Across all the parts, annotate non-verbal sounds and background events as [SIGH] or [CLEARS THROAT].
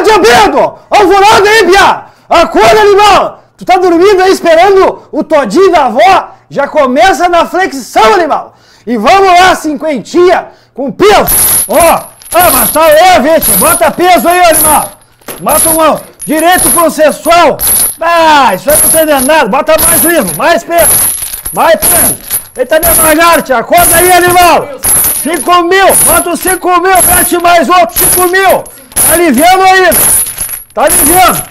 adiantando! Alvorada aí, Pia! Acorda, animal! Tu tá dormindo aí esperando o todinho da avó? Já começa na flexão, animal! E vamos lá, cinquentinha, com peso! Ó, ah, mas tá leve, Bota peso aí, animal! Bota um mão! Direito processual! Ah, isso aí não tá nada. Bota mais livro, mais peso! Mais peso! Ele tá devagar, Acorda aí, animal! 5 mil! Bota 5 mil, bate mais outro 5 mil! Tá aliviando aí! Tá aliviando!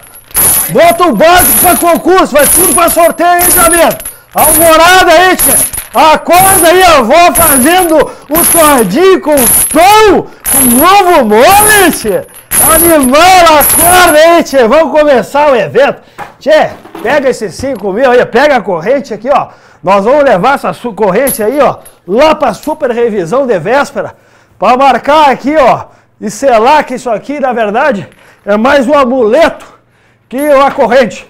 Bota o básico pra concurso, vai tudo pra sorteio aí, Jamiro! Alvorada aí, tia! Acorda aí, a avó fazendo o tordinho com pão, com novo molho, tia! Tá Animal, acorda aí, tia! Vamos começar o evento! Tia, pega esses 5 mil aí, pega a corrente aqui, ó! Nós vamos levar essa corrente aí, ó, lá pra super revisão de véspera, pra marcar aqui, ó, e é lá que isso aqui, na verdade, é mais um amuleto que uma corrente.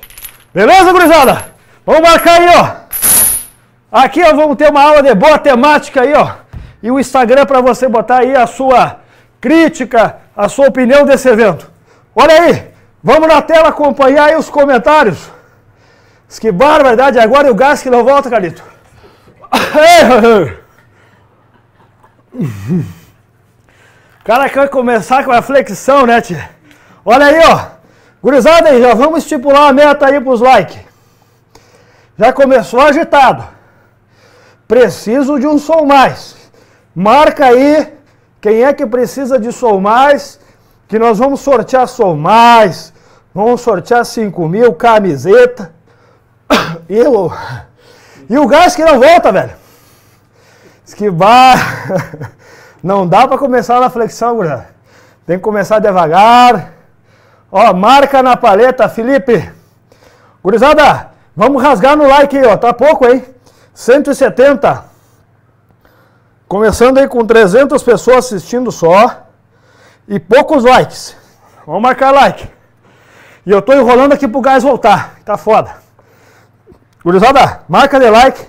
Beleza, gurizada? Vamos marcar aí, ó. Aqui ó, vamos ter uma aula de boa temática aí, ó. E o Instagram para você botar aí a sua crítica, a sua opinião desse evento. Olha aí, vamos na tela acompanhar aí os comentários. Diz que barbaridade, agora é o gás que não volta, Carlito. [LAUGHS] [LAUGHS] Hum, hum cara quer começar com a flexão, né, tia? Olha aí, ó. Gurizada aí, já vamos estipular a meta aí pros likes. Já começou agitado. Preciso de um som mais. Marca aí quem é que precisa de som mais, que nós vamos sortear som mais. Vamos sortear 5 mil, camiseta. [COUGHS] E o, e o gás que não volta, velho. Diz [LAUGHS] Não dá para começar na flexão, gurizada. Tem que começar devagar. Ó, marca na paleta, Felipe. Gurizada, vamos rasgar no like aí, ó. Tá pouco, hein? 170. Começando aí com 300 pessoas assistindo só. E poucos likes. Vamos marcar like. E eu tô enrolando aqui pro gás voltar. Tá foda. Gurizada, marca de like.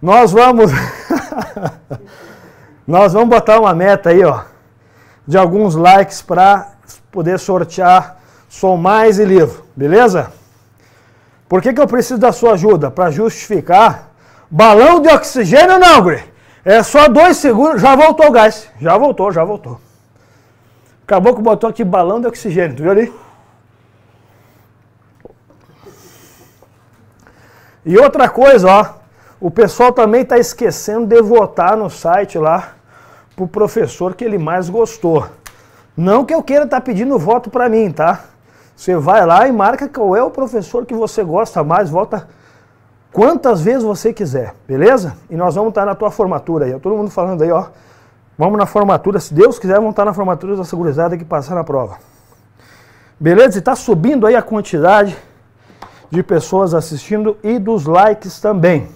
Nós vamos. [LAUGHS] Nós vamos botar uma meta aí, ó, de alguns likes para poder sortear som mais e livro, beleza? Por que, que eu preciso da sua ajuda? Para justificar. Balão de oxigênio não, Guri. É só dois segundos. Já voltou o gás. Já voltou, já voltou. Acabou que botou aqui balão de oxigênio. Tu viu ali? E outra coisa, ó. O pessoal também está esquecendo de votar no site lá para o professor que ele mais gostou. Não que eu queira estar tá pedindo voto para mim, tá? Você vai lá e marca qual é o professor que você gosta mais, vota quantas vezes você quiser, beleza? E nós vamos estar tá na tua formatura aí. Todo mundo falando aí, ó. Vamos na formatura, se Deus quiser, vamos estar tá na formatura da segurizada que passar na prova. Beleza? E está subindo aí a quantidade de pessoas assistindo e dos likes também.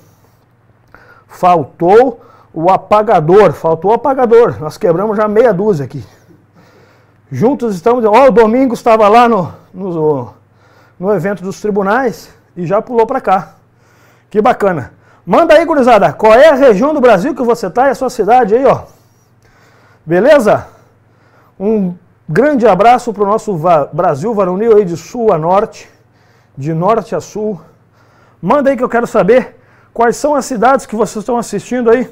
Faltou o apagador, faltou o apagador, nós quebramos já meia dúzia aqui. Juntos estamos, ó, o Domingo estava lá no, no, no evento dos tribunais e já pulou para cá. Que bacana. Manda aí, gurizada, qual é a região do Brasil que você está e a sua cidade aí, ó. Beleza? Um grande abraço para o nosso Brasil varonil aí de sul a norte, de norte a sul. Manda aí que eu quero saber quais são as cidades que vocês estão assistindo aí.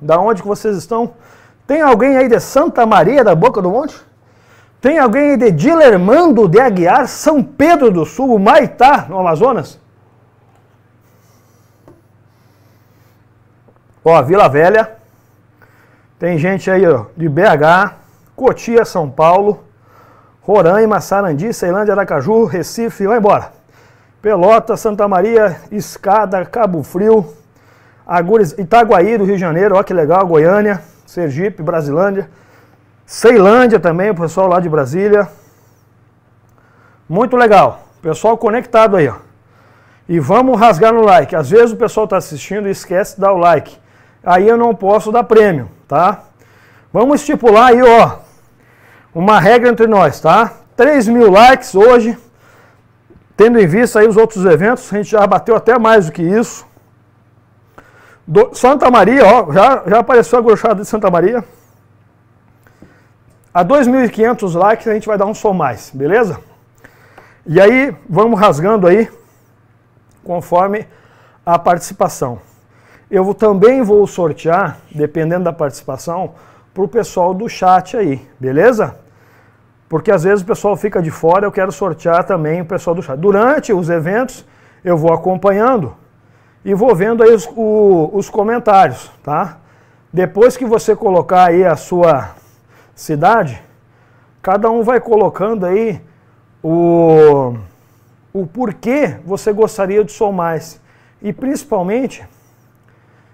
Da onde que vocês estão? Tem alguém aí de Santa Maria da Boca do Monte? Tem alguém aí de Dilermando de Aguiar, São Pedro do Sul, Maitá, no Amazonas? Ó, Vila Velha. Tem gente aí, ó, de BH, Cotia, São Paulo, Roraima, Sarandi, Ceilândia, Aracaju, Recife, vai embora. Pelota, Santa Maria, Escada, Cabo Frio, Agulhas, Itaguaí, do Rio de Janeiro, Olha que legal, Goiânia, Sergipe, Brasilândia. Ceilândia também, o pessoal lá de Brasília. Muito legal. Pessoal conectado aí, ó. E vamos rasgar no like. Às vezes o pessoal está assistindo e esquece de dar o like. Aí eu não posso dar prêmio, tá? Vamos estipular aí, ó, uma regra entre nós, tá? 3 mil likes hoje, tendo em vista aí os outros eventos, a gente já bateu até mais do que isso. Do Santa Maria, ó, já, já apareceu a gauchada de Santa Maria. A 2.500 likes a gente vai dar um som mais, beleza? E aí vamos rasgando aí, conforme a participação. Eu também vou sortear, dependendo da participação, para o pessoal do chat aí, beleza? Porque às vezes o pessoal fica de fora, eu quero sortear também o pessoal do chat. Durante os eventos, eu vou acompanhando, e vou vendo aí os, o, os comentários, tá? Depois que você colocar aí a sua cidade, cada um vai colocando aí o, o porquê você gostaria de somar mais E principalmente,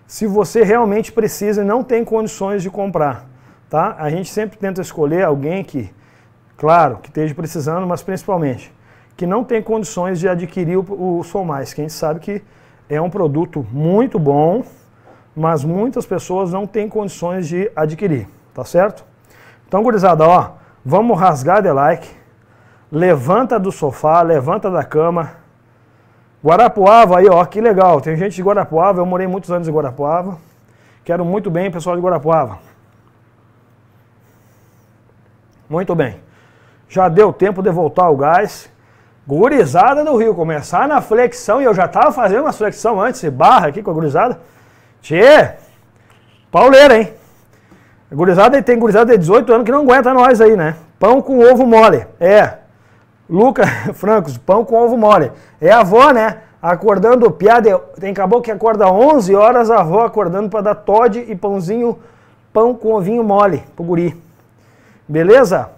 se você realmente precisa e não tem condições de comprar, tá? A gente sempre tenta escolher alguém que, claro, que esteja precisando, mas principalmente, que não tem condições de adquirir o, o mais que a gente sabe que é um produto muito bom, mas muitas pessoas não têm condições de adquirir, tá certo? Então, gurizada, ó, vamos rasgar de like, levanta do sofá, levanta da cama. Guarapuava aí, ó, que legal, tem gente de Guarapuava, eu morei muitos anos em Guarapuava. Quero muito bem, pessoal de Guarapuava. Muito bem. Já deu tempo de voltar o gás. Gurizada do Rio, começar na flexão, e eu já tava fazendo uma flexão antes, barra aqui com a gurizada. Tchê, pauleira, hein? A gurizada, tem gurizada de 18 anos que não aguenta nós aí, né? Pão com ovo mole, é. Lucas [LAUGHS] Francos, pão com ovo mole. É a avó, né? Acordando, piada, tem acabou que acorda 11 horas, a avó acordando para dar todd e pãozinho, pão com ovinho mole pro guri. Beleza?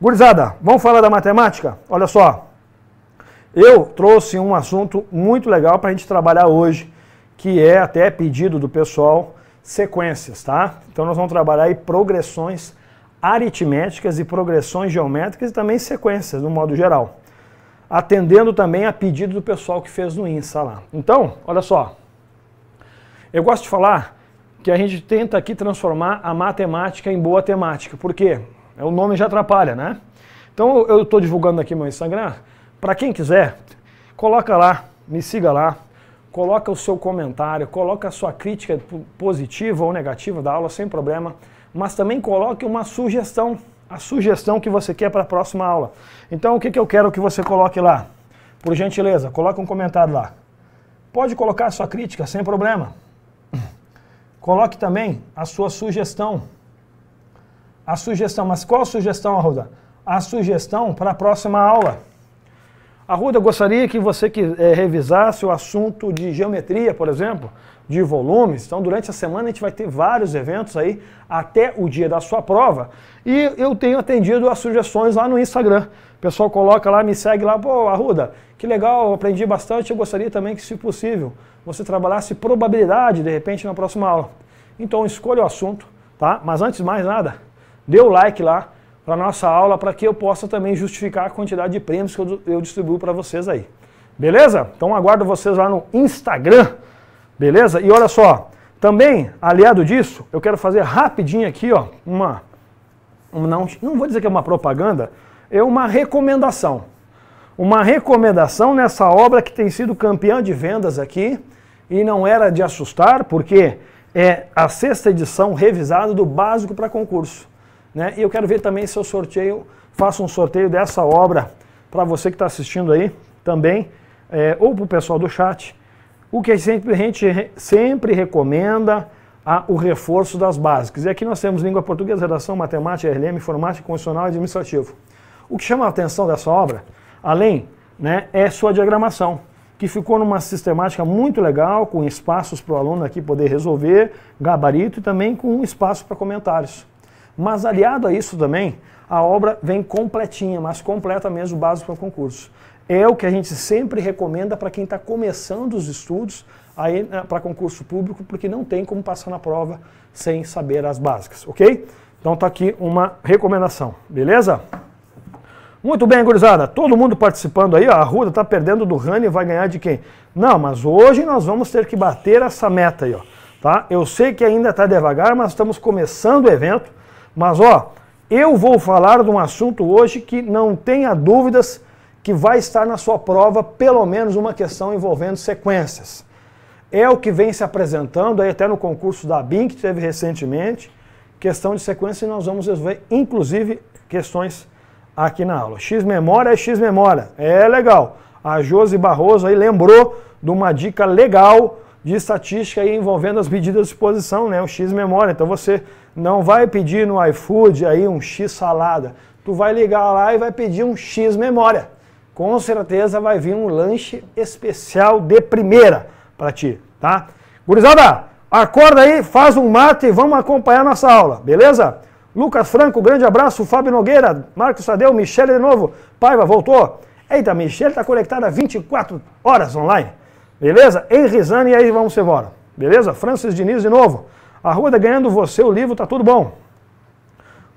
Gurizada, vamos falar da matemática? Olha só. Eu trouxe um assunto muito legal para a gente trabalhar hoje, que é até pedido do pessoal, sequências, tá? Então nós vamos trabalhar aí progressões aritméticas e progressões geométricas e também sequências, no modo geral. Atendendo também a pedido do pessoal que fez no INSA lá. Então, olha só. Eu gosto de falar que a gente tenta aqui transformar a matemática em boa temática, porque é, o nome já atrapalha, né? Então eu estou divulgando aqui meu Instagram, para quem quiser, coloca lá, me siga lá, coloca o seu comentário, coloca a sua crítica positiva ou negativa da aula sem problema, mas também coloque uma sugestão, a sugestão que você quer para a próxima aula. Então o que, que eu quero que você coloque lá? Por gentileza, coloque um comentário lá. Pode colocar a sua crítica, sem problema. [CLEARS THROAT] Coloque também a sua sugestão. A sugestão, mas qual a sugestão, Arruda? A sugestão para a próxima aula. Arruda, gostaria que você que, é, revisasse o assunto de geometria, por exemplo, de volumes. Então, durante a semana a gente vai ter vários eventos aí até o dia da sua prova. E eu tenho atendido as sugestões lá no Instagram. O pessoal coloca lá, me segue lá, pô, Arruda, que legal, aprendi bastante. Eu gostaria também que, se possível, você trabalhasse probabilidade, de repente, na próxima aula. Então, escolha o assunto, tá? Mas antes de mais nada, dê o like lá para a nossa aula, para que eu possa também justificar a quantidade de prêmios que eu, distribuo para vocês aí. Beleza? Então aguardo vocês lá no Instagram, beleza? E olha só, também, aliado disso, eu quero fazer rapidinho aqui, ó, uma, uma não, não vou dizer que é uma propaganda, é uma recomendação. Uma recomendação nessa obra que tem sido campeã de vendas aqui, e não era de assustar, porque é a sexta edição revisada do Básico para Concurso. Né? E eu quero ver também se eu sorteio, faço um sorteio dessa obra para você que está assistindo aí também, é, ou para o pessoal do chat. O que sempre, a gente sempre recomenda a, o reforço das básicas. E aqui nós temos língua portuguesa, redação, matemática, RLM, informática, constitucional e administrativo. O que chama a atenção dessa obra, além, né, é sua diagramação, que ficou numa sistemática muito legal, com espaços para o aluno aqui poder resolver, gabarito e também com espaço para comentários. Mas aliado a isso também, a obra vem completinha, mas completa mesmo, o básico para o concurso. É o que a gente sempre recomenda para quem está começando os estudos aí né, para concurso público, porque não tem como passar na prova sem saber as básicas, ok? Então está aqui uma recomendação, beleza? Muito bem, gurizada. Todo mundo participando aí, ó, a Ruda está perdendo do Rani, vai ganhar de quem? Não, mas hoje nós vamos ter que bater essa meta aí, ó, tá? Eu sei que ainda está devagar, mas estamos começando o evento. Mas ó, eu vou falar de um assunto hoje que não tenha dúvidas que vai estar na sua prova pelo menos uma questão envolvendo sequências. É o que vem se apresentando aí até no concurso da BIM que teve recentemente, questão de sequência e nós vamos resolver inclusive questões aqui na aula. X memória é X memória. É legal. A Josi Barroso aí lembrou de uma dica legal de estatística aí envolvendo as medidas de exposição, né? O X memória. Então você não vai pedir no iFood aí um X salada. Tu vai ligar lá e vai pedir um X memória. Com certeza vai vir um lanche especial de primeira para ti, tá? Gurizada, acorda aí, faz um mate e vamos acompanhar nossa aula, beleza? Lucas Franco, grande abraço. Fábio Nogueira, Marcos Tadeu, Michele de novo. Paiva, voltou. Eita, Michele está conectada 24 horas online. Beleza? Henri e aí vamos embora. Beleza? Francis Diniz de novo. A Rua da Ganhando Você, o livro, tá tudo bom.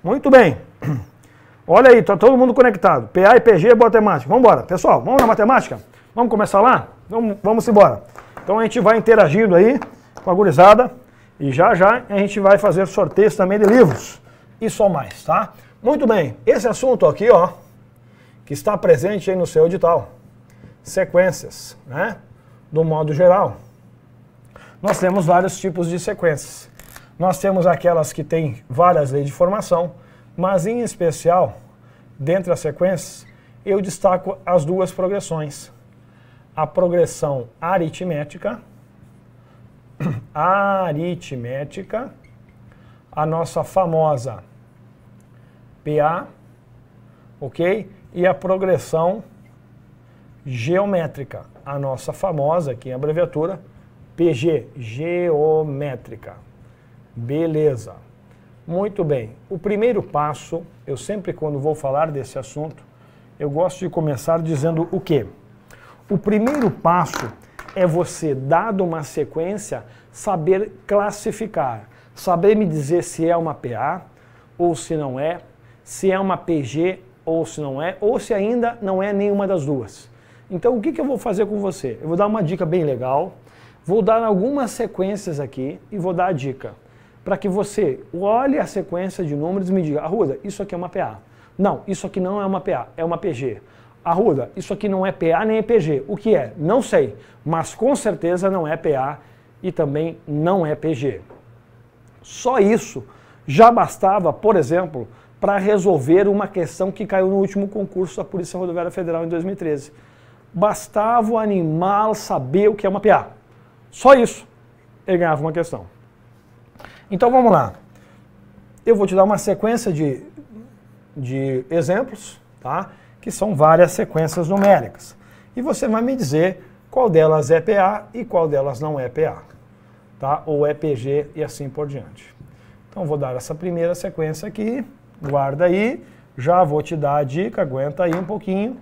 Muito bem. [CLEARS THROAT] Olha aí, tá todo mundo conectado. PA e PG, é boa temática. Vamos embora. Pessoal, vamos na matemática? Vamos começar lá? Vamos, vamos embora. Então a gente vai interagindo aí com a gurizada e já já a gente vai fazer sorteios também de livros e só mais, tá? Muito bem, esse assunto aqui, ó, que está presente aí no seu edital, sequências, né? do modo geral. Nós temos vários tipos de sequências. Nós temos aquelas que têm várias leis de formação, mas em especial, dentre as sequências, eu destaco as duas progressões. A progressão aritmética, [CLEARS THROAT] aritmética, a nossa famosa PA, ok? E a progressão geométrica a nossa famosa, aqui em abreviatura, PG, geométrica. Beleza. Muito bem. O primeiro passo, eu sempre quando vou falar desse assunto, eu gosto de começar dizendo o quê? O primeiro passo é você, dado uma sequência, saber classificar, saber me dizer se é uma PA ou se não é, se é uma PG ou se não é, ou se ainda não é nenhuma das duas. Então, o que, que eu vou fazer com você? Eu vou dar uma dica bem legal, vou dar algumas sequências aqui e vou dar a dica para que você olhe a sequência de números e me diga, Arruda, isso aqui é uma PA. Não, isso aqui não é uma PA, é uma PG. Arruda, isso aqui não é PA nem é PG. O que é? Não sei, mas com certeza não é PA e também não é PG. Só isso já bastava, por exemplo, para resolver uma questão que caiu no último concurso da Polícia Rodoviária Federal em 2013 bastava o animal saber o que é uma PA. Só isso, ele ganhava uma questão. Então vamos lá. Eu vou te dar uma sequência de, de exemplos, tá? que são várias sequências numéricas. E você vai me dizer qual delas é PA e qual delas não é PA. Tá? Ou é PG e assim por diante. Então vou dar essa primeira sequência aqui, guarda aí, já vou te dar a dica, aguenta aí um pouquinho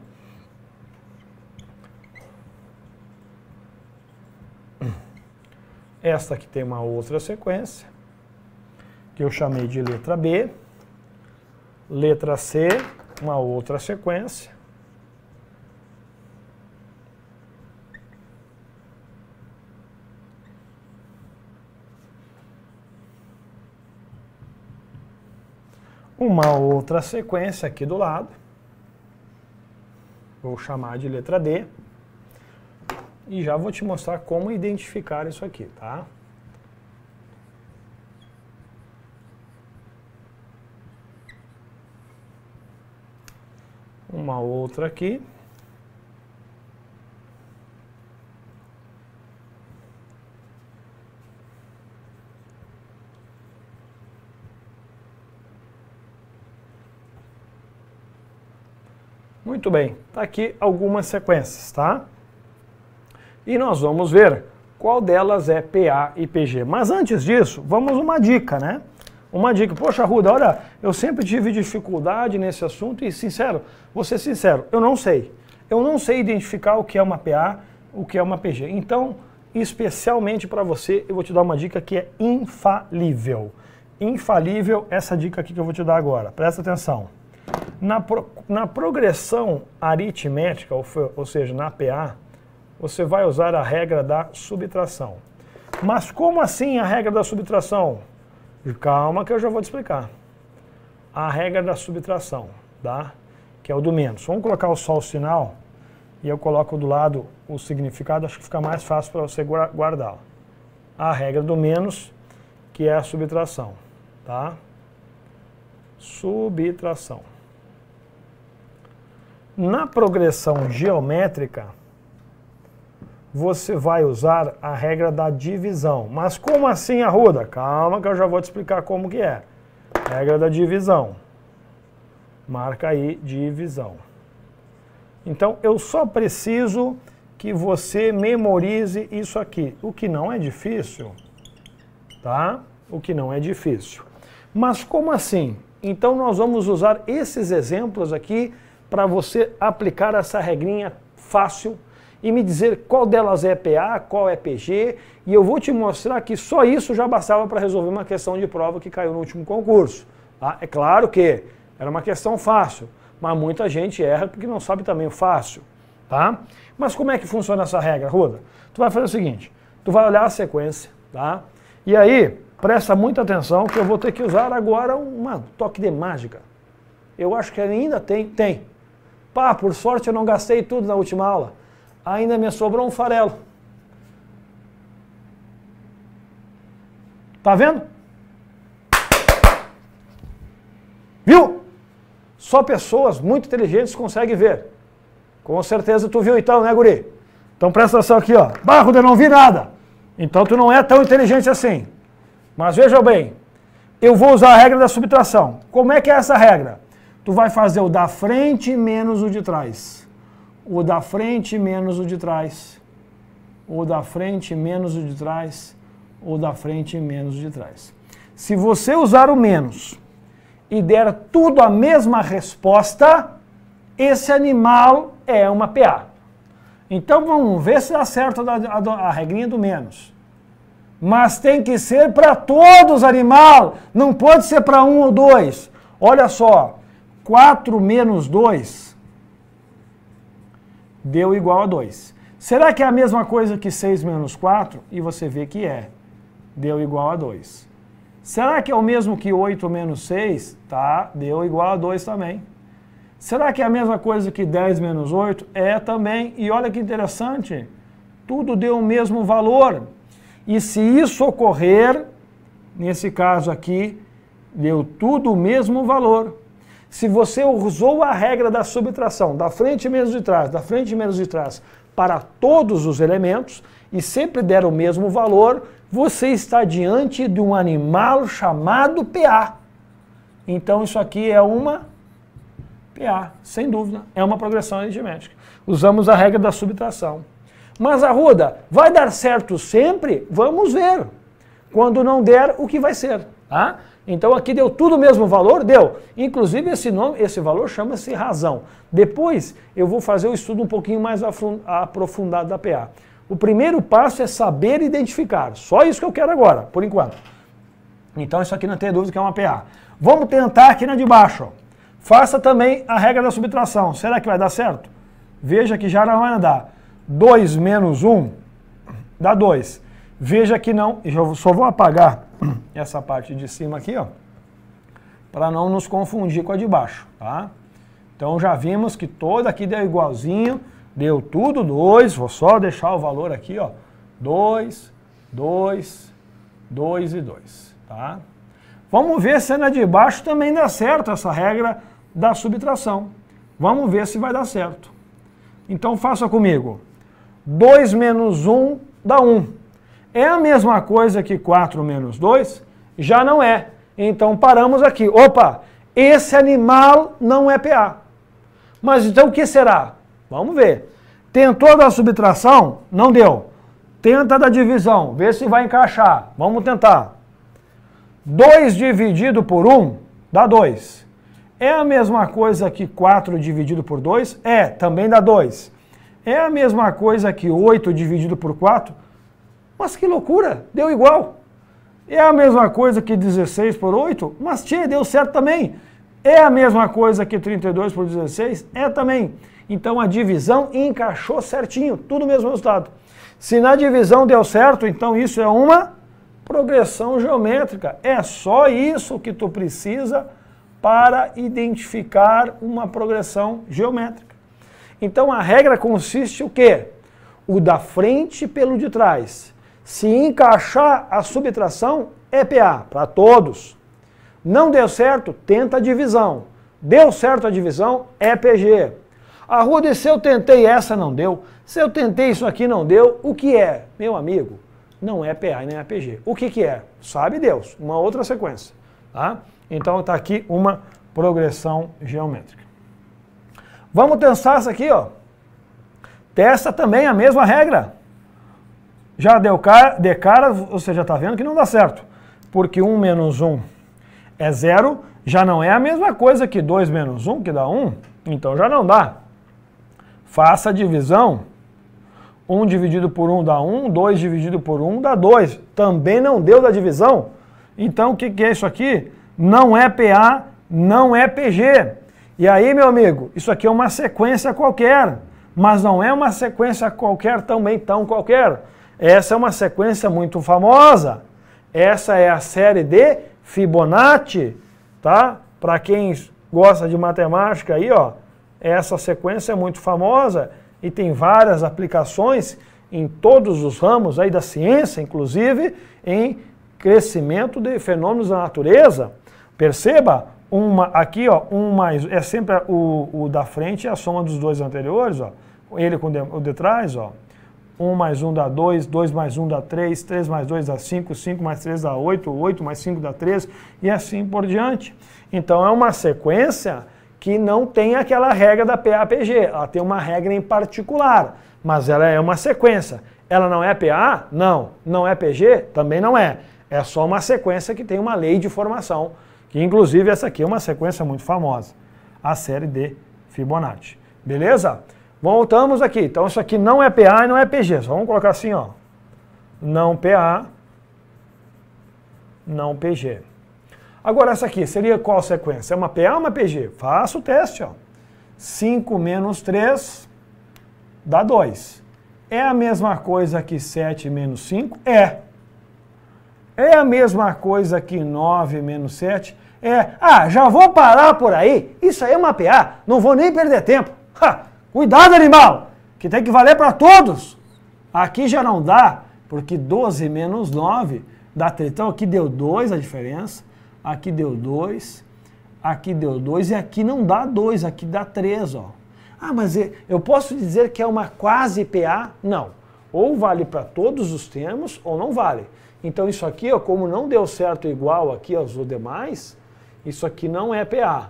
Esta aqui tem uma outra sequência, que eu chamei de letra B. Letra C, uma outra sequência. Uma outra sequência aqui do lado. Vou chamar de letra D e já vou te mostrar como identificar isso aqui, tá? Uma outra aqui. Muito bem, tá aqui algumas sequências, tá? e nós vamos ver qual delas é PA e PG. Mas antes disso, vamos uma dica, né? Uma dica. Poxa, Ruda, olha, eu sempre tive dificuldade nesse assunto e, sincero, vou ser sincero, eu não sei. Eu não sei identificar o que é uma PA, o que é uma PG. Então, especialmente para você, eu vou te dar uma dica que é infalível. Infalível essa dica aqui que eu vou te dar agora. Presta atenção. Na, pro, na progressão aritmética, ou, ou seja, na PA, você vai usar a regra da subtração. Mas como assim a regra da subtração? Calma que eu já vou te explicar. A regra da subtração, tá? Que é o do menos. Vamos colocar só o sinal e eu coloco do lado o significado, acho que fica mais fácil para você guardar. A regra do menos, que é a subtração, tá? Subtração. Na progressão geométrica, você vai usar a regra da divisão. Mas como assim, Arruda? Calma que eu já vou te explicar como que é. Regra da divisão. Marca aí divisão. Então, eu só preciso que você memorize isso aqui, o que não é difícil, tá? O que não é difícil. Mas como assim? Então, nós vamos usar esses exemplos aqui para você aplicar essa regrinha fácil e me dizer qual delas é PA, qual é PG, e eu vou te mostrar que só isso já bastava para resolver uma questão de prova que caiu no último concurso. Tá? É claro que era uma questão fácil, mas muita gente erra porque não sabe também o fácil. Tá? Mas como é que funciona essa regra, Ruda? Tu vai fazer o seguinte, tu vai olhar a sequência, tá? E aí, presta muita atenção que eu vou ter que usar agora um toque de mágica. Eu acho que ainda tem, tem. Pá, por sorte eu não gastei tudo na última aula ainda me sobrou um farelo. Tá vendo? Viu? Só pessoas muito inteligentes conseguem ver. Com certeza tu viu então, né, guri? Então presta atenção aqui, ó. Barro, eu não vi nada. Então tu não é tão inteligente assim. Mas veja bem, eu vou usar a regra da subtração. Como é que é essa regra? Tu vai fazer o da frente menos o de trás o da frente menos o de trás, o da frente menos o de trás, o da frente menos o de trás. Se você usar o menos e der tudo a mesma resposta, esse animal é uma PA. Então vamos ver se dá certo a, a, a regrinha do menos. Mas tem que ser para todos, animal! Não pode ser para um ou dois. Olha só, 4 menos 2 deu igual a 2. Será que é a mesma coisa que 6 menos 4? E você vê que é. Deu igual a 2. Será que é o mesmo que 8 menos 6? Tá, deu igual a 2 também. Será que é a mesma coisa que 10 menos 8? É também. E olha que interessante, tudo deu o mesmo valor. E se isso ocorrer, nesse caso aqui, deu tudo o mesmo valor. Se você usou a regra da subtração, da frente menos de trás, da frente menos de trás, para todos os elementos e sempre der o mesmo valor, você está diante de um animal chamado PA. Então isso aqui é uma PA, sem dúvida, é uma progressão aritmética. Usamos a regra da subtração. Mas Arruda, vai dar certo sempre? Vamos ver. Quando não der, o que vai ser? Tá? Então aqui deu tudo o mesmo valor? Deu. Inclusive esse nome, esse valor chama-se razão. Depois eu vou fazer o estudo um pouquinho mais aprofundado da PA. O primeiro passo é saber identificar. Só isso que eu quero agora, por enquanto. Então isso aqui não tem dúvida que é uma PA. Vamos tentar aqui na de baixo. Faça também a regra da subtração. Será que vai dar certo? Veja que já não vai dar. 2 menos 1 dá 2. Veja que não, eu só vou apagar essa parte de cima aqui, ó, para não nos confundir com a de baixo, tá? Então já vimos que toda aqui deu igualzinho, deu tudo 2, vou só deixar o valor aqui, ó, 2, 2, 2 e 2, tá? Vamos ver se na de baixo também dá certo essa regra da subtração. Vamos ver se vai dar certo. Então faça comigo. 2 menos 1 dá 1 é a mesma coisa que 4 menos 2? Já não é. Então paramos aqui. Opa, esse animal não é PA. Mas então o que será? Vamos ver. Tentou da subtração? Não deu. Tenta da divisão, vê se vai encaixar. Vamos tentar. 2 dividido por 1 dá 2. É a mesma coisa que 4 dividido por 2? É, também dá 2. É a mesma coisa que 8 dividido por 4? Mas que loucura, deu igual. É a mesma coisa que 16 por 8? Mas tia, deu certo também. É a mesma coisa que 32 por 16? É também. Então a divisão encaixou certinho, tudo o mesmo resultado. Se na divisão deu certo, então isso é uma progressão geométrica. É só isso que tu precisa para identificar uma progressão geométrica. Então a regra consiste o quê? O da frente pelo de trás se encaixar a subtração, é PA para todos. Não deu certo, tenta a divisão. Deu certo a divisão, é PG. A rua se eu tentei essa, não deu. Se eu tentei isso aqui, não deu. O que é? Meu amigo, não é PA nem APG. É o que, que é? Sabe Deus, uma outra sequência. Tá? Então está aqui uma progressão geométrica. Vamos testar essa aqui, ó. Testa também a mesma regra. Já deu cara, de cara, você já está vendo que não dá certo, porque 1 menos 1 é zero, já não é a mesma coisa que 2 menos 1, que dá 1, então já não dá. Faça a divisão. 1 dividido por 1 dá 1, 2 dividido por 1 dá 2. Também não deu da divisão. Então o que é isso aqui? Não é PA, não é PG. E aí, meu amigo, isso aqui é uma sequência qualquer, mas não é uma sequência qualquer também tão qualquer. Essa é uma sequência muito famosa. Essa é a série de Fibonacci, tá? Para quem gosta de matemática aí, ó, essa sequência é muito famosa e tem várias aplicações em todos os ramos aí da ciência, inclusive em crescimento de fenômenos da natureza. Perceba, uma aqui, ó, um mais é sempre o, o da frente é a soma dos dois anteriores, ó, ele com de, o de trás, ó. 1 mais 1 dá 2, 2 mais 1 dá 3, 3 mais 2 dá 5, 5 mais 3 dá 8, 8 mais 5 dá 3 e assim por diante. Então é uma sequência que não tem aquela regra da PAPG, ela tem uma regra em particular, mas ela é uma sequência. Ela não é PA? Não. Não é PG? Também não é. É só uma sequência que tem uma lei de formação, que inclusive essa aqui é uma sequência muito famosa, a série de Fibonacci. Beleza? Voltamos aqui. Então isso aqui não é PA e não é PG. Só vamos colocar assim, ó. Não PA, não PG. Agora essa aqui seria qual sequência? É uma PA ou uma PG? Faça o teste, ó. 5 menos 3 dá 2. É a mesma coisa que 7 menos 5? É. É a mesma coisa que 9 menos 7? É. Ah, já vou parar por aí? Isso aí é uma PA, não vou nem perder tempo. Ha! Cuidado, animal, que tem que valer para todos. Aqui já não dá, porque 12 menos 9 dá 3. Então aqui deu 2 a diferença, aqui deu 2, aqui deu 2 e aqui não dá 2, aqui dá 3, Ah, mas eu posso dizer que é uma quase PA? Não. Ou vale para todos os termos ou não vale. Então isso aqui, ó, como não deu certo igual aqui aos demais, isso aqui não é PA.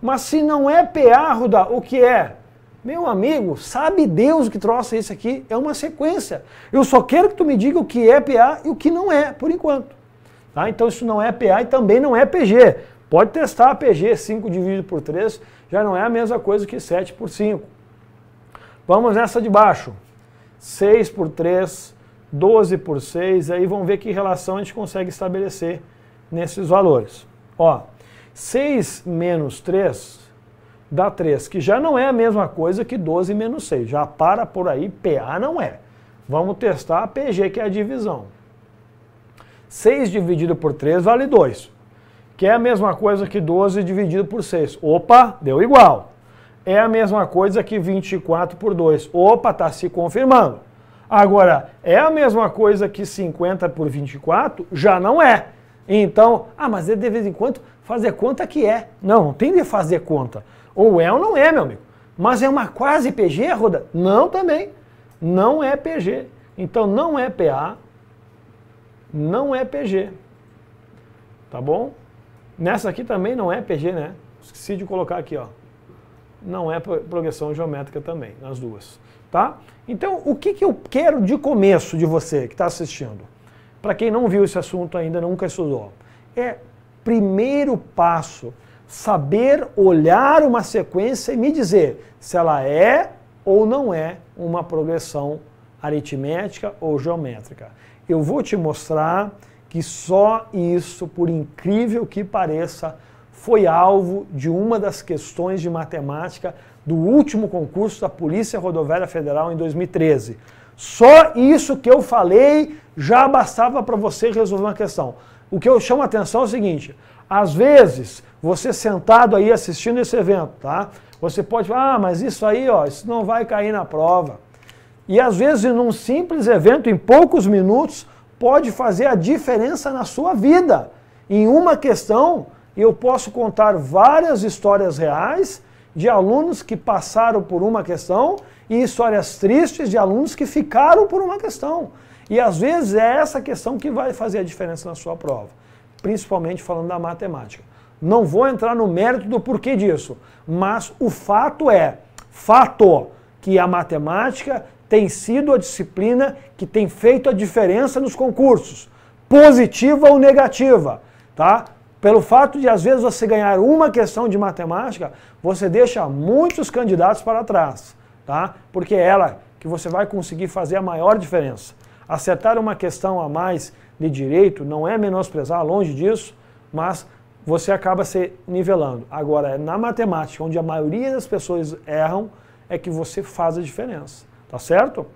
Mas se não é PA, Ruda, o que é? Meu amigo, sabe Deus o que trouxe isso aqui? É uma sequência. Eu só quero que tu me diga o que é PA e o que não é, por enquanto. Tá? Então isso não é PA e também não é PG. Pode testar PG 5 dividido por 3, já não é a mesma coisa que 7 por 5. Vamos nessa de baixo. 6 por 3, 12 por 6, aí vamos ver que relação a gente consegue estabelecer nesses valores. Ó, 6 menos 3, dá 3, que já não é a mesma coisa que 12 menos 6. Já para por aí, PA não é. Vamos testar a PG, que é a divisão. 6 dividido por 3 vale 2, que é a mesma coisa que 12 dividido por 6. Opa, deu igual. É a mesma coisa que 24 por 2. Opa, está se confirmando. Agora, é a mesma coisa que 50 por 24? Já não é. Então, ah, mas é de vez em quando fazer conta que é. Não, não tem de fazer conta. Ou é ou não é, meu amigo. Mas é uma quase PG, Roda? Não também. Não é PG. Então não é PA, não é PG. Tá bom? Nessa aqui também não é PG, né? Esqueci de colocar aqui, ó. Não é progressão geométrica também, nas duas. Tá? Então, o que, que eu quero de começo de você que está assistindo? Para quem não viu esse assunto ainda, nunca estudou. É primeiro passo saber olhar uma sequência e me dizer se ela é ou não é uma progressão aritmética ou geométrica. Eu vou te mostrar que só isso, por incrível que pareça, foi alvo de uma das questões de matemática do último concurso da Polícia Rodoviária Federal em 2013. Só isso que eu falei já bastava para você resolver uma questão. O que eu chamo a atenção é o seguinte: às vezes, você sentado aí assistindo esse evento, tá? Você pode falar, ah, mas isso aí, ó, isso não vai cair na prova. E às vezes, num simples evento, em poucos minutos, pode fazer a diferença na sua vida. Em uma questão, eu posso contar várias histórias reais de alunos que passaram por uma questão e histórias tristes de alunos que ficaram por uma questão. E às vezes é essa questão que vai fazer a diferença na sua prova principalmente falando da matemática. Não vou entrar no mérito do porquê disso, mas o fato é, fato, que a matemática tem sido a disciplina que tem feito a diferença nos concursos, positiva ou negativa, tá? Pelo fato de às vezes você ganhar uma questão de matemática, você deixa muitos candidatos para trás, tá? Porque é ela que você vai conseguir fazer a maior diferença. Acertar uma questão a mais de direito, não é menosprezar, longe disso, mas você acaba se nivelando. Agora, é na matemática, onde a maioria das pessoas erram, é que você faz a diferença. Tá certo?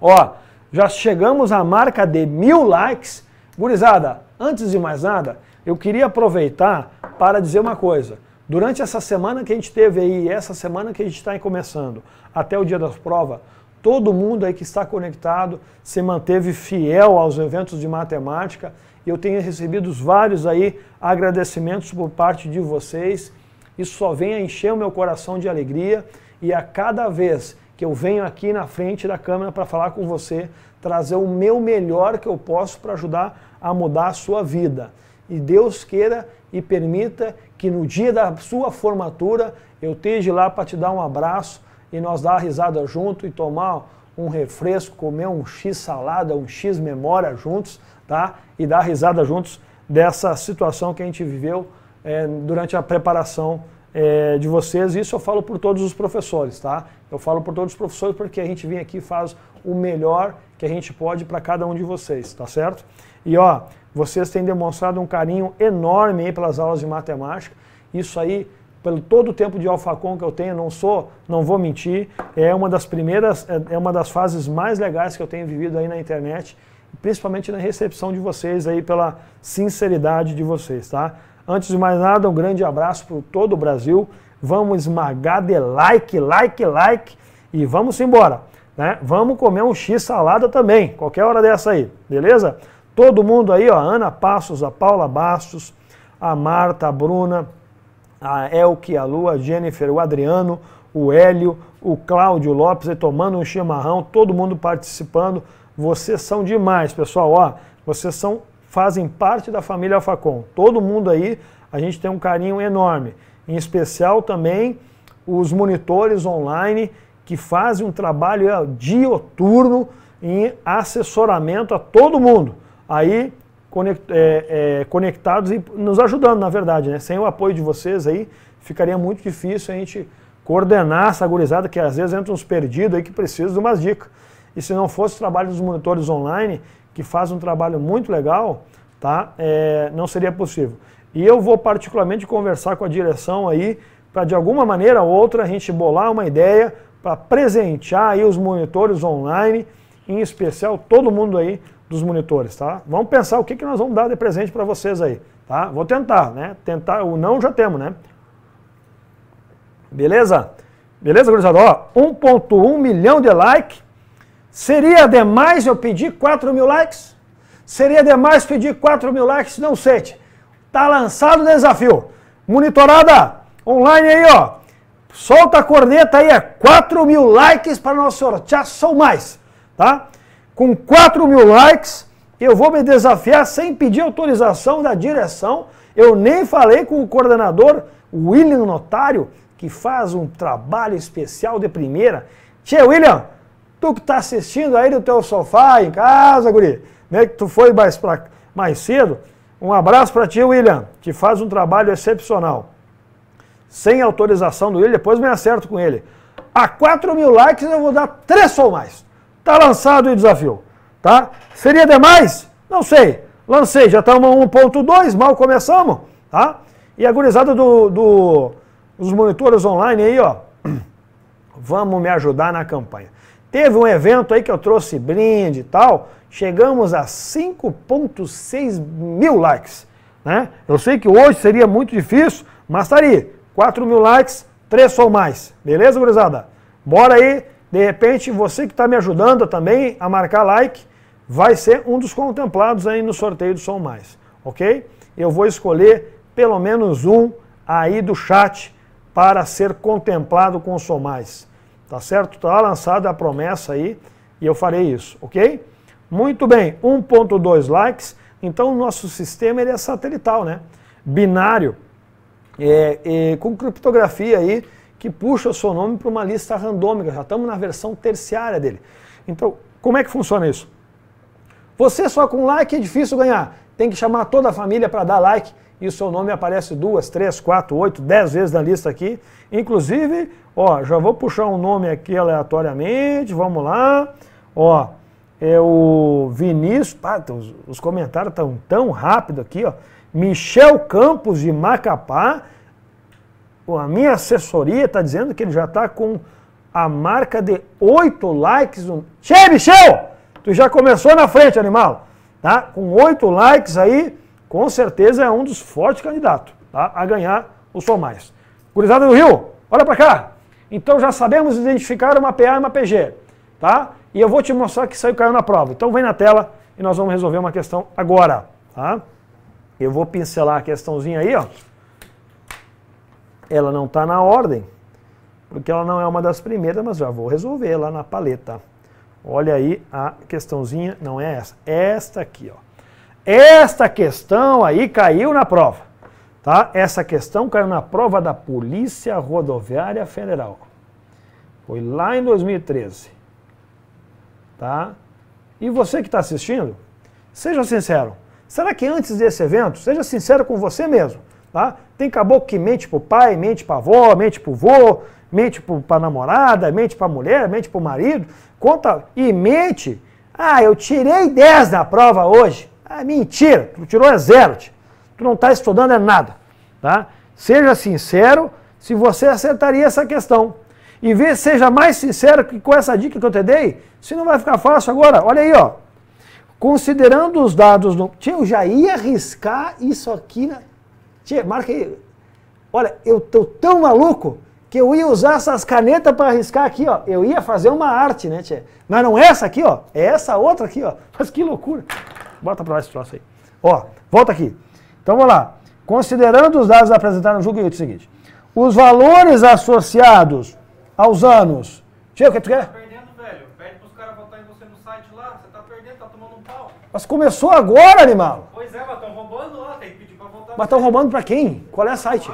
Ó, já chegamos à marca de mil likes. Gurizada, antes de mais nada, eu queria aproveitar para dizer uma coisa. Durante essa semana que a gente teve aí, essa semana que a gente está começando, até o dia das provas todo mundo aí que está conectado se manteve fiel aos eventos de matemática. Eu tenho recebido vários aí agradecimentos por parte de vocês. Isso só vem a encher o meu coração de alegria e a cada vez que eu venho aqui na frente da câmera para falar com você, trazer o meu melhor que eu posso para ajudar a mudar a sua vida. E Deus queira e permita que no dia da sua formatura eu esteja lá para te dar um abraço, e nós dar risada junto e tomar um refresco, comer um X salada, um X memória juntos, tá? E dar risada juntos dessa situação que a gente viveu é, durante a preparação é, de vocês. Isso eu falo por todos os professores, tá? Eu falo por todos os professores porque a gente vem aqui e faz o melhor que a gente pode para cada um de vocês, tá certo? E ó, vocês têm demonstrado um carinho enorme aí pelas aulas de matemática. Isso aí pelo todo o tempo de Alfacon que eu tenho, não sou, não vou mentir, é uma das primeiras, é, é uma das fases mais legais que eu tenho vivido aí na internet, principalmente na recepção de vocês aí pela sinceridade de vocês, tá? Antes de mais nada, um grande abraço para todo o Brasil. Vamos esmagar de like, like, like e vamos embora, né? Vamos comer um X salada também, qualquer hora dessa aí, beleza? Todo mundo aí, ó, Ana Passos, a Paula Bastos, a Marta, a Bruna, a ah, Elke, é a Lua, a Jennifer, o Adriano, o Hélio, o Cláudio Lopes aí tomando um chimarrão, todo mundo participando. Vocês são demais, pessoal. Ó, vocês são, fazem parte da família Alfacom. Todo mundo aí, a gente tem um carinho enorme. Em especial também os monitores online que fazem um trabalho é, dioturno em assessoramento a todo mundo. Aí conect, é, é, conectados e nos ajudando, na verdade. Né? Sem o apoio de vocês aí, ficaria muito difícil a gente coordenar essa gurizada, que às vezes entra uns perdidos aí que precisam de umas dicas. E se não fosse o trabalho dos monitores online, que faz um trabalho muito legal, tá? É, não seria possível. E eu vou particularmente conversar com a direção aí, para de alguma maneira ou outra a gente bolar uma ideia para presentear aí os monitores online, em especial todo mundo aí dos monitores, tá? Vamos pensar o que, que nós vamos dar de presente para vocês aí, tá? Vou tentar, né? Tentar, o não já temos, né? Beleza? Beleza, gurizada? Ó, 1.1 milhão de like. Seria demais eu pedir 4 mil likes? Seria demais pedir 4 mil likes? Não sei. Tá lançado o desafio. Monitorada, online aí, ó. Solta a corneta aí, é 4 mil likes para nós sortear, são mais, tá? com 4 mil likes, eu vou me desafiar sem pedir autorização da direção. Eu nem falei com o coordenador William Notário, que faz um trabalho especial de primeira. Tchê, William, tu que tá assistindo aí no teu sofá, em casa, guri, né, que tu foi mais, pra, mais cedo, um abraço para ti, William, que faz um trabalho excepcional. Sem autorização do William, depois me acerto com ele. A 4 mil likes eu vou dar 3 ou mais. Tá lançado o desafio, tá? Seria demais? Não sei. Lancei, já estamos 1.2, mal começamos, tá? E a gurizada do, do, dos monitores online aí, ó, [CLEARS THROAT] vamos me ajudar na campanha. Teve um evento aí que eu trouxe brinde e tal, chegamos a 5.6 mil likes, né? Eu sei que hoje seria muito difícil, mas tá ali, 4 mil likes, 3 ou mais, beleza, gurizada? Bora aí, de repente, você que está me ajudando também a marcar like, vai ser um dos contemplados aí no sorteio do Som Mais, ok? Eu vou escolher pelo menos um aí do chat para ser contemplado com o Som Mais, tá certo? Está lançada a promessa aí e eu farei isso, ok? Muito bem, 1.2 likes, então o nosso sistema ele é satelital, né? Binário, é, é, com criptografia aí, que puxa o seu nome para uma lista randômica. Já estamos na versão terciária dele. Então, como é que funciona isso? Você só com like é difícil ganhar. Tem que chamar toda a família para dar like e o seu nome aparece duas, três, quatro, oito, dez vezes na lista aqui. Inclusive, ó, já vou puxar um nome aqui aleatoriamente, vamos lá. Ó, é o Vinícius, pá, os, os comentários estão tão rápido aqui, ó. Michel Campos de Macapá Pô, a minha assessoria está dizendo que ele já está com a marca de 8 likes. No... Che, Michel! Tu já começou na frente, animal. Tá? Com 8 likes aí, com certeza é um dos fortes candidatos tá? a ganhar o Sou Mais. Curizada do Rio, olha para cá. Então já sabemos identificar uma PA e uma PG. Tá? E eu vou te mostrar que saiu caiu na prova. Então vem na tela e nós vamos resolver uma questão agora. Tá? Eu vou pincelar a questãozinha aí, ó. Ela não está na ordem, porque ela não é uma das primeiras, mas já vou resolver lá na paleta. Olha aí a questãozinha, não é essa, esta aqui, ó. Esta questão aí caiu na prova, tá? Essa questão caiu na prova da Polícia Rodoviária Federal. Foi lá em 2013, tá? E você que está assistindo, seja sincero. Será que antes desse evento, seja sincero com você mesmo, Tá? Tem caboclo que mente pro pai, mente pra avó, mente pro vô, mente pro, pra namorada, mente pra mulher, mente pro marido, conta e mente. Ah, eu tirei 10 na prova hoje. Ah, mentira, tu tirou é zero. Tu não está estudando é nada. Tá? Seja sincero se você acertaria essa questão. E vê, seja mais sincero que com essa dica que eu te dei, se não vai ficar fácil agora. Olha aí, ó. Considerando os dados do. Tio, eu já ia arriscar isso aqui. Na... Tia, marca aí. Olha, eu tô tão maluco que eu ia usar essas canetas para arriscar aqui, ó. Eu ia fazer uma arte, né, tia? Mas não é essa aqui, ó. É essa outra aqui, ó. [LAUGHS] Mas que loucura. Bota para lá esse troço aí. Ó, volta aqui. Então vamos lá. Considerando os dados apresentados no julgo, eu o seguinte. Os valores associados aos anos. Tia, o que tu quer? Tá perdendo, velho. Pede os caras votarem você no site lá. Você tá perdendo, tá tomando um pau. Mas começou agora, animal. Pois é, mas estão roubando, mas estão roubando para quem? Qual é o tá, site?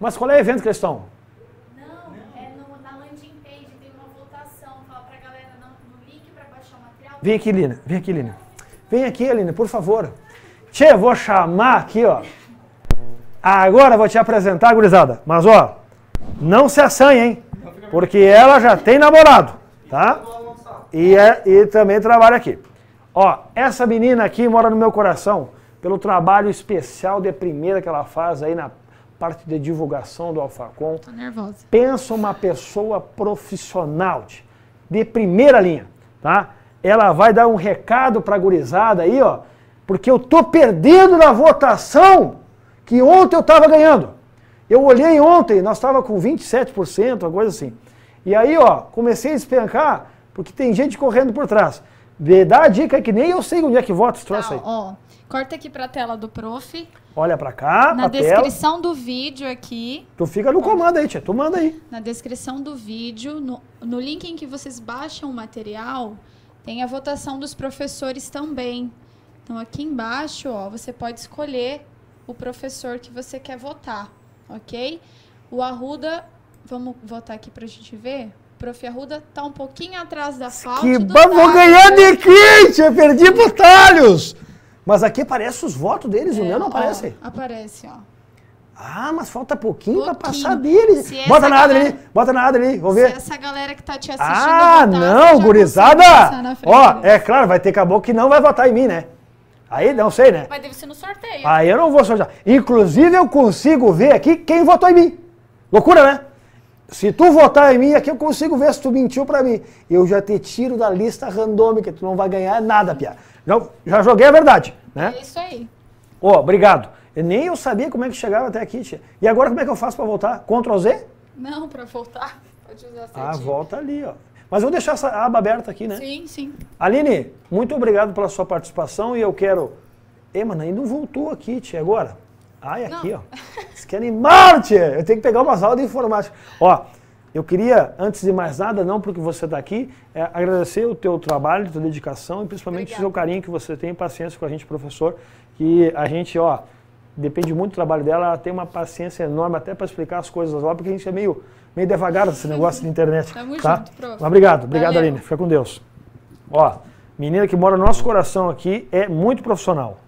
Mas qual é o evento que eles estão? Não, é no, na landing page, tem uma votação. Fala pra galera não, no link para baixar o material. Vem aqui, Lina. Vem aqui, Lina. Vem aqui, Lina, por favor. Tchê, vou chamar aqui, ó. Agora vou te apresentar, gurizada. Mas, ó, não se assanhe, hein? Porque ela já tem namorado, tá? E, é, e também trabalha aqui. Ó, essa menina aqui mora no meu coração pelo trabalho especial de primeira que ela faz aí na parte de divulgação do Alfacom. Tô nervosa. Pensa uma pessoa profissional, de, de primeira linha, tá? Ela vai dar um recado pra gurizada aí, ó, porque eu tô perdendo na votação que ontem eu tava ganhando. Eu olhei ontem, nós tava com 27%, uma coisa assim. E aí, ó, comecei a despencar, porque tem gente correndo por trás. Dá a dica que nem eu sei onde é que vota esse troço tá, aí. Ó, Corta aqui para a tela do prof. Olha para cá, Na descrição tela. do vídeo aqui. Tu fica no comando aí, tia. Tu manda aí. Na descrição do vídeo, no, no link em que vocês baixam o material, tem a votação dos professores também. Então aqui embaixo, ó, você pode escolher o professor que você quer votar, ok? O Arruda, vamos votar aqui para a gente ver? Prof. Arruda tá um pouquinho atrás da falta. Que bom, vou ganhar de kit! Eu perdi por talhos! Mas aqui aparece os votos deles, é, o meu não aparece? Ó, aparece, ó. Ah, mas falta pouquinho, pouquinho. pra passar deles. Bota na ali, bota na ali, vou ver. Se essa galera que tá te assistindo Ah, votar, não, gurizada! Ó, é claro, vai ter caboclo que não vai votar em mim, né? Aí não sei, né? Mas deve ser no sorteio. Aí eu não vou sortear. Inclusive eu consigo ver aqui quem votou em mim. Loucura, né? Se tu votar em mim, aqui eu consigo ver se tu mentiu para mim. Eu já te tiro da lista randômica, tu não vai ganhar nada, Pia. Já, então, já joguei a verdade, né? É isso aí. Ô, oh, obrigado. Eu nem eu sabia como é que chegava até aqui, tia. E agora como é que eu faço para voltar? Ctrl Z? Não, para voltar. Pode usar Ah, volta ali, ó. Mas eu vou deixar essa aba aberta aqui, né? Sim, sim. Aline, muito obrigado pela sua participação e eu quero... Ei, mano, ainda não voltou aqui, tia, agora. Ai, aqui, Não. ó. Isso que é Eu tenho que pegar umas aulas de informática. Ó, eu queria, antes de mais nada, não porque você está aqui, é agradecer o teu trabalho, a tua dedicação e principalmente Obrigada. o seu carinho que você tem, paciência com a gente, professor, que a gente, ó, depende muito do trabalho dela, ela tem uma paciência enorme até para explicar as coisas lá, porque a gente é meio, meio devagar nesse negócio de internet. [LAUGHS] Tamo tá? junto, prof. Mas obrigado, obrigado, Valeu. Aline. Fica com Deus. Ó, menina que mora no nosso coração aqui é muito profissional.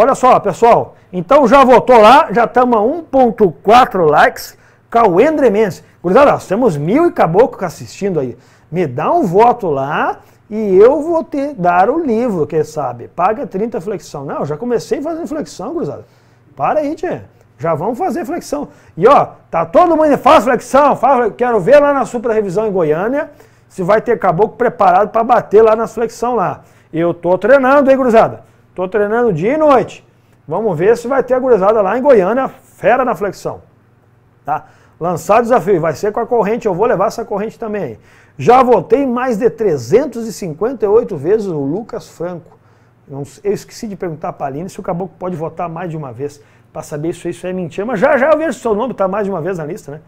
Olha só, pessoal. Então já votou lá, já estamos a 1.4 likes. Cauê Mendes. Gurizada, nós temos mil e caboclo assistindo aí. Me dá um voto lá e eu vou te dar o livro, quem sabe. Paga 30 flexão. Não, já comecei fazendo flexão, gurizada. Para aí, tia. Já vamos fazer flexão. E ó, tá todo mundo, faz flexão, faz, quero ver lá na Supra Revisão em Goiânia se vai ter caboclo preparado para bater lá na flexão lá. Eu tô treinando, hein, gurizada? Estou treinando dia e noite. Vamos ver se vai ter a gurizada lá em Goiânia, fera na flexão. Tá? Lançar desafio, vai ser com a corrente, eu vou levar essa corrente também. Já votei mais de 358 vezes o Lucas Franco. Eu esqueci de perguntar para a Aline se o caboclo pode votar mais de uma vez. Para saber se isso é mentira, mas já já eu vejo seu nome, tá mais de uma vez na lista, né?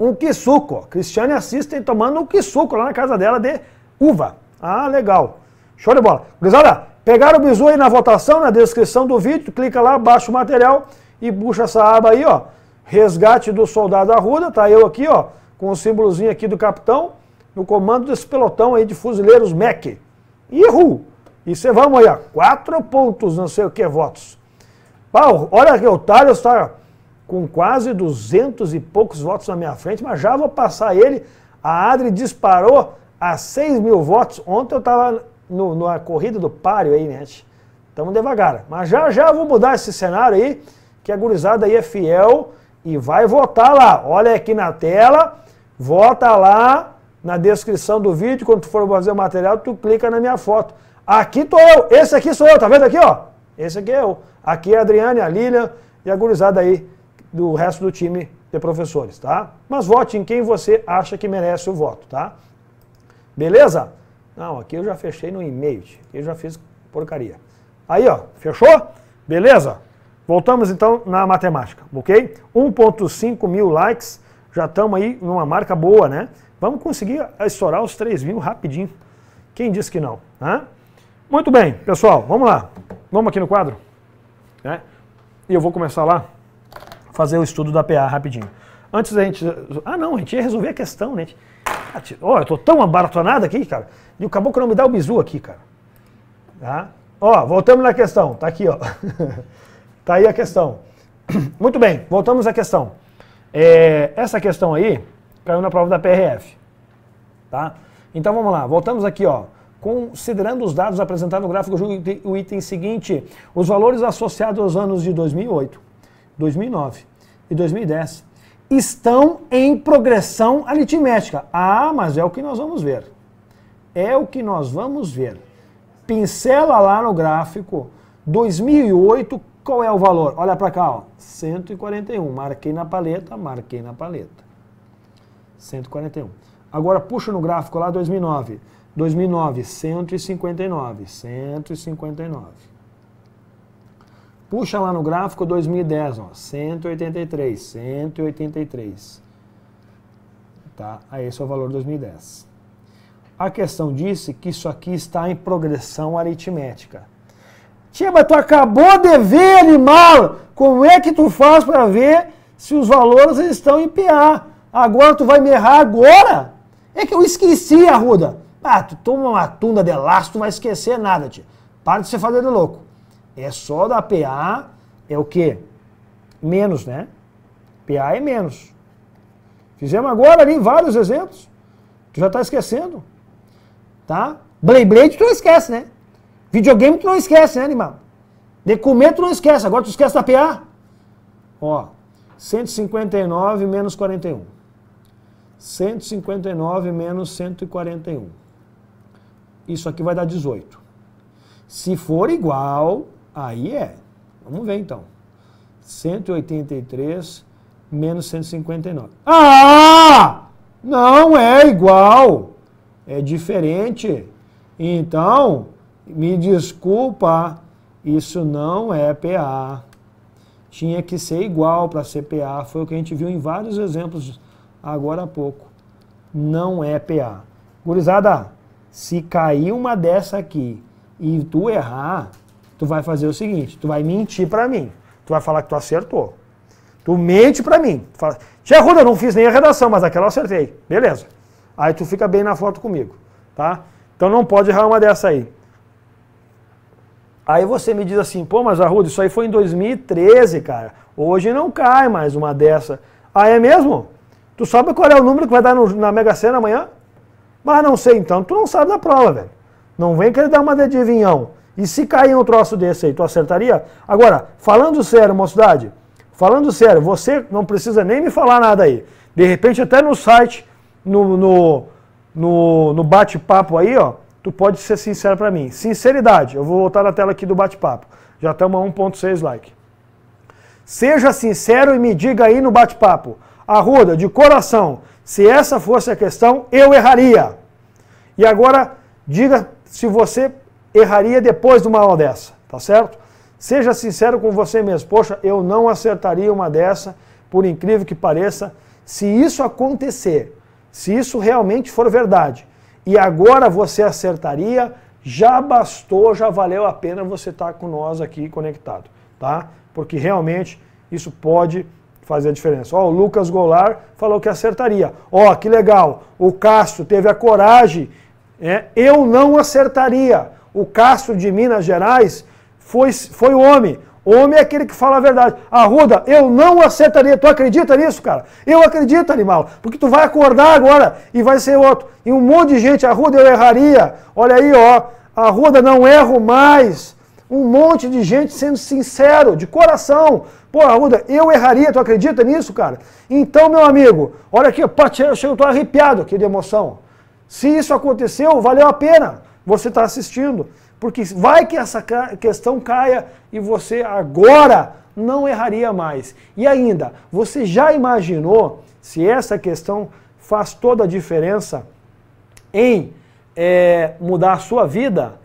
um quisuco. Cristiane assiste tomando um quisuco lá na casa dela de uva. Ah, legal. Show de bola. Gurizada, pegaram o bizu aí na votação, na descrição do vídeo, clica lá, baixa o material e puxa essa aba aí, ó. Resgate do soldado Arruda, tá eu aqui, ó, com o símbolozinho aqui do capitão, no comando desse pelotão aí de fuzileiros MEC. Ihu! E você vamos aí, ó, quatro pontos, não sei o que, votos. Pau, olha que otário, está com quase duzentos e poucos votos na minha frente, mas já vou passar ele. A Adri disparou a seis mil votos. Ontem eu tava no, na corrida do páreo aí, né? Estamos devagar. Mas já já vou mudar esse cenário aí, que a gurizada aí é fiel e vai votar lá. Olha aqui na tela, vota lá na descrição do vídeo. Quando tu for fazer o material, tu clica na minha foto. Aqui tô eu, esse aqui sou eu, tá vendo aqui, ó? Esse aqui é eu. Aqui é a Adriane, a Lilian e a gurizada aí do resto do time de professores, tá? Mas vote em quem você acha que merece o voto, tá? Beleza? Não, aqui eu já fechei no e-mail, aqui eu já fiz porcaria. Aí, ó, fechou? Beleza? Voltamos então na matemática, ok? 1.5 mil likes, já estamos aí numa marca boa, né? Vamos conseguir estourar os 3 mil rapidinho. Quem disse que não? Né? Muito bem, pessoal, vamos lá. Vamos aqui no quadro. Né? E eu vou começar lá fazer o estudo da PA rapidinho. Antes da gente... Ah, não, a gente ia resolver a questão, né? Ó, oh, eu tô tão abaratonado aqui, cara. E o caboclo não me dá o bizu aqui, cara. Tá? Ó, oh, voltamos na questão. Tá aqui, ó. [LAUGHS] tá aí a questão. [CLEARS THROAT] Muito bem, voltamos à questão. É, essa questão aí caiu na prova da PRF. Tá? Então vamos lá, voltamos aqui, ó. Considerando os dados apresentados no gráfico, o item seguinte, os valores associados aos anos de 2008, 2009 e 2010 estão em progressão aritmética. Ah, mas é o que nós vamos ver. É o que nós vamos ver. Pincela lá no gráfico, 2008, qual é o valor? Olha para cá, ó, 141. Marquei na paleta, marquei na paleta. 141. Agora puxa no gráfico lá 2009. 2009, 159, 159. Puxa lá no gráfico 2010, ó, 183, 183. Tá? Aí esse é o valor 2010. A questão disse que isso aqui está em progressão aritmética. Tia, mas tu acabou de ver, animal! Como é que tu faz para ver se os valores estão em PA? Agora tu vai me errar agora? É que eu esqueci, Arruda. Ah, tu toma uma tunda de laço, tu vai esquecer nada, tia. Para de se fazer de louco. É só da PA, é o quê? Menos, né? PA é menos. Fizemos agora ali vários exemplos. Tu já está esquecendo. Tá? Blade tu não esquece, né? Videogame tu não esquece, né, animal? Documento tu não esquece. Agora tu esquece da PA. Ó, 159 menos 41. 159 menos 141. Isso aqui vai dar 18. Se for igual, Aí é. Vamos ver então. 183 menos 159. Ah! Não é igual. É diferente. Então, me desculpa, isso não é PA. Tinha que ser igual para ser PA. Foi o que a gente viu em vários exemplos agora há pouco. Não é PA. Gurizada, se cair uma dessa aqui e tu errar, tu vai fazer o seguinte, tu vai mentir para mim. Tu vai falar que tu acertou. Tu mente para mim. Tu fala, Tia Ruda, eu não fiz nem a redação, mas aquela eu acertei. Beleza. Aí tu fica bem na foto comigo, tá? Então não pode errar uma dessa aí. Aí você me diz assim, pô, mas Arruda, isso aí foi em 2013, cara. Hoje não cai mais uma dessa. Ah, é mesmo? Tu sabe qual é o número que vai dar no, na Mega Sena amanhã? Mas não sei, então tu não sabe da prova, velho. Não vem querer dar uma de adivinhão. E se cair um troço desse aí, tu acertaria? Agora, falando sério, mocidade, falando sério, você não precisa nem me falar nada aí. De repente, até no site, no, no, no, no bate-papo aí, ó, tu pode ser sincero para mim. Sinceridade, eu vou voltar na tela aqui do bate-papo. Já estamos a 1.6 like. Seja sincero e me diga aí no bate-papo. Arruda, de coração, se essa fosse a questão, eu erraria. E agora, diga se você erraria depois de uma aula dessa, tá certo? Seja sincero com você mesmo. Poxa, eu não acertaria uma dessa, por incrível que pareça. Se isso acontecer, se isso realmente for verdade, e agora você acertaria, já bastou, já valeu a pena você estar tá com nós aqui conectado, tá? Porque realmente isso pode fazer a diferença. Ó, o Lucas Golar falou que acertaria. Ó, que legal, o Castro teve a coragem, né? eu não acertaria. O Castro de Minas Gerais foi, foi homem. Homem é aquele que fala a verdade. Arruda, eu não aceitaria. Tu acredita nisso, cara? Eu acredito, animal. Porque tu vai acordar agora e vai ser outro. E um monte de gente, Arruda, eu erraria. Olha aí, ó. Arruda, não erro mais. Um monte de gente sendo sincero, de coração. Pô, Arruda, eu erraria. Tu acredita nisso, cara? Então, meu amigo, olha aqui, eu tô arrepiado aqui de emoção. Se isso aconteceu, valeu a pena você está assistindo. Porque vai que essa questão caia e você agora não erraria mais. E ainda, você já imaginou se essa questão faz toda a diferença em é, mudar a sua vida?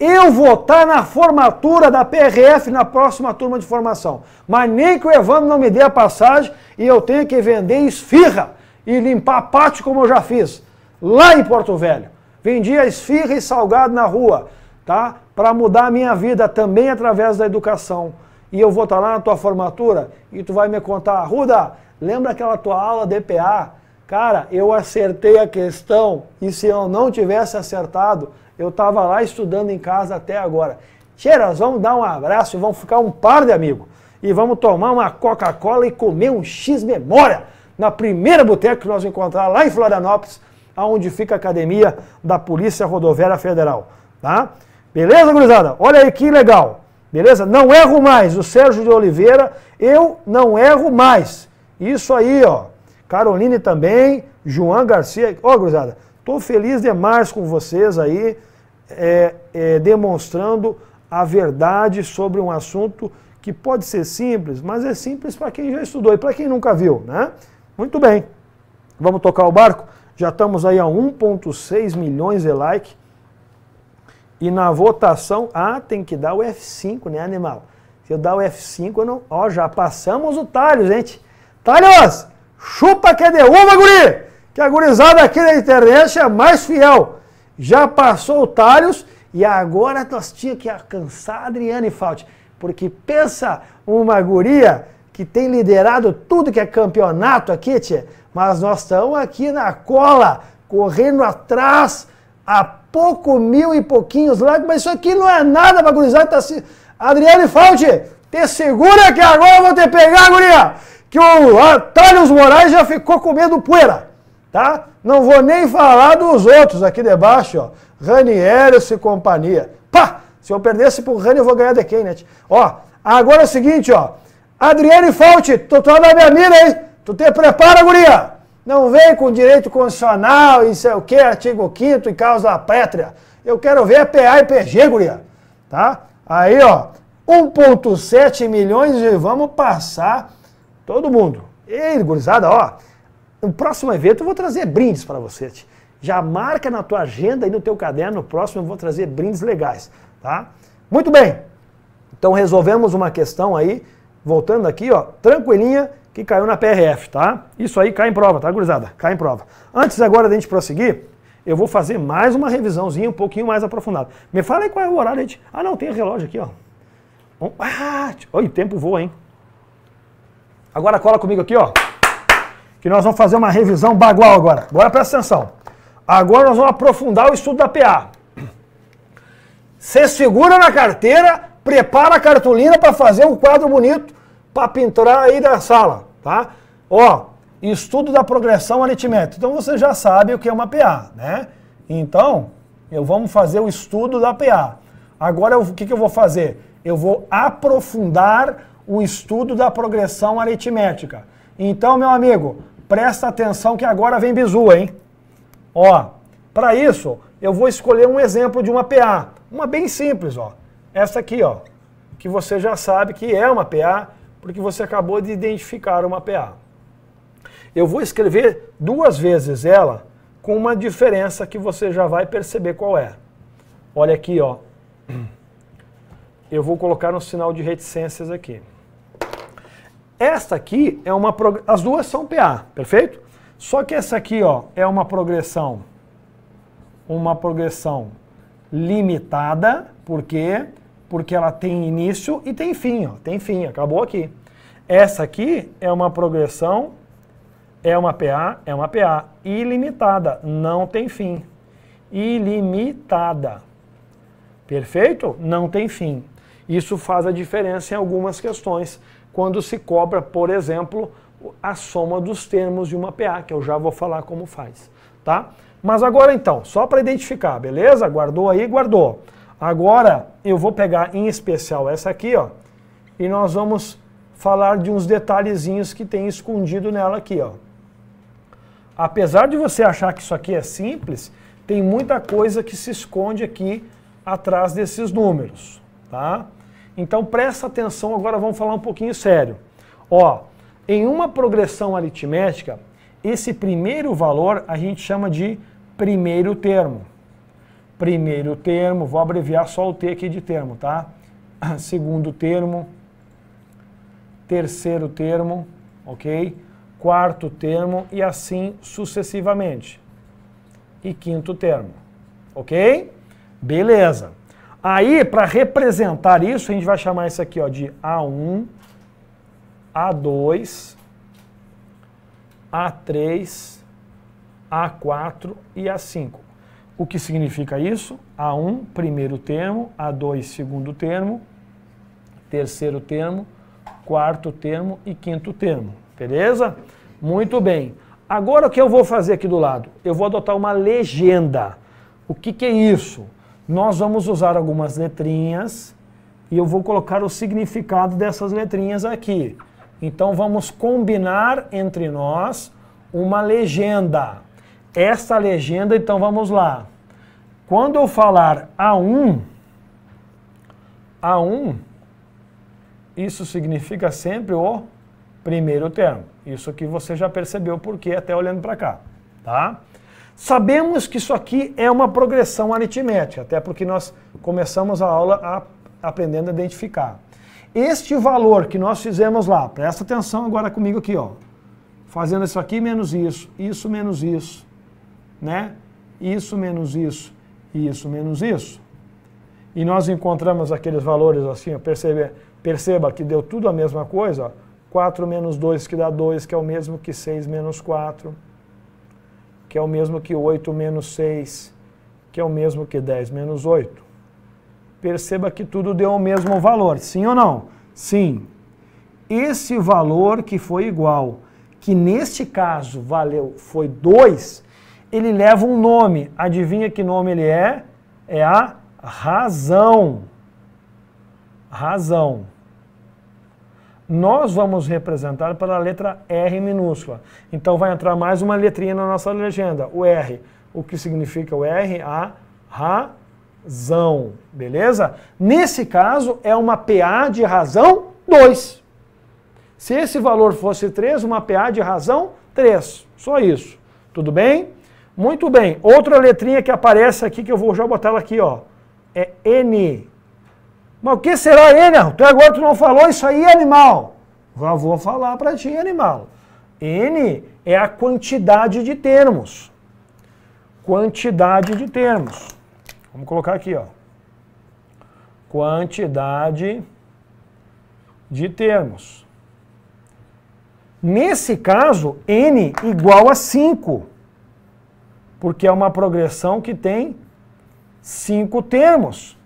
Eu vou estar tá na formatura da PRF na próxima turma de formação. Mas nem que o Evandro não me dê a passagem e eu tenho que vender esfirra e limpar pátio como eu já fiz, lá em Porto Velho. Vendia esfirra e salgado na rua, tá? Para mudar a minha vida também através da educação. E eu vou estar tá lá na tua formatura e tu vai me contar, Ruda, lembra aquela tua aula DPA? Cara, eu acertei a questão e se eu não tivesse acertado, eu estava lá estudando em casa até agora. Cheiras, vamos dar um abraço e vamos ficar um par de amigo. E vamos tomar uma Coca-Cola e comer um X-Memória na primeira boteca que nós encontrar lá em Florianópolis, aonde fica a academia da Polícia Rodoviária Federal, tá? Beleza, gurizada? Olha aí que legal. Beleza? Não erro mais. O Sérgio de Oliveira, eu não erro mais. Isso aí, ó. Caroline também, João Garcia. Ó, gurizada, tô feliz demais com vocês aí, é, é, demonstrando a verdade sobre um assunto que pode ser simples, mas é simples para quem já estudou e para quem nunca viu, né? Muito bem. Vamos tocar o barco? já estamos aí a 1.6 milhões de like. E na votação, ah, tem que dar o F5, né, animal? Se eu dar o F5, eu não... ó, já passamos o Talhos, gente. Talhos, chupa que é de uma, guri! Que a gurizada aqui da internet é mais fiel. Já passou o Talhos e agora nós tinha que alcançar a Adriane Falti Porque pensa uma guria que tem liderado tudo que é campeonato aqui, tia mas nós estamos aqui na cola, correndo atrás, a pouco mil e pouquinhos likes, mas isso aqui não é nada pra gurizada. Tá se... Adriane te segura que agora eu vou te pegar, guria! Que o Thales Moraes já ficou comendo poeira, tá? Não vou nem falar dos outros aqui debaixo, ó. Ranieres e companhia. Pá! Se eu perdesse pro Rani, eu vou ganhar de quem, né? Ó, agora é o seguinte, ó. Adriane Falte, tô tá na minha mira, hein? Tu te prepara, guria! Não vem com direito constitucional, isso é o que, artigo 5 e causa pétrea. Eu quero ver PA e PG, guria. Tá? Aí, ó, 1,7 milhões e vamos passar todo mundo. Ei, gurizada, ó, no próximo evento eu vou trazer brindes para vocês. Já marca na tua agenda e no teu caderno, no próximo eu vou trazer brindes legais, tá? Muito bem. Então resolvemos uma questão aí, voltando aqui, ó, tranquilinha que caiu na PRF, tá? Isso aí cai em prova, tá, gurizada? Cai em prova. Antes agora da gente prosseguir, eu vou fazer mais uma revisãozinha um pouquinho mais aprofundada. Me fala aí qual é o horário, gente. Ah, não, tem relógio aqui, ó. Ah, oi, o tempo voa, hein? Agora cola comigo aqui, ó. Que nós vamos fazer uma revisão bagual agora. Agora presta atenção. Agora nós vamos aprofundar o estudo da PA. Você segura na carteira, prepara a cartolina para fazer um quadro bonito para pinturar aí da sala, tá? Ó, estudo da progressão aritmética. Então você já sabe o que é uma PA, né? Então, eu vamos fazer o estudo da PA. Agora, o que, que eu vou fazer? Eu vou aprofundar o estudo da progressão aritmética. Então, meu amigo, presta atenção que agora vem bizu, hein? Ó, para isso, eu vou escolher um exemplo de uma PA. Uma bem simples, ó. Essa aqui, ó. Que você já sabe que é uma PA porque você acabou de identificar uma PA. Eu vou escrever duas vezes ela com uma diferença que você já vai perceber qual é. Olha aqui, ó. Eu vou colocar um sinal de reticências aqui. Esta aqui é uma prog... as duas são PA, perfeito? Só que essa aqui, ó, é uma progressão uma progressão limitada, porque porque ela tem início e tem fim, ó, tem fim, acabou aqui. Essa aqui é uma progressão, é uma PA, é uma PA ilimitada, não tem fim. Ilimitada. Perfeito? Não tem fim. Isso faz a diferença em algumas questões, quando se cobra, por exemplo, a soma dos termos de uma PA, que eu já vou falar como faz, tá? Mas agora então, só para identificar, beleza? Guardou aí, guardou. Agora eu vou pegar em especial essa aqui, ó, e nós vamos falar de uns detalhezinhos que tem escondido nela aqui, ó. Apesar de você achar que isso aqui é simples, tem muita coisa que se esconde aqui atrás desses números, tá? Então presta atenção, agora vamos falar um pouquinho sério. Ó, em uma progressão aritmética, esse primeiro valor a gente chama de primeiro termo. Primeiro termo, vou abreviar só o T aqui de termo, tá? [CLEARS THROAT] Segundo termo, terceiro termo, ok? Quarto termo e assim sucessivamente. E quinto termo, ok? Beleza. Aí, para representar isso, a gente vai chamar isso aqui ó, de A1, A2, A3, A4 e A5. O que significa isso? A1, primeiro termo, A2, segundo termo, terceiro termo, quarto termo e quinto termo. Beleza? Muito bem. Agora o que eu vou fazer aqui do lado? Eu vou adotar uma legenda. O que, que é isso? Nós vamos usar algumas letrinhas e eu vou colocar o significado dessas letrinhas aqui. Então vamos combinar entre nós uma legenda essa legenda, então vamos lá. Quando eu falar A1, A1, isso significa sempre o primeiro termo. Isso que você já percebeu porque até olhando para cá, tá? Sabemos que isso aqui é uma progressão aritmética, até porque nós começamos a aula a, aprendendo a identificar. Este valor que nós fizemos lá, presta atenção agora comigo aqui, ó. Fazendo isso aqui menos isso, isso menos isso, né? Isso menos isso e isso menos isso. E nós encontramos aqueles valores assim, percebe, perceba que deu tudo a mesma coisa, ó. 4 menos 2 que dá 2, que é o mesmo que 6 menos 4, que é o mesmo que 8 menos 6, que é o mesmo que 10 menos 8. Perceba que tudo deu o mesmo valor, sim ou não? Sim. Esse valor que foi igual, que neste caso valeu, foi 2, ele leva um nome. Adivinha que nome ele é? É a razão. Razão. Nós vamos representar pela letra R minúscula. Então vai entrar mais uma letrinha na nossa legenda, o R. O que significa o R? A razão. Beleza? Nesse caso, é uma PA de razão 2. Se esse valor fosse 3, uma PA de razão 3. Só isso. Tudo bem? Muito bem, outra letrinha que aparece aqui, que eu vou já botar ela aqui, ó. É N. Mas o que será N? Até agora tu não falou, isso aí animal. Já vou falar para ti, animal. N é a quantidade de termos. Quantidade de termos. Vamos colocar aqui, ó. Quantidade de termos. Nesse caso, N igual a 5 porque é uma progressão que tem cinco termos: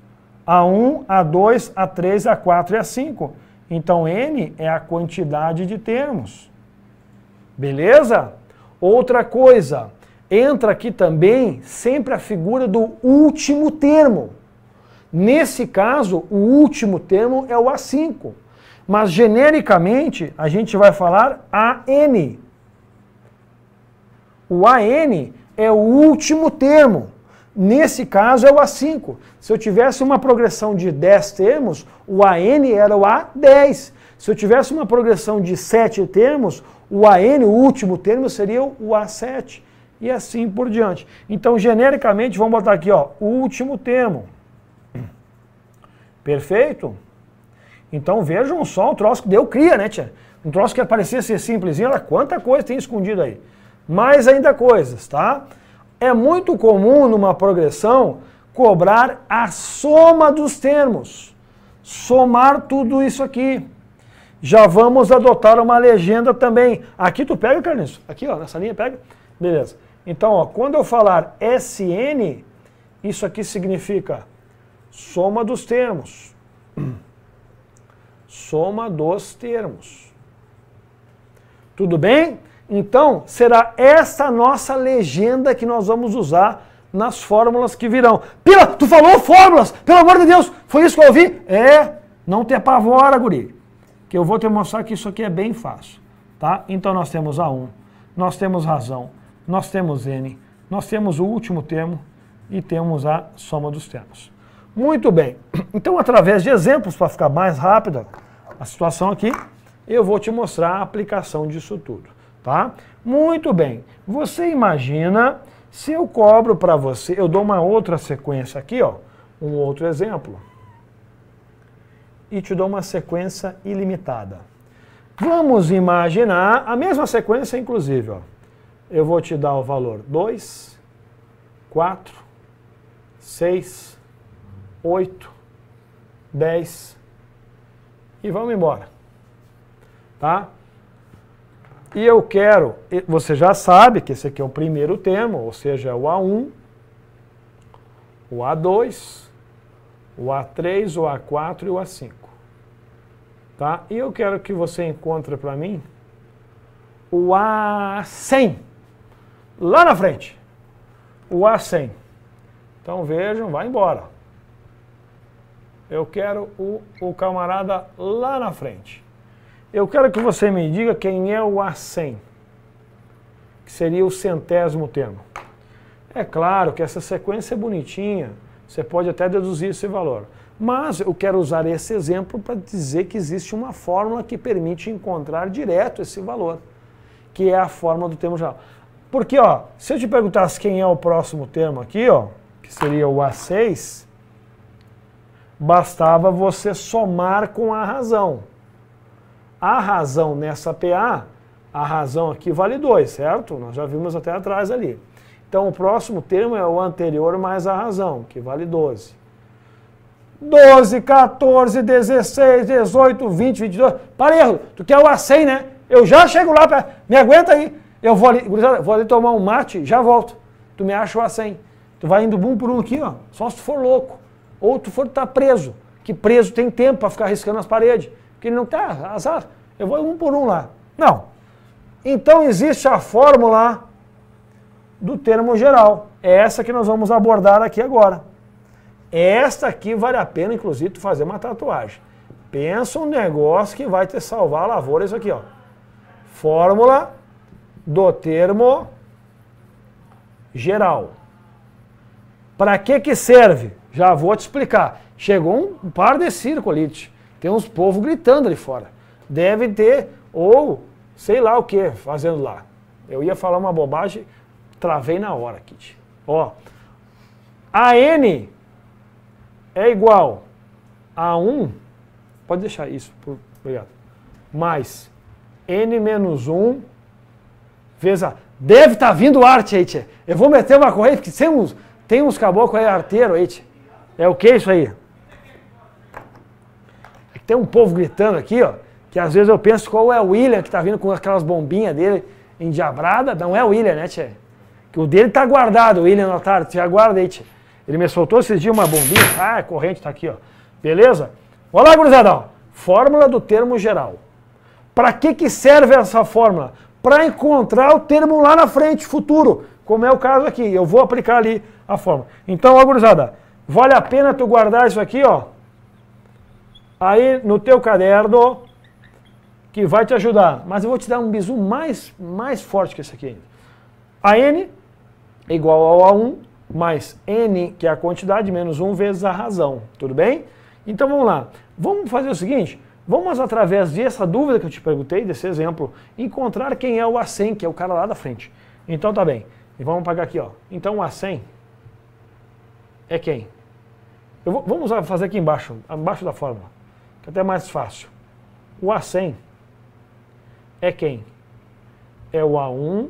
A1, A2, A3, A4 e A5. Então, N é a quantidade de termos. Beleza? Outra coisa, entra aqui também sempre a figura do último termo. Nesse caso, o último termo é o A5. Mas genericamente, a gente vai falar AN. O AN é o último termo. Nesse caso é o A5. Se eu tivesse uma progressão de 10 termos, o AN era o A10. Se eu tivesse uma progressão de 7 termos, o AN, o último termo, seria o A7. E assim por diante. Então, genericamente, vamos botar aqui, ó, último termo. Perfeito? Então vejam só um troço que deu cria, né, tia? Um troço que parecia ser simplesinho, olha quanta coisa tem escondido aí. Mais ainda coisas, tá? É muito comum numa progressão cobrar a soma dos termos. Somar tudo isso aqui. Já vamos adotar uma legenda também. Aqui tu pega, Carlinhos? Aqui, ó, nessa linha pega? Beleza. Então, ó, quando eu falar SN, isso aqui significa soma dos termos. Soma dos termos. Tudo bem? Então, será essa nossa legenda que nós vamos usar nas fórmulas que virão. Pila, tu falou fórmulas! Pelo amor de Deus, foi isso que eu ouvi? É, não te apavora, guri. Que eu vou te mostrar que isso aqui é bem fácil, tá? Então nós temos A1, nós temos razão, nós temos N, nós temos o último termo e temos a soma dos termos. Muito bem. [CLEARS THROAT] Então, através de exemplos, para ficar mais rápida a situação aqui, eu vou te mostrar a aplicação disso tudo. Tá? Muito bem. Você imagina se eu cobro para você, eu dou uma outra sequência aqui, ó, um outro exemplo, e te dou uma sequência ilimitada. Vamos imaginar a mesma sequência, inclusive. Ó. Eu vou te dar o valor 2, 4, 6, 8, 10 e vamos embora. Tá? E eu quero, você já sabe que esse aqui é o primeiro termo, ou seja, é o A1, o A2, o A3, o A4 e o A5. Tá? E eu quero que você encontre para mim o A100, lá na frente, o A100. Então vejam, vai embora. Eu quero o, o camarada lá na frente. Eu quero que você me diga quem é o A100, que seria o centésimo termo. É claro que essa sequência é bonitinha, você pode até deduzir esse valor. Mas eu quero usar esse exemplo para dizer que existe uma fórmula que permite encontrar direto esse valor, que é a fórmula do termo geral. Porque, ó, se eu te perguntasse quem é o próximo termo aqui, ó, que seria o A6, bastava você somar com a razão a razão nessa PA, a razão aqui vale 2, certo? Nós já vimos até atrás ali. Então o próximo termo é o anterior mais a razão, que vale 12. 12, 14, 16, 18, 20, 22. Para erro, tu quer o A100, né? Eu já chego lá, pra... me aguenta aí. Eu vou ali, vou ali tomar um mate, já volto. Tu me acha o A100. Tu vai indo um por um aqui, ó. Só se tu for louco. Ou tu for estar tá preso. Que preso tem tempo para ficar riscando as paredes. Porque ele não está, azar. Eu vou um por um lá. Não. Então existe a fórmula do termo geral. É essa que nós vamos abordar aqui agora. É esta aqui vale a pena, inclusive, tu fazer uma tatuagem. Pensa um negócio que vai te salvar a lavoura, isso aqui, ó. Fórmula do termo geral. Para que que serve? Já vou te explicar. Chegou um par de circulite. Tem uns povos gritando ali fora. deve ter, ou sei lá o que, fazendo lá. Eu ia falar uma bobagem, travei na hora, Kit. Ó, a N é igual a 1, pode deixar isso, por, obrigado, mais N menos 1 vezes a... Deve estar tá vindo arte aí, tchê. Eu vou meter uma corrente, porque tem uns, tem uns caboclos aí, arteiro aí, tchê. É o que isso aí? Tem um povo gritando aqui, ó, que às vezes eu penso qual é o William que tá vindo com aquelas bombinhas dele endiabrada. Não é o William, né, Tchê? Que o dele tá guardado, o William Notário. Te aguarda aí, Tchê. Ele me soltou esses dias uma bombinha. Ah, a é corrente tá aqui, ó. Beleza? Olá, gurizadão. Fórmula do termo geral. Para que, que serve essa fórmula? Para encontrar o termo lá na frente, futuro, como é o caso aqui. Eu vou aplicar ali a fórmula. Então, ó, gurizada, vale a pena tu guardar isso aqui, ó, aí no teu caderno que vai te ajudar. Mas eu vou te dar um bizu mais, mais forte que esse aqui. A n é igual ao A1 mais n, que é a quantidade, menos 1 vezes a razão. Tudo bem? Então vamos lá. Vamos fazer o seguinte. Vamos, através dessa dúvida que eu te perguntei, desse exemplo, encontrar quem é o A100, que é o cara lá da frente. Então tá bem. E vamos pagar aqui, ó. Então o A100 é quem? Vou, vamos fazer aqui embaixo, abaixo da fórmula até mais fácil. O A100 é quem? É o A1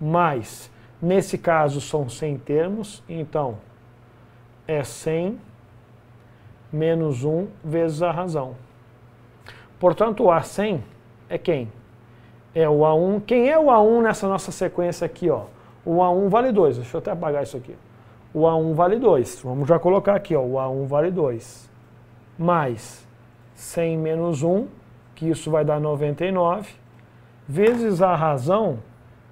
mais, nesse caso são 100 termos, então é 100 menos 1 vezes a razão. Portanto, o A100 é quem? É o A1. Quem é o A1 nessa nossa sequência aqui? Ó? O A1 vale 2. Deixa eu até apagar isso aqui. O A1 vale 2. Vamos já colocar aqui, ó, o A1 vale 2 mais 100 menos 1, que isso vai dar 99, vezes a razão,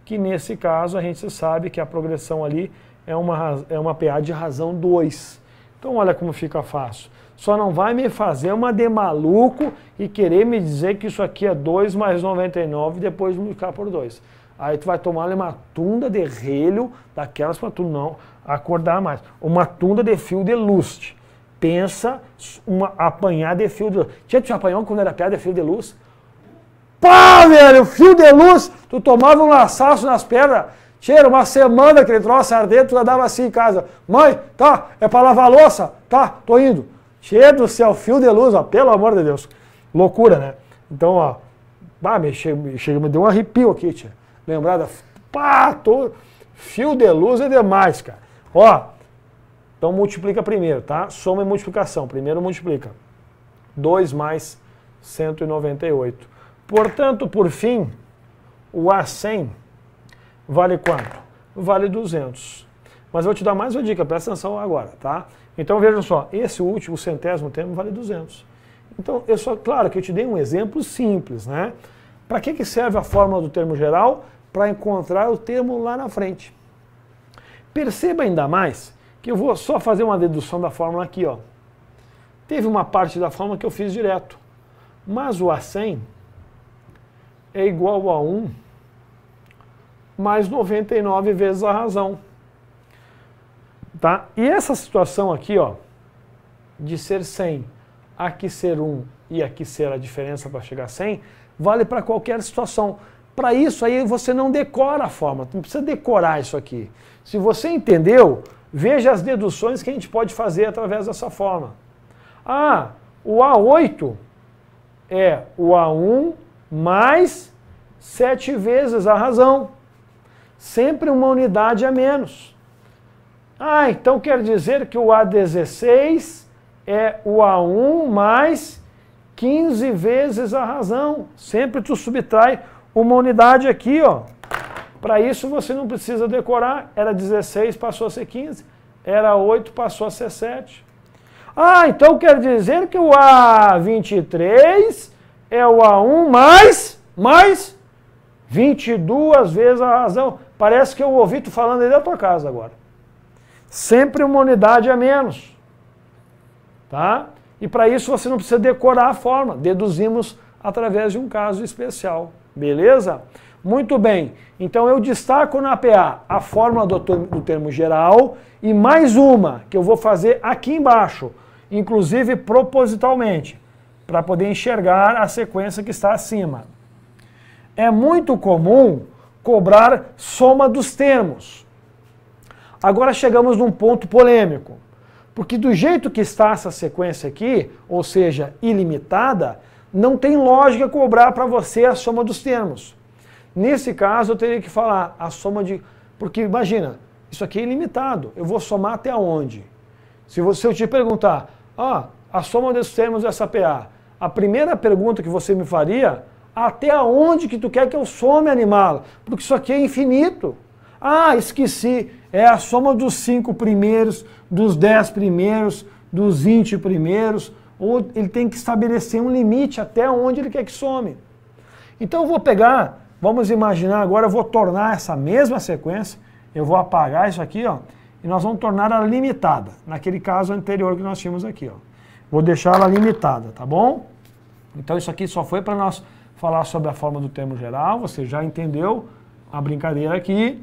que nesse caso a gente sabe que a progressão ali é uma, é uma PA de razão 2. Então olha como fica fácil. Só não vai me fazer uma de maluco e querer me dizer que isso aqui é 2 mais 99 e depois multiplicar por 2. Aí tu vai tomar uma tunda de relho daquelas para tu não acordar mais. Uma tunda de fio de lustre pensa uma, apanhar de fio de luz. Tinha te apanhão quando era piada de fio de luz? Pá, velho, fio de luz, tu tomava um laçaço nas pernas. Cheira, uma semana que ele troço ardente, tu andava assim em casa. Mãe, tá, é para lavar louça? Tá, tô indo. Cheio do céu, fio de luz, ó, pelo amor de Deus. Loucura, né? Então, ó, pá, me, chega me, me deu um arrepio aqui, tia. Lembrada, pá, tô, fio de luz é demais, cara. Ó, então multiplica primeiro, tá? Soma e multiplicação. Primeiro multiplica. 2 mais 198. Portanto, por fim, o A100 vale quanto? Vale 200. Mas vou te dar mais uma dica, presta atenção agora, tá? Então vejam só, esse último, centésimo termo, vale 200. Então, eu só, claro que eu te dei um exemplo simples, né? Para que, que serve a fórmula do termo geral? Para encontrar o termo lá na frente. Perceba ainda mais que eu vou só fazer uma dedução da fórmula aqui, ó. Teve uma parte da fórmula que eu fiz direto, mas o A100 é igual a 1 mais 99 vezes a razão. Tá? E essa situação aqui, ó, de ser 100, aqui ser 1 e aqui ser a diferença para chegar a 100, vale para qualquer situação. Para isso aí você não decora a fórmula, não precisa decorar isso aqui. Se você entendeu, Veja as deduções que a gente pode fazer através dessa forma. Ah, o A8 é o A1 mais 7 vezes a razão. Sempre uma unidade a menos. Ah, então quer dizer que o A16 é o A1 mais 15 vezes a razão. Sempre tu subtrai uma unidade aqui, ó. Para isso você não precisa decorar, era 16, passou a ser 15, era 8, passou a ser 7. Ah, então quer dizer que o A23 é o A1 mais, mais 22 vezes a razão. Parece que eu ouvi tu falando aí da tua casa agora. Sempre uma unidade a menos. Tá? E para isso você não precisa decorar a forma, deduzimos através de um caso especial. Beleza? Muito bem, então eu destaco na PA a fórmula do, do termo geral e mais uma que eu vou fazer aqui embaixo, inclusive propositalmente, para poder enxergar a sequência que está acima. É muito comum cobrar soma dos termos. Agora chegamos num ponto polêmico, porque do jeito que está essa sequência aqui, ou seja, ilimitada, não tem lógica cobrar para você a soma dos termos Nesse caso, eu teria que falar a soma de. Porque imagina, isso aqui é ilimitado. Eu vou somar até onde? Se, você, eu te perguntar, ah, a soma desses termos dessa PA, a primeira pergunta que você me faria, até onde que tu quer que eu some animal? Porque isso aqui é infinito. Ah, esqueci. É a soma dos cinco primeiros, dos dez primeiros, dos vinte primeiros. Ou ele tem que estabelecer um limite até onde ele quer que some. Então eu vou pegar Vamos imaginar agora, eu vou tornar essa mesma sequência, eu vou apagar isso aqui, ó, e nós vamos tornar ela limitada, naquele caso anterior que nós tínhamos aqui. Ó. Vou deixar ela limitada, tá bom? Então isso aqui só foi para nós falar sobre a forma do termo geral, você já entendeu a brincadeira aqui.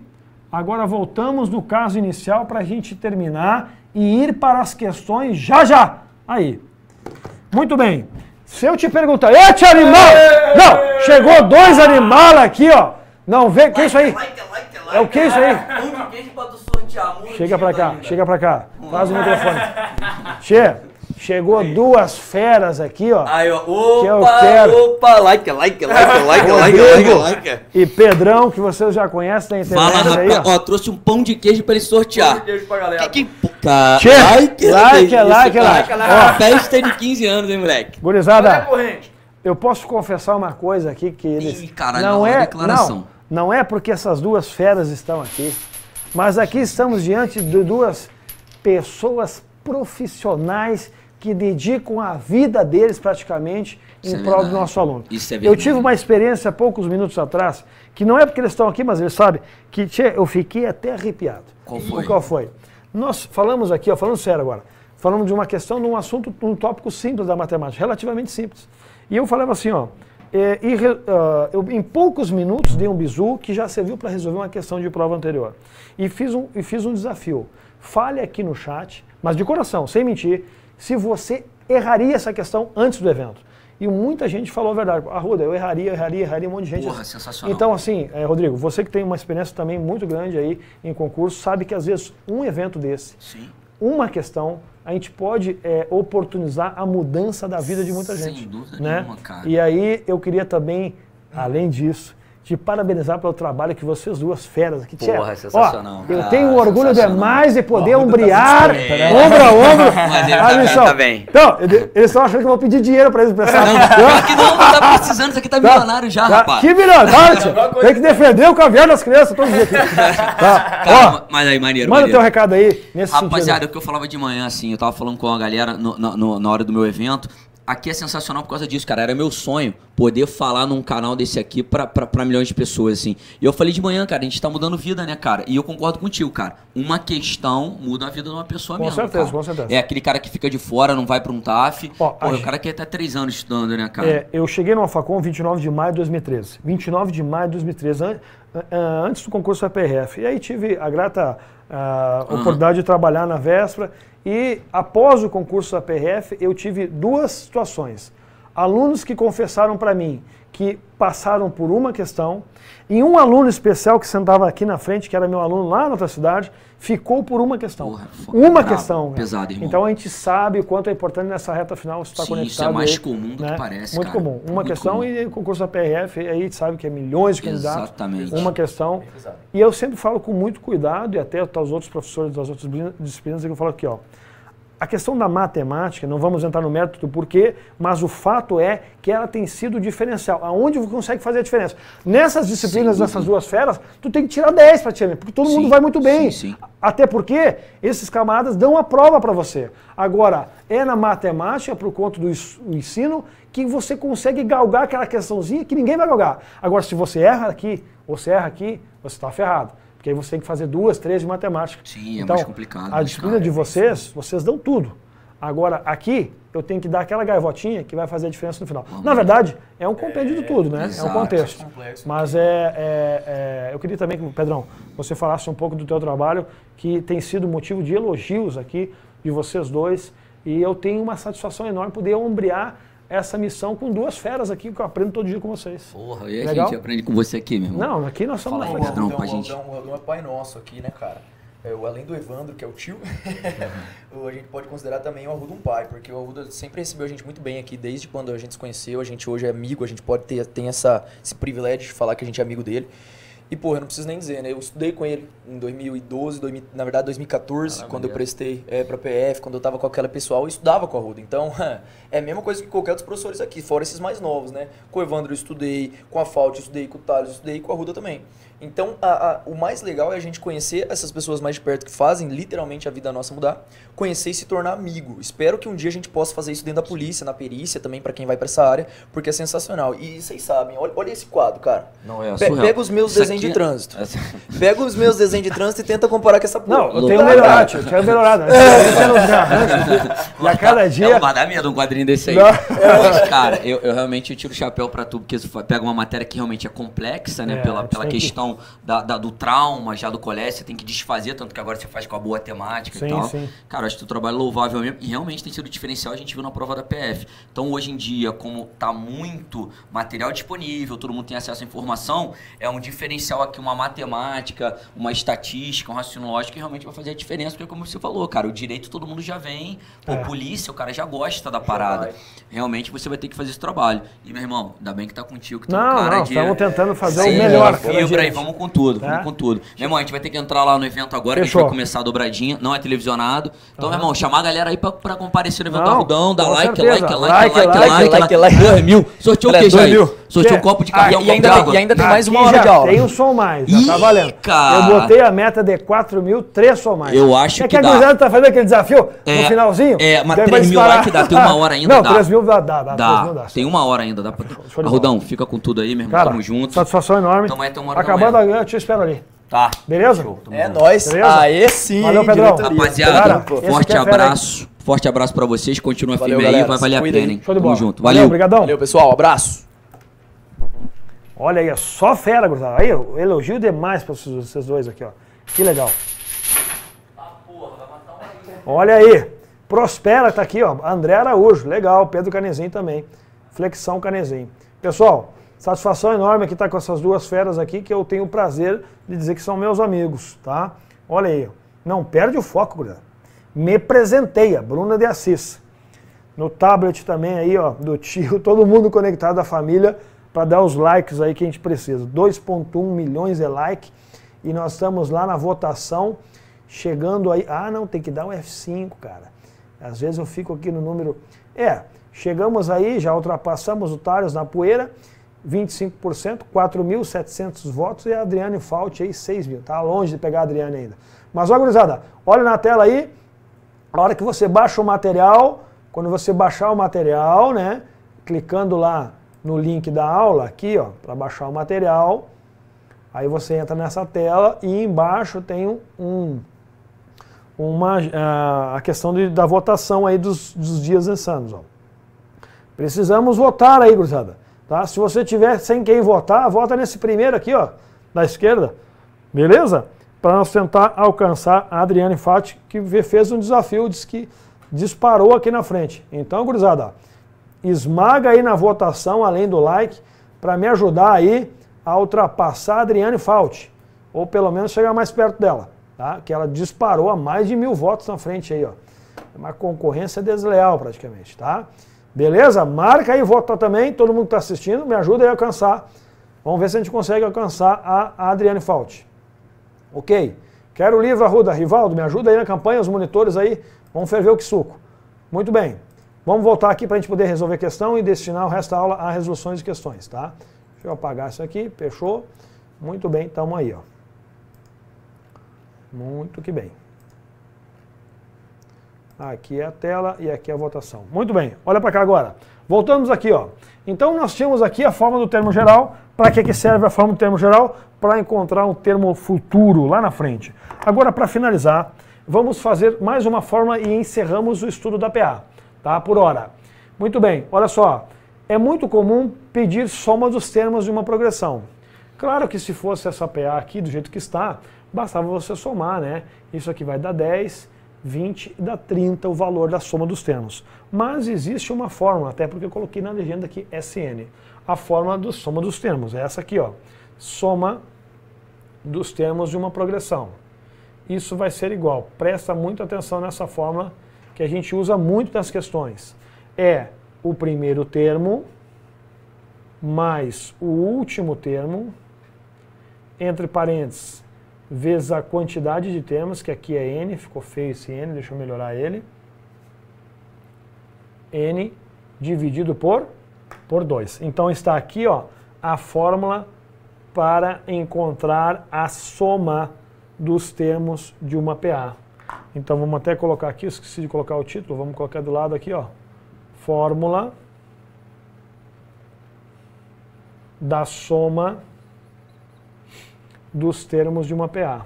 Agora voltamos no caso inicial para a gente terminar e ir para as questões já já. Aí. Muito bem. Se eu te perguntar, ete animal! Não, chegou dois animais aqui, ó. Não, vê, que é isso aí? É o que é isso aí? Chega pra cá, chega pra cá. Faz o microfone. Che, Chegou Aí. duas feras aqui, ó. Aí, ó. É opa, que eu quero. opa, like, like, like, [LAUGHS] like, like, like, like. E Pedrão, que vocês já conhecem da internet Fala, aí, ó. ó. Trouxe um pão de queijo pra ele sortear. Pão de queijo pra galera. Que, que... Tá. like, like, like, like, like, like. Ó, festa de 15 anos, hein, moleque. Gurizada, eu posso confessar uma coisa aqui que eles... Ih, caralho, não é, declaração. Não, não é porque essas duas feras estão aqui, mas aqui estamos diante de duas pessoas profissionais que dedicam a vida deles praticamente em é prol do nosso aluno. Isso é verdade. eu tive uma experiência poucos minutos atrás, que não é porque eles estão aqui, mas eles sabem, que tchê, eu fiquei até arrepiado. Qual foi? Qual foi? Nós falamos aqui, ó, falando sério agora, falamos de uma questão, de um assunto, um tópico simples da matemática, relativamente simples. E eu falava assim, ó, é, e, uh, eu, em poucos minutos dei um bizu que já serviu para resolver uma questão de prova anterior. E fiz, um, e fiz um desafio. Fale aqui no chat, mas de coração, sem mentir, se você erraria essa questão antes do evento. E muita gente falou a verdade. Arruda, eu erraria, erraria, erraria, um monte de gente. Porra, sensacional. Então, assim, é, Rodrigo, você que tem uma experiência também muito grande aí em concurso, sabe que às vezes um evento desse, Sim. uma questão, a gente pode é, oportunizar a mudança da vida de muita Sem gente. Sem dúvida né? nenhuma, cara. E aí eu queria também, além disso, te parabenizar pelo trabalho que vocês duas feras aqui. Porra, é sensacional. Ó, cara, eu tenho orgulho demais de poder Ó, umbriar, tá ombro a ombro. Tá a missão. Tá, tá bem. Então, eles estão achando que eu vou pedir dinheiro para eles. Pensar. Não, não, que não, não tá precisando, isso aqui tá, tá. milionário já, tá, rapaz. Que milionário, Tem que defender o caviar das crianças todo dia aqui. [LAUGHS] Tá. Ó, mas aí, maneiro, Manda o teu recado aí, nesse Rapaziada, sentido. o que eu falava de manhã, assim, eu tava falando com a galera no, no, na hora do meu evento, aqui é sensacional por causa disso, cara. Era meu sonho poder falar num canal desse aqui pra, pra, pra, milhões de pessoas, assim. E eu falei de manhã, cara, a gente tá mudando vida, né, cara? E eu concordo contigo, cara. Uma questão muda a vida de uma pessoa com mesmo. Com certeza, cara. com certeza. É aquele cara que fica de fora, não vai pra um TAF. Ó, Pô, o cara que é até três anos estudando, né, cara? É, eu cheguei no Alfacom 29 de maio de 2013. 29 de maio de 2013. É, é, antes do concurso da PRF. E aí tive a grata uhum. oportunidade de trabalhar na véspera. E após o concurso da PRF, eu tive duas situações. Alunos que confessaram para mim que passaram por uma questão, e um aluno especial que sentava aqui na frente, que era meu aluno lá na outra cidade, ficou por uma questão. Porra, uma bravo, questão. Pesado, irmão. Então a gente sabe o quanto é importante nessa reta final estar tá Sim, conectado. Isso é mais aí, comum do né? que parece. Muito cara. comum. É uma Muito questão comum. e o concurso da PRF, aí a gente sabe que é milhões de candidatos. Exatamente. Uma questão. E eu sempre falo com muito cuidado, e até os outros professores das outras disciplinas, é que eu falo aqui, ó. A questão da matemática, não vamos entrar no mérito do porquê, mas o fato é que ela tem sido diferencial. Aonde você consegue fazer a diferença? Nessas disciplinas, sim, nessas duas feras, tu tem que tirar 10 tirar, porque todo sim, mundo vai muito bem. Sim, Até porque esses camadas dão a prova para você. Agora, é na matemática, por conta do ensino, que você consegue galgar aquela questãozinha que ninguém vai galgar. Agora, se você erra aqui, ou você erra aqui, você está ferrado. Porque aí você tem que fazer duas, três de matemática. Sim, é mais então, complicado. A né, disciplina cara, de é vocês, é vocês dão tudo. Agora, aqui, eu tenho que dar aquela gaivotinha que vai fazer a diferença no final. Na verdade, é um compêndio é, de tudo, né? Exato, é um contexto. Complexo, Mas é, é, é, eu queria também que, Pedrão, você falasse um pouco do teu trabalho, que tem sido motivo de elogios aqui de vocês dois. E eu tenho uma satisfação enorme poder ombrear essa missão com duas feras aqui que eu aprendo todo dia com vocês. Porra, e a Legal? gente aprende com você aqui, meu irmão. Não, aqui nós somos... Fala aí, Aldão, pra gente. O Aldão é pai nosso aqui, né, cara? Eu, é, além do Evandro, que é o tio, [LAUGHS] a gente pode considerar também o Arruda um pai, porque o Arruda sempre recebeu a gente muito bem aqui, desde quando a gente se conheceu, a gente hoje é amigo, a gente pode ter tem essa, esse privilégio de falar que a gente é amigo dele. E, pô, eu não preciso nem dizer, né? Eu estudei com ele em 2012, 2000, na verdade 2014, Maravilha. quando eu prestei é, para PF, quando eu estava com aquela pessoal, eu estudava com a Ruda. Então, [LAUGHS] é a mesma coisa que qualquer dos professores aqui, fora esses mais novos, né? Com o Evandro eu estudei, com a Fault eu estudei, com o Thales eu estudei, com a Ruda também. Então, a, a, o mais legal é a gente conhecer essas pessoas mais de perto que fazem literalmente a vida nossa mudar, conhecer e se tornar amigo. Espero que um dia a gente possa fazer isso dentro da polícia, na perícia também, para quem vai para essa área, porque é sensacional. E vocês sabem, olha, olha, esse quadro, cara. Não, é Pe surreal. Pega os meus isso desenhos de é- trânsito. [LAUGHS] Pega os meus desenhos de trânsito e tenta comparar com essa porra. Não, eu tenho melhorado, eu tenho melhorado. Né? [LAUGHS] É. E a cada dia... É dar medo um quadrinho desse aí. Mas, cara, eu, eu realmente tiro o chapéu para tu, porque pega uma matéria que realmente é complexa, né, é, pela, pela questão questão da, da, do trauma já do colégio, você tem que desfazer, tanto que agora você faz com a boa temática sim, e tal. Sim. Cara, acho que o trabalho é louvável mesmo. E realmente tem sido diferencial, a gente viu na prova da PF. Então, hoje em dia, como tá muito material disponível, todo mundo tem acesso à informação, é um diferencial aqui, uma matemática, uma estatística, um raciocínio lógico que realmente vai fazer a diferença, porque como você falou, cara, o direito todo mundo já vem, pô, é. polícia, o cara já gosta da parada. Realmente você vai ter que fazer esse trabalho. E, meu irmão, ainda bem que tá contigo, que tá não, um cara não, de... estamos tentando fazer Sim, o melhor. Fibra, e vamos com tudo, vamos tá? com tudo. Meu irmão, a gente vai ter que entrar lá no evento agora, que a gente vai começar a dobradinha, não é televisionado. Então, uhum. meu irmão, chamar a galera aí pra, pra comparecer no evento Arrudão, dá like, like, like, like, like, like, like, like, like mil. Sorteou o que, Jair? Sorteou um copo de café, E ainda tem mais uma hora de aula. Tem um som mais, já tá valendo. Eu botei a meta de 4 mil, 3 som mais. Eu acho que É que a gurizada tá fazendo aquele desafio no é, finalzinho. É, mas 3 mil like dá, tem uma hora ainda. [LAUGHS] Não, 3 mil dá, dá, dá. Tem uma hora ainda, dá pra... fica com tudo aí, meu irmão, tamo junto. Satisfação enorme. Então, vai ter uma hora Obrigado, eu te espero ali. Tá. Beleza? Show, é nóis. Aê sim. Valeu, Pedrão. Rapaziada, Cara, é forte abraço. Forte abraço para vocês. Continua Valeu, firme galera, aí, vai valer a pena, hein? Show de bola. Tamo junto. Valeu. Obrigadão. Valeu, pessoal. Abraço. Olha aí, é só fera, gurizada. Aí, eu elogio demais para vocês dois aqui, ó. Que legal. Olha aí. Prospera tá aqui, ó. André Araújo. Legal. Pedro Canezinho também. Flexão Canezinho. Pessoal, Satisfação enorme aqui estar tá com essas duas feras aqui que eu tenho o prazer de dizer que são meus amigos, tá? Olha aí, não perde o foco, Bruna. Me presenteia, Bruna de Assis. No tablet também aí, ó, do tio, [LAUGHS] todo mundo conectado da família para dar os likes aí que a gente precisa. 2.1 milhões de like e nós estamos lá na votação chegando aí. Ah, não, tem que dar o um F5, cara. Às vezes eu fico aqui no número. É, chegamos aí, já ultrapassamos o Taros na poeira 25%, 4.700 votos e a Adriane Fault aí 6 mil. Tá longe de pegar a Adriane ainda. Mas, ó, gurizada, olha na tela aí, a hora que você baixa o material, quando você baixar o material, né, clicando lá no link da aula, aqui, ó, para baixar o material, aí você entra nessa tela e embaixo tem um, uma, a, ah, a questão de, da votação aí dos, dos dias insanos, ó. Precisamos votar aí, gurizada. Tá? Se você tiver sem quem votar, vota nesse primeiro aqui, ó, da esquerda. Beleza? Para nós tentar alcançar a Adriane Fati, que fez um desafio, disse que disparou aqui na frente. Então, gurizada, esmaga aí na votação, além do like, para me ajudar aí a ultrapassar a Adriane Fauti. Ou pelo menos chegar mais perto dela, tá? Que ela disparou a mais de mil votos na frente aí, ó. É uma concorrência desleal praticamente, tá? Beleza? Marca aí, vota também, todo mundo que está assistindo, me ajuda aí a alcançar. Vamos ver se a gente consegue alcançar a, Adriane Fauti. Ok. Quero o livro, Arruda. Rivaldo, me ajuda aí na campanha, os monitores aí, vamos ferver o que suco. Muito bem. Vamos voltar aqui para a gente poder resolver a questão e destinar o resto da aula a resoluções de questões, tá? Deixa eu apagar isso aqui, fechou. Muito bem, estamos aí, ó. Muito que bem. Aqui é a tela e aqui é a votação. Muito bem, olha para cá agora. Voltamos aqui, ó. Então nós tínhamos aqui a forma do termo geral. Para que, que serve a forma do termo geral? Para encontrar um termo futuro lá na frente. Agora, para finalizar, vamos fazer mais uma forma e encerramos o estudo da PA, tá? Por hora. Muito bem, olha só. É muito comum pedir soma dos termos de uma progressão. Claro que se fosse essa PA aqui, do jeito que está, bastava você somar, né? Isso aqui vai dar 10, 20 dá 30 o valor da soma dos termos. Mas existe uma fórmula, até porque eu coloquei na legenda aqui SN. A fórmula da do soma dos termos é essa aqui, ó. Soma dos termos de uma progressão. Isso vai ser igual. Presta muita atenção nessa fórmula que a gente usa muito nas questões. É o primeiro termo mais o último termo entre parênteses vezes a quantidade de termos, que aqui é n, ficou feio esse n, deixa eu melhorar ele, n dividido por, por 2. Então está aqui ó, a fórmula para encontrar a soma dos termos de uma PA. Então vamos até colocar aqui, esqueci de colocar o título, vamos colocar do lado aqui, ó, fórmula da soma dos termos de uma PA.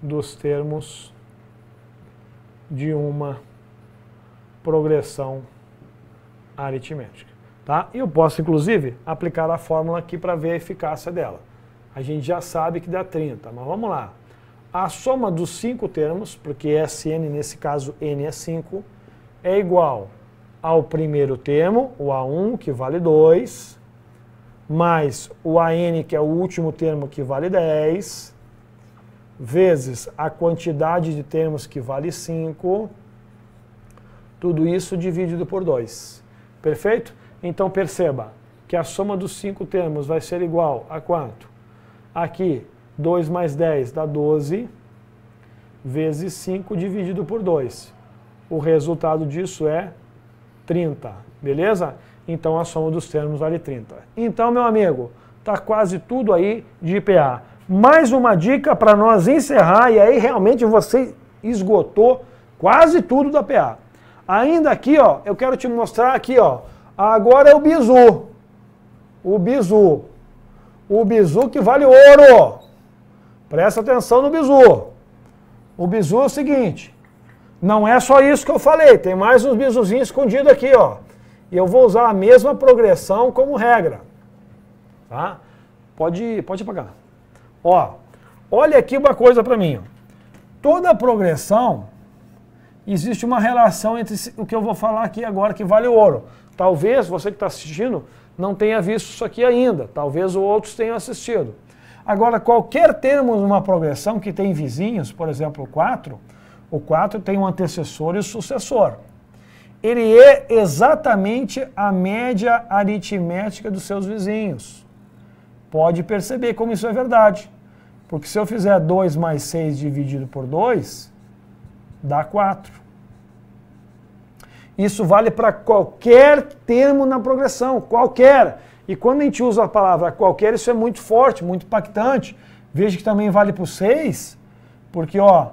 Dos termos de uma progressão aritmética. Tá? Eu posso, inclusive, aplicar a fórmula aqui para ver a eficácia dela. A gente já sabe que dá 30, mas vamos lá. A soma dos cinco termos, porque Sn, nesse caso, n é 5, é igual ao primeiro termo, o A1, que vale 2, mais o AN, que é o último termo que vale 10, vezes a quantidade de termos que vale 5, tudo isso dividido por 2. Perfeito? Então perceba que a soma dos 5 termos vai ser igual a quanto? Aqui, 2 mais 10 dá 12, vezes 5 dividido por 2. O resultado disso é 30, beleza? então a soma dos termos vale 30. Então, meu amigo, está quase tudo aí de IPA. Mais uma dica para nós encerrar, e aí realmente você esgotou quase tudo da PA. Ainda aqui, ó, eu quero te mostrar aqui, ó, agora é o bizu. O bizu. O bizu que vale ouro. Presta atenção no bizu. O bizu é o seguinte, não é só isso que eu falei, tem mais uns bizuzinhos escondidos aqui, ó. E eu vou usar a mesma progressão como regra. Tá? Pode, pode apagar. Ó, olha aqui uma coisa para mim. Ó. Toda progressão, existe uma relação entre o que eu vou falar aqui agora, que vale ouro. Talvez você que está assistindo não tenha visto isso aqui ainda. Talvez outros tenham assistido. Agora, qualquer termo numa progressão que tem vizinhos, por exemplo, o 4, o 4 tem um antecessor e o um sucessor ele é exatamente a média aritmética dos seus vizinhos. Pode perceber como isso é verdade. Porque se eu fizer 2 mais 6 dividido por 2, dá 4. Isso vale para qualquer termo na progressão, qualquer. E quando a gente usa a palavra qualquer, isso é muito forte, muito impactante. Veja que também vale para o 6, porque ó,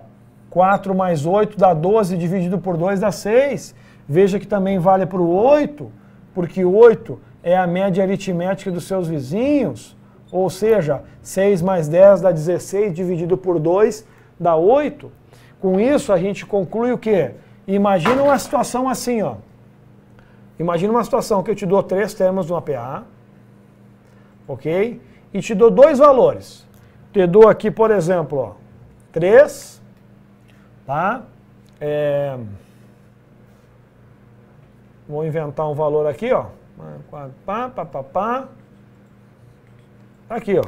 4 mais 8 dá 12, dividido por 2 dá 6. Veja que também vale para o 8, porque 8 é a média aritmética dos seus vizinhos, ou seja, 6 mais 10 dá 16, dividido por 2 dá 8. Com isso, a gente conclui o quê? Imagina uma situação assim, ó. Imagina uma situação que eu te dou três termos de uma PA, ok? E te dou dois valores. Te dou aqui, por exemplo, ó, 3, tá? É... Vou inventar um valor aqui, ó. Pá, pá, pá, pá. Tá aqui, ó.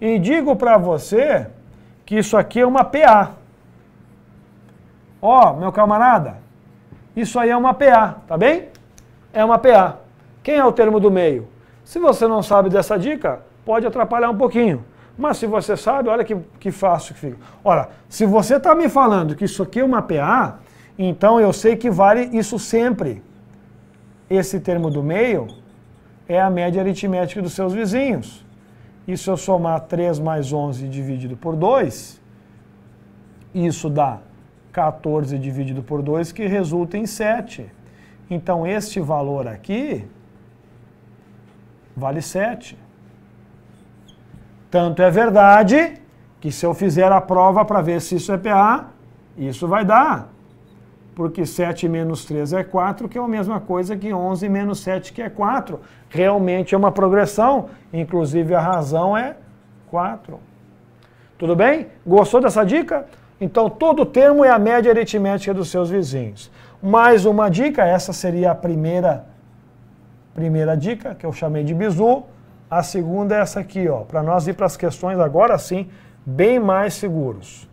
E digo para você que isso aqui é uma PA. Ó, meu camarada, isso aí é uma PA, tá bem? É uma PA. Quem é o termo do meio? Se você não sabe dessa dica, pode atrapalhar um pouquinho. Mas se você sabe, olha que, que fácil que fica. Olha, se você está me falando que isso aqui é uma PA, então eu sei que vale isso sempre. Esse termo do meio é a média aritmética dos seus vizinhos. E se eu somar 3 mais 11 dividido por 2, isso dá 14 dividido por 2, que resulta em 7. Então este valor aqui vale 7. Tanto é verdade que se eu fizer a prova para ver se isso é PA, isso vai dar porque 7 menos 3 é 4, que é a mesma coisa que 11 menos 7, que é 4. Realmente é uma progressão, inclusive a razão é 4. Tudo bem? Gostou dessa dica? Então, todo termo é a média aritmética dos seus vizinhos. Mais uma dica, essa seria a primeira, primeira dica, que eu chamei de bizu. A segunda é essa aqui, ó, para nós ir para as questões agora sim, bem mais seguros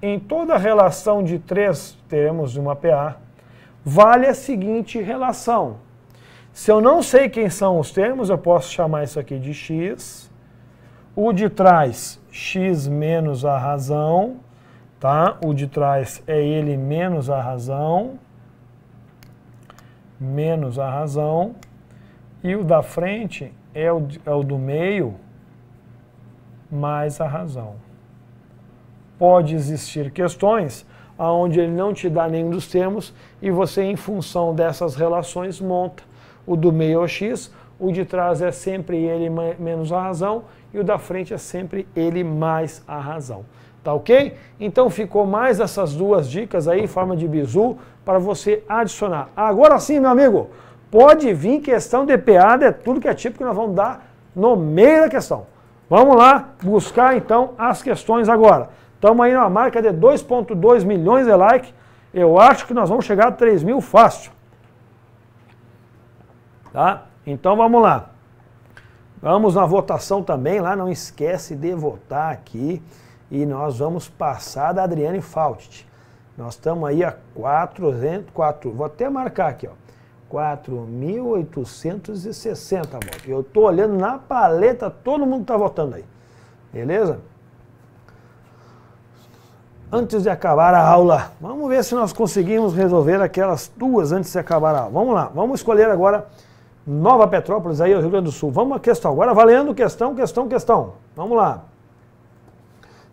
em toda relação de três, teremos uma PA, vale a seguinte relação. Se eu não sei quem são os termos, eu posso chamar isso aqui de x. O de trás, x menos a razão, tá? O de trás é ele menos a razão, menos a razão. E o da frente é o, é o do meio mais a razão pode existir questões aonde ele não te dá nenhum dos termos e você, em função dessas relações, monta o do meio ao o x, o de trás é sempre ele menos a razão e o da frente é sempre ele mais a razão. Tá ok? Então ficou mais essas duas dicas aí, forma de bizu, para você adicionar. Agora sim, meu amigo, pode vir questão de P.A. é tudo que é tipo que nós vamos dar no meio da questão. Vamos lá buscar então as questões agora. Estamos aí na marca de 2,2 milhões de likes. Eu acho que nós vamos chegar a 3 mil fácil. Tá? Então vamos lá. Vamos na votação também lá. Não esquece de votar aqui. E nós vamos passar da Adriane Faust. Nós estamos aí a 400, 4, vou até marcar aqui, ó. 4.860 votos. Eu estou olhando na paleta, todo mundo está votando aí. Beleza? antes de acabar a aula. Vamos ver se nós conseguimos resolver aquelas duas antes de acabar a aula. Vamos lá, vamos escolher agora Nova Petrópolis, aí, Rio Grande do Sul. Vamos à questão. Agora valendo questão, questão, questão. Vamos lá.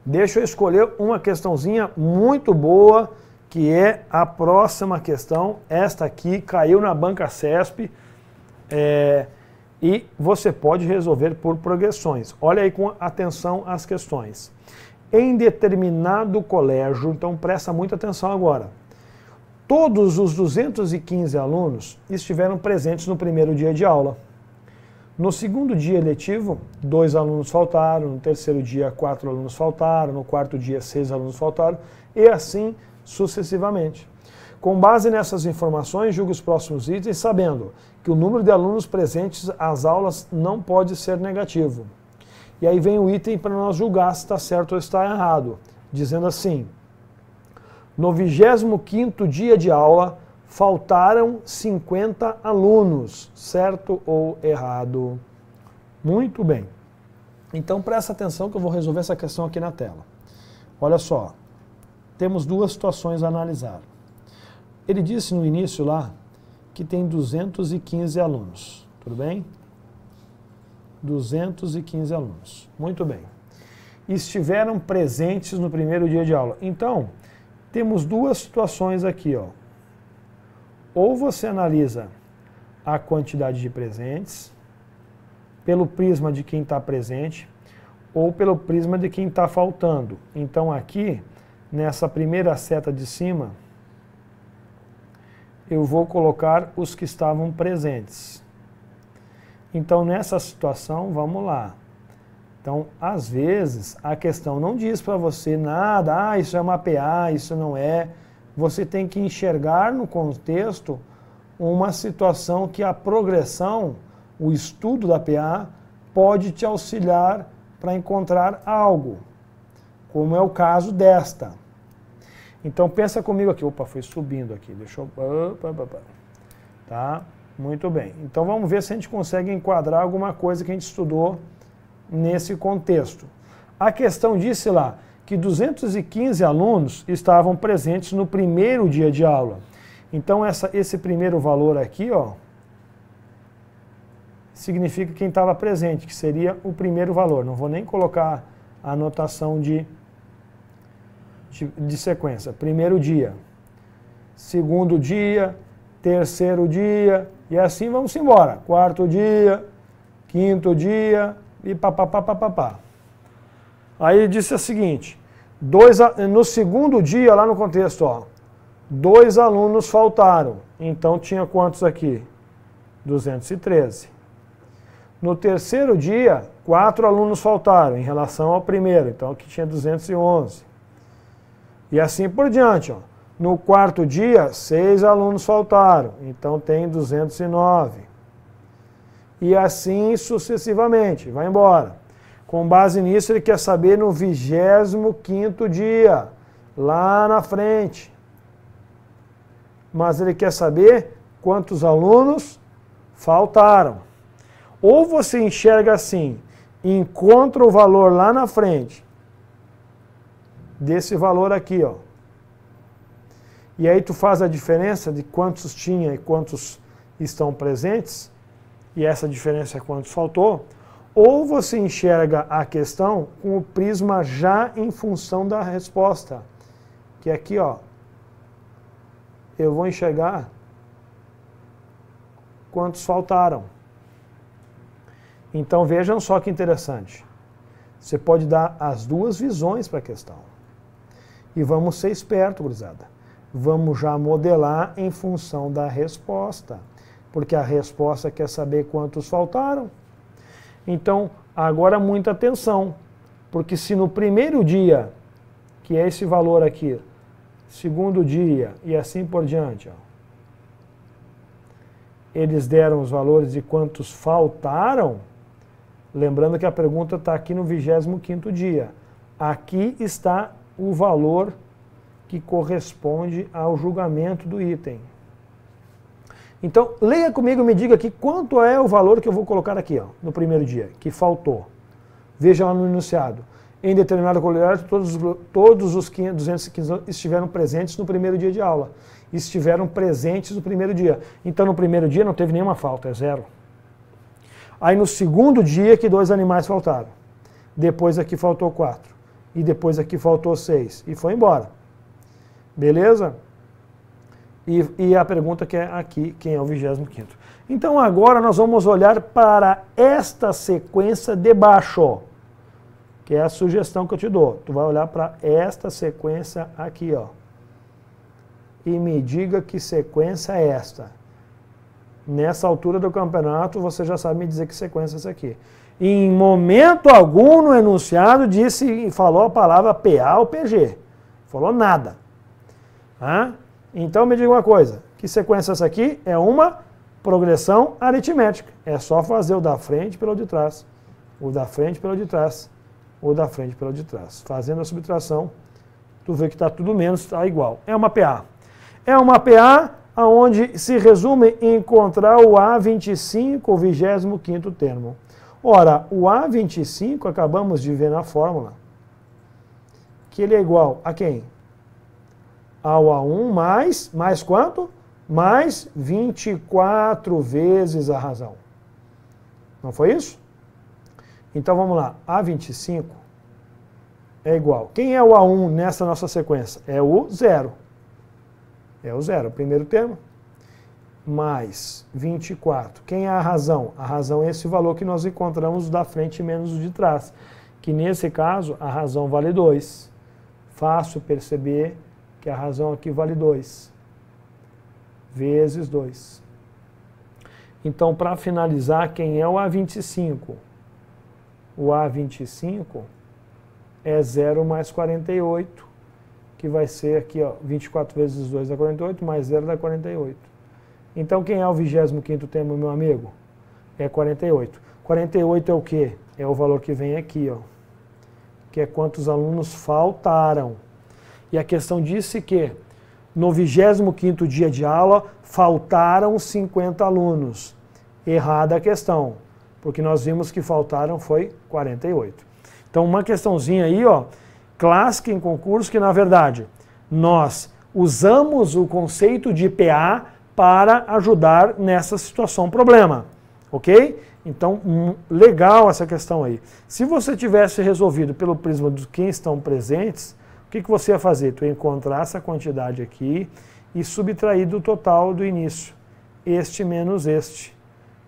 Deixa eu escolher uma questãozinha muito boa, que é a próxima questão. Esta aqui caiu na banca CESP. É, e você pode resolver por progressões. Olha aí com atenção as questões em determinado colégio, então presta muita atenção agora. Todos os 215 alunos estiveram presentes no primeiro dia de aula. No segundo dia letivo, dois alunos faltaram, no terceiro dia, quatro alunos faltaram, no quarto dia, seis alunos faltaram, e assim sucessivamente. Com base nessas informações, julgue os próximos itens, sabendo que o número de alunos presentes às aulas não pode ser negativo. E aí vem o item para nós julgar se está certo ou está errado, dizendo assim: no 25 dia de aula, faltaram 50 alunos, certo ou errado? Muito bem. Então presta atenção que eu vou resolver essa questão aqui na tela. Olha só, temos duas situações a analisar. Ele disse no início lá que tem 215 alunos, tudo bem? 215 alunos. Muito bem. Estiveram presentes no primeiro dia de aula. Então, temos duas situações aqui. Ó. Ou você analisa a quantidade de presentes pelo prisma de quem está presente ou pelo prisma de quem está faltando. Então, aqui, nessa primeira seta de cima, eu vou colocar os que estavam presentes. Então, nessa situação, vamos lá. Então, às vezes, a questão não diz para você nada, ah, isso é uma PA, isso não é. Você tem que enxergar no contexto uma situação que a progressão, o estudo da PA, pode te auxiliar para encontrar algo, como é o caso desta. Então pensa comigo aqui, opa, foi subindo aqui, deixa eu... Tá? Muito bem. Então vamos ver se a gente consegue enquadrar alguma coisa que a gente estudou nesse contexto. A questão disse lá que 215 alunos estavam presentes no primeiro dia de aula. Então essa, esse primeiro valor aqui, ó, significa quem estava presente, que seria o primeiro valor. Não vou nem colocar a anotação de, de, de sequência. Primeiro dia, segundo dia, terceiro dia, e assim vamos embora. Quarto dia, quinto dia e papapá. Aí disse o seguinte: dois, no segundo dia, lá no contexto, ó, dois alunos faltaram. Então tinha quantos aqui? 213. No terceiro dia, quatro alunos faltaram em relação ao primeiro, então que tinha 211. E assim por diante, ó. No quarto dia, seis alunos faltaram, então tem 209. E assim sucessivamente, vai embora. Com base nisso, ele quer saber no 25 dia, lá na frente. Mas ele quer saber quantos alunos faltaram. Ou você enxerga assim, encontra o valor lá na frente, desse valor aqui, ó. E aí tu faz a diferença de quantos tinha e quantos estão presentes, e essa diferença é quantos faltou, ou você enxerga a questão com o prisma já em função da resposta, que é aqui, ó, eu vou enxergar quantos faltaram. Então vejam só que interessante. Você pode dar as duas visões para a questão. E vamos ser espertos gurizada vamos já modelar em função da resposta, porque a resposta quer saber quantos faltaram. Então, agora muita atenção, porque se no primeiro dia, que é esse valor aqui, segundo dia e assim por diante, ó, eles deram os valores de quantos faltaram, lembrando que a pergunta está aqui no 25º dia. Aqui está o valor que corresponde ao julgamento do item. Então, leia comigo e me diga aqui quanto é o valor que eu vou colocar aqui, ó, no primeiro dia, que faltou. Veja lá no enunciado. Em determinada qualidade, todos, todos os 215 estiveram presentes no primeiro dia de aula. Estiveram presentes no primeiro dia. Então, no primeiro dia não teve nenhuma falta, é zero. Aí, no segundo dia, que dois animais faltaram. Depois aqui faltou quatro. E depois aqui faltou seis. E foi embora. Beleza? E, e, a pergunta que é aqui, quem é o 25º. Então agora nós vamos olhar para esta sequência de baixo, que é a sugestão que eu te dou. Tu vai olhar para esta sequência aqui, ó. E me diga que sequência é esta. Nessa altura do campeonato, você já sabe me dizer que sequência é essa aqui. Em momento algum no enunciado disse e falou a palavra PA ou PG. Falou nada. Então me diga uma coisa, que sequência essa aqui? É uma progressão aritmética. É só fazer o da frente pelo de trás, o da frente pelo de trás, o da frente pelo de trás. Fazendo a subtração, tu vê que está tudo menos, está igual. É uma PA. É uma PA aonde se resume em encontrar o A25, o 25º termo. Ora, o A25 acabamos de ver na fórmula, que ele é igual a quem? ao A1 mais, mais quanto? Mais 24 vezes a razão. Não foi isso? Então vamos lá. A25 é igual. Quem é o A1 nessa nossa sequência? É o zero. É o zero, o primeiro termo. Mais 24. Quem é a razão? A razão é esse valor que nós encontramos da frente menos o de trás. Que nesse caso, a razão vale 2. Fácil perceber que a razão aqui vale 2, vezes 2. Então, para finalizar, quem é o A25? O A25 é 0 mais 48, que vai ser aqui, ó, 24 vezes 2 dá 48, mais 0 dá 48. Então, quem é o 25º termo, meu amigo? É 48. 48 é o quê? É o valor que vem aqui, ó, que é quantos alunos faltaram. E a questão disse que no 25º dia de aula faltaram 50 alunos. Errada a questão, porque nós vimos que faltaram foi 48. Então uma questãozinha aí, ó, clássica em concurso que na verdade nós usamos o conceito de PA para ajudar nessa situação problema, ok? Então, legal essa questão aí. Se você tivesse resolvido pelo prisma de quem estão presentes, que, que você ia fazer? Tu ia encontrar essa quantidade aqui e subtrair do total do início. Este menos este.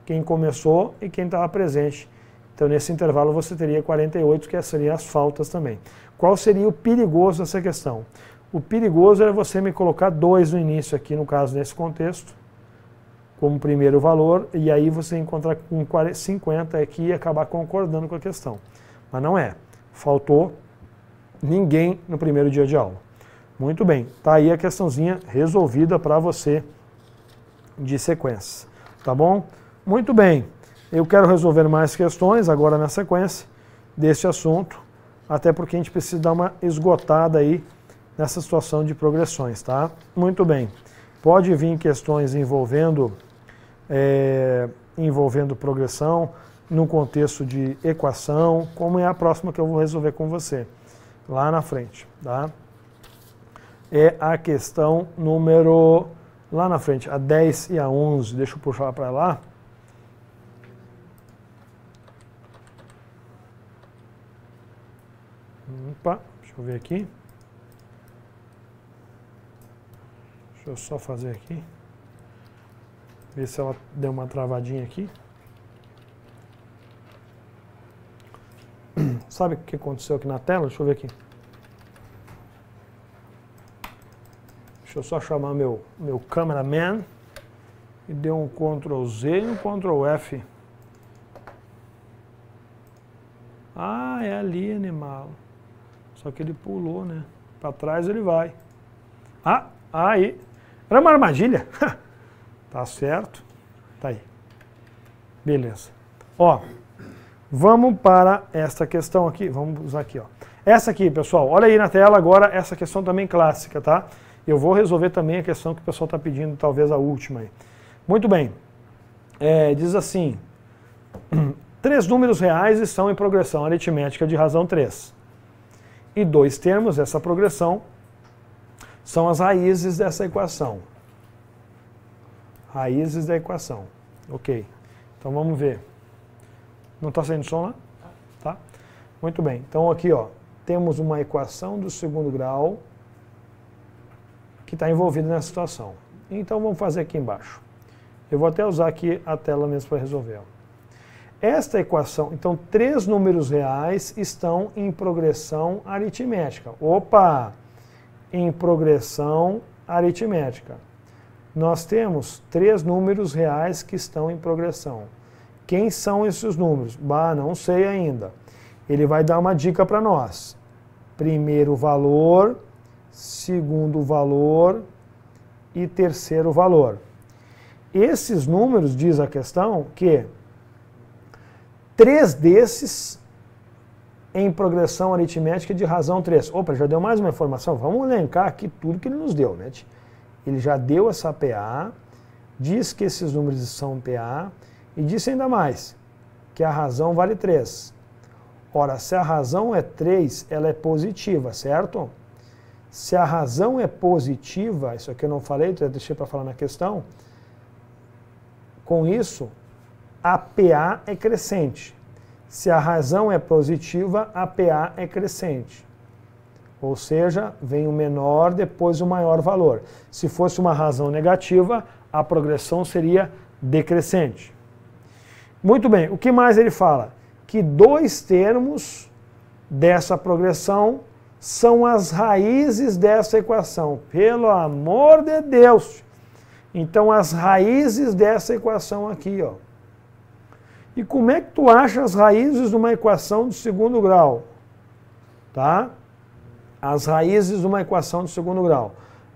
Quem começou e quem estava tá presente. Então, nesse intervalo, você teria 48, que seriam as faltas também. Qual seria o perigoso dessa questão? O perigoso era é você me colocar 2 no início aqui, no caso, nesse contexto, como primeiro valor, e aí você encontrar com 50 aqui e acabar concordando com a questão. Mas não é. Faltou ninguém no primeiro dia de aula. Muito bem, tá aí a questãozinha resolvida para você de sequência, tá bom? Muito bem, eu quero resolver mais questões agora na sequência deste assunto, até porque a gente precisa dar uma esgotada aí nessa situação de progressões, tá? Muito bem, pode vir questões envolvendo, é, envolvendo progressão, no contexto de equação, como é a próxima que eu vou resolver com você lá na frente, tá? É a questão número, lá na frente, a 10 e a 11, deixa eu puxar para lá. Opa, deixa eu ver aqui. Deixa eu só fazer aqui. Ver se ela deu uma travadinha aqui. [CLEARS THROAT] Sabe o que aconteceu aqui na tela? Deixa eu ver aqui. Deixa eu só chamar meu, meu cameraman e deu um Ctrl Z e um Ctrl F. Ah, é ali, animal. Só que ele pulou, né? Para trás ele vai. Ah, aí. Era uma armadilha. [LAUGHS] tá certo. Tá aí. Beleza. Ó. Vamos para esta questão aqui, vamos usar aqui, ó. Essa aqui, pessoal, olha aí na tela agora essa questão também clássica, tá? Eu vou resolver também a questão que o pessoal está pedindo, talvez a última aí. Muito bem, é, diz assim, [CLEARS THROAT] três números reais estão em progressão aritmética de razão 3. E dois termos dessa progressão são as raízes dessa equação. Raízes da equação. Ok, então vamos ver. Não está saindo som lá? Tá? Muito bem. Então aqui ó, temos uma equação do segundo grau que está envolvida nessa situação. Então vamos fazer aqui embaixo. Eu vou até usar aqui a tela mesmo para resolver. Esta equação, então três números reais estão em progressão aritmética. Opa! Em progressão aritmética. Nós temos três números reais que estão em progressão. Quem são esses números? Bah, não sei ainda. Ele vai dar uma dica para nós. Primeiro valor, segundo valor e terceiro valor. Esses números, diz a questão, que três desses em progressão aritmética de razão 3. Opa, já deu mais uma informação? Vamos elencar aqui tudo que ele nos deu, né? Ele já deu essa PA, diz que esses números são PA, e disse ainda mais, que a razão vale 3. Ora, se a razão é 3, ela é positiva, certo? Se a razão é positiva, isso aqui eu não falei, deixei para falar na questão, com isso, a PA é crescente. Se a razão é positiva, a PA é crescente. Ou seja, vem o menor, depois o maior valor. Se fosse uma razão negativa, a progressão seria decrescente. Muito bem, o que mais ele fala? Que dois termos dessa progressão são as raízes dessa equação. Pelo amor de Deus! Então, as raízes dessa equação aqui, ó. E como é que tu acha as raízes de uma equação de segundo grau? Tá? As raízes de uma equação de segundo grau.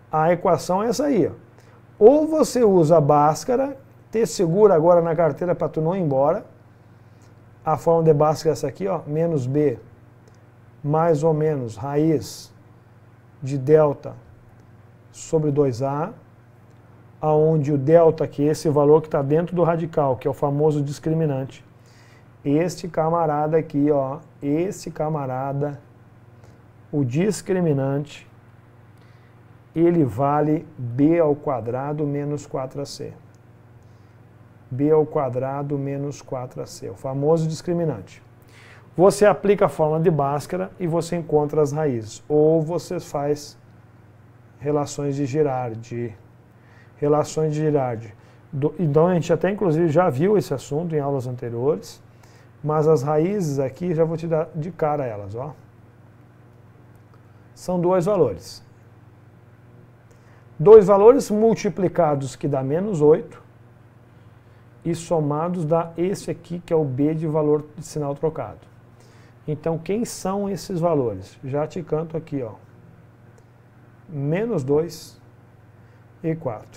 A equação é essa aí, ó. Ou você usa a Bhaskara, ter seguro agora na carteira para tu não ir embora. A forma de base é essa aqui, ó, menos B, mais ou menos raiz de delta sobre 2A, aonde o delta, que é esse valor que está dentro do radical, que é o famoso discriminante, este camarada aqui, ó, esse camarada, o discriminante, ele vale b ao quadrado menos 4ac b ao quadrado menos 4ac, o famoso discriminante. Você aplica a fórmula de Bhaskara e você encontra as raízes. Ou você faz relações de Girardi. Relações de Girardi. Do, então a gente até inclusive já viu esse assunto em aulas anteriores, mas as raízes aqui já vou te dar de cara elas, ó. São dois valores. Dois valores multiplicados que dá menos 8 e somados dá esse aqui, que é o B de valor de sinal trocado. Então, quem são esses valores? Já te canto aqui, ó. Menos 2 e 4.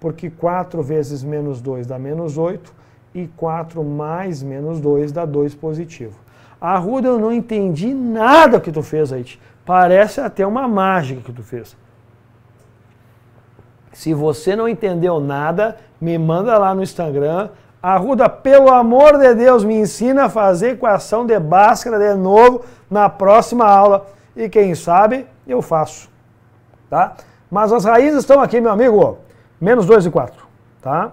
Porque 4 vezes menos 2 dá menos 8 e 4 mais menos 2 dá 2 positivo. Arruda, eu não entendi nada que tu fez aí. Parece até uma mágica que tu fez. Se você não entendeu nada, me manda lá no Instagram. Arruda, pelo amor de Deus, me ensina a fazer equação de Bhaskara de novo na próxima aula. E quem sabe, eu faço. Tá? Mas as raízes estão aqui, meu amigo. Menos 2 e 4. Tá?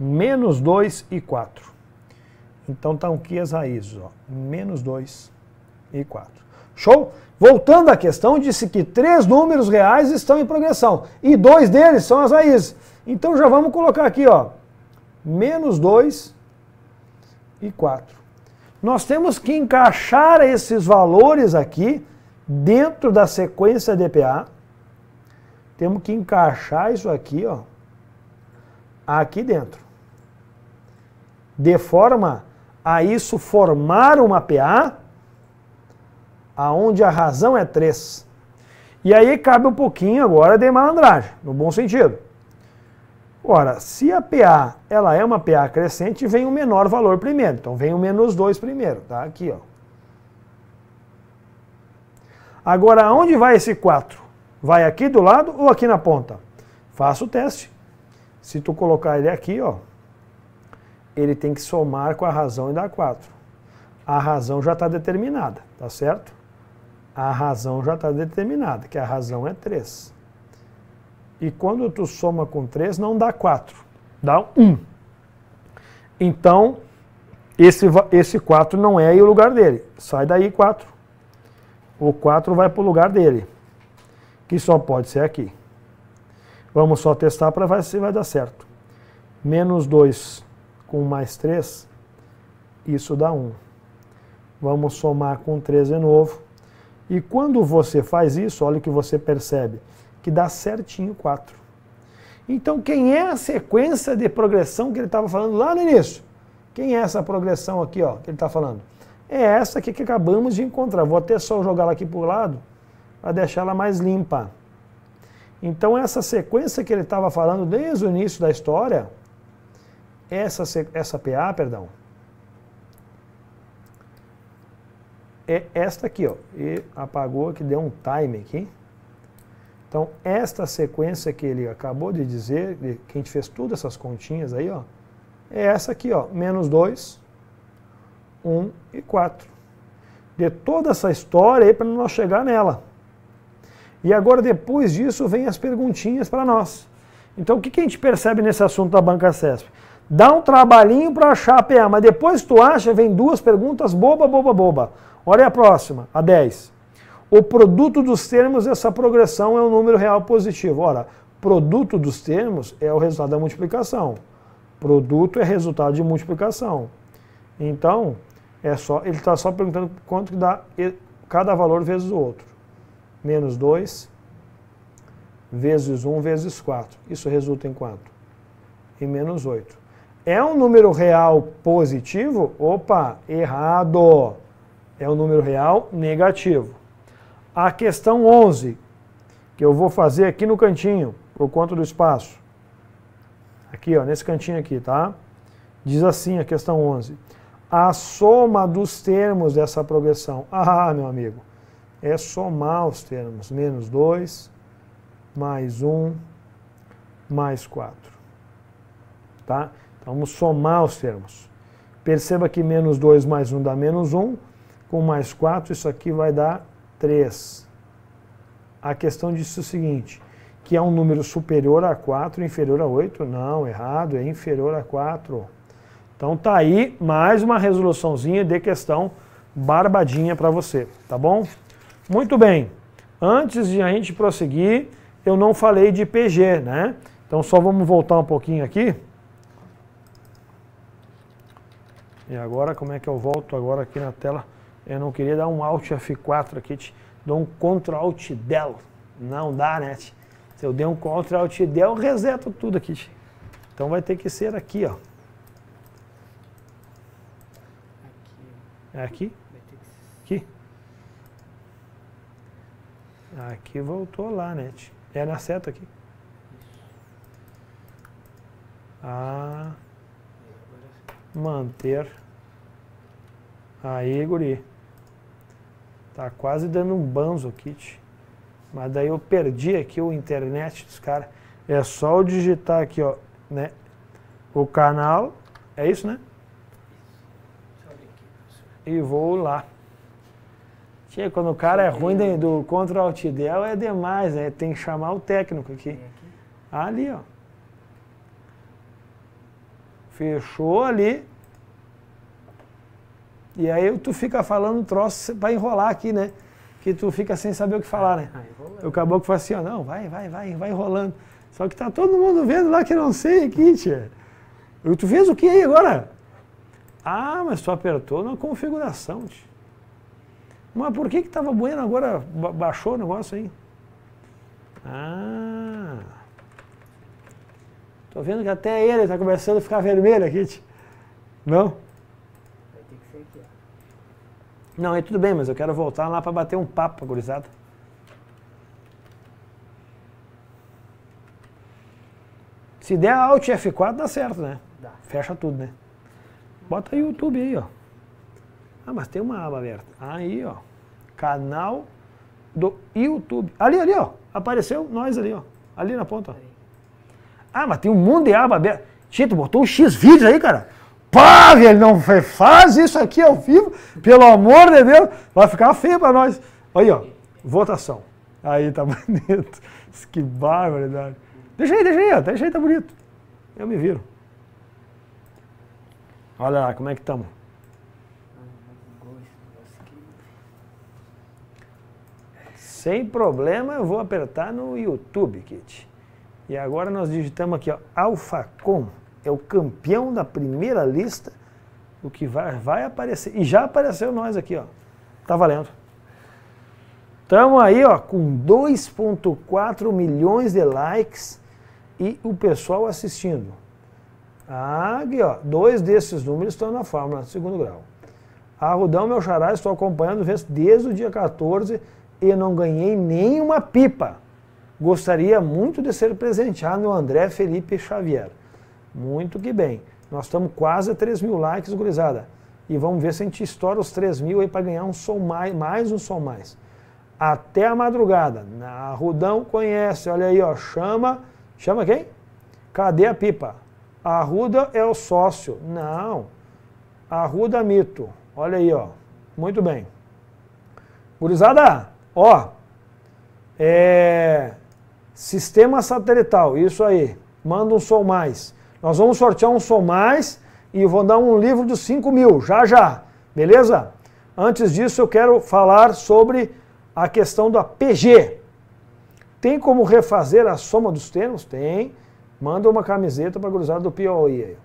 Menos 2 e 4. Então estão tá aqui as raízes. Ó. Menos 2 e 4. Show? Voltando à questão, disse que três números reais estão em progressão e dois deles são as raízes. Então já vamos colocar aqui, ó, menos 2 e 4. Nós temos que encaixar esses valores aqui dentro da sequência DPA. Temos que encaixar isso aqui, ó, aqui dentro. De forma a isso formar uma PA aonde a razão é três. E aí cabe um pouquinho agora de malandragem, no bom sentido. Ora, se a PA ela é uma PA crescente, vem o menor valor primeiro. Então vem o menos 2 primeiro, tá? Aqui, ó. Agora, aonde vai esse 4? Vai aqui do lado ou aqui na ponta? Faça o teste. Se tu colocar ele aqui, ó, ele tem que somar com a razão e dar 4. A razão já está determinada, tá certo? a razão já está determinada, que a razão é 3. E quando tu soma com 3, não dá 4, dá 1. Então, esse, esse 4 não é o lugar dele. Sai daí 4. O 4 vai para o lugar dele, que só pode ser aqui. Vamos só testar para ver se vai dar certo. Menos 2 com mais 3, isso dá 1. Vamos somar com 3 de novo e quando você faz isso, olha o que você percebe, que dá certinho 4. Então, quem é a sequência de progressão que ele estava falando lá no início? Quem é essa progressão aqui, ó, que ele está falando? É essa aqui que acabamos de encontrar. Vou até só jogar ela aqui para o lado para deixar ela mais limpa. Então, essa sequência que ele estava falando desde o início da história, essa, essa PA, perdão, é esta aqui, ó. E apagou que deu um time aqui. Então, esta sequência que ele acabou de dizer, que a gente fez todas essas continhas aí, ó, é essa aqui, ó, menos 2, 1 e 4. De toda essa história aí para nós chegar nela. E agora, depois disso, vem as perguntinhas para nós. Então, o que, que a gente percebe nesse assunto da Banca CESP? Dá um trabalhinho para achar a PA, mas depois que tu acha, vem duas perguntas boba, boba, boba. Olha a próxima, a 10. O produto dos termos dessa progressão é um número real positivo. Ora, produto dos termos é o resultado da multiplicação. Produto é resultado de multiplicação. Então, é só, ele está só perguntando quanto que dá cada valor vezes o outro. Menos 2 vezes 1 vezes 4. Isso resulta em quanto? Em menos 8. É um número real positivo? Opa, errado! é o número real negativo. A questão 11, que eu vou fazer aqui no cantinho, por conta do espaço. Aqui, ó, nesse cantinho aqui, tá? Diz assim a questão 11. A soma dos termos dessa progressão. [LAUGHS] Ah, meu amigo, é somar os termos. Menos 2, mais 1, mais 4. Tá? Então, vamos somar os termos. Perceba que menos 2 mais 1 dá menos 1, com mais 4, isso aqui vai dar 3. A questão disso é o seguinte, que é um número superior a 4, inferior a 8. Não, errado, é inferior a 4. Então tá aí mais uma resoluçãozinha de questão barbadinha para você, tá bom? Muito bem, antes de a gente prosseguir, eu não falei de PG, né? Então só vamos voltar um pouquinho aqui. E agora, como é que eu volto agora aqui na tela? Eu não queria dar um Alt F4 aqui, te dou um Ctrl Alt Del. Não dá, né? Se eu der um Ctrl Alt Del, reseto tudo aqui. Te. Então vai ter que ser aqui, ó. aqui? Aqui. Aqui voltou lá, né? É na seta aqui. Ah é, manter. Aí, guri. Tá quase dando um banzo kit. Mas daí eu perdi aqui o internet dos caras. É só eu digitar aqui, ó, né? O canal. É isso, né? E vou lá. Tia, quando o cara é ruim do, do contra alt del é demais, né? Tem que chamar o técnico aqui. Ali, ó. Fechou ali. E aí tu fica falando troço pra enrolar aqui, né? Que tu fica sem saber o que falar, é, né? O caboclo fala assim, ó, não, vai, vai, vai, vai enrolando. Só que tá todo mundo vendo lá que não sei aqui, tia. Eu, tu fez o que aí agora? Ah, mas tu apertou na configuração, tia. Mas por que que tava bueno agora, baixou o negócio aí? Ah... Tô vendo que até ele tá começando a ficar vermelho aqui, tia. Não? Não, é tudo bem, mas eu quero voltar lá para bater um papo, gurizada. Se der Alt F4 dá certo, né? Dá. Fecha tudo, né? Bota YouTube aí, ó. Ah, mas tem uma aba aberta. Aí, ó. Canal do YouTube. Ali, ali, ó. Apareceu nós ali, ó. Ali na ponta. Ó. Ah, mas tem um mundo de aba aberta. Tito, botou um X vídeos aí, cara. Pá, ele não faz isso aqui ao vivo, pelo amor de Deus, vai ficar feio para nós. Aí, ó, votação. Aí tá [LAUGHS] bonito. Que barbaridade. Deixa aí, deixa aí, ó, deixa aí, tá bonito. Eu me viro. Olha lá como é que estamos. Sem problema, eu vou apertar no YouTube, Kit. E agora nós digitamos aqui, ó, com é o campeão da primeira lista, o que vai, vai aparecer. E já apareceu nós aqui, ó. Tá valendo. Estamos aí, ó, com 2.4 milhões de likes e o pessoal assistindo. Ah, aqui, ó, dois desses números estão na fórmula do segundo grau. Arrudão, ah, meu xará, estou acompanhando desde o dia 14 e não ganhei nenhuma pipa. Gostaria muito de ser presenteado no André Felipe Xavier. Muito que bem. Nós estamos quase a 3 mil likes, gurizada. E vamos ver se a gente estoura os 3 mil aí para ganhar um som mais, mais um som mais. Até a madrugada. Na Rudão conhece, olha aí, ó. Chama. Chama quem? Cadê a pipa? A Ruda é o sócio. Não. A Ruda Mito. Olha aí, ó. Muito bem. Gurizada, ó. É. Sistema satelital, isso aí. Manda um som mais. Nós vamos sortear um som mais e eu vou dar um livro de 5 mil, já já, beleza? Antes disso, eu quero falar sobre a questão da PG. Tem como refazer a soma dos termos? Tem. Manda uma camiseta para a cruzada do Piauí.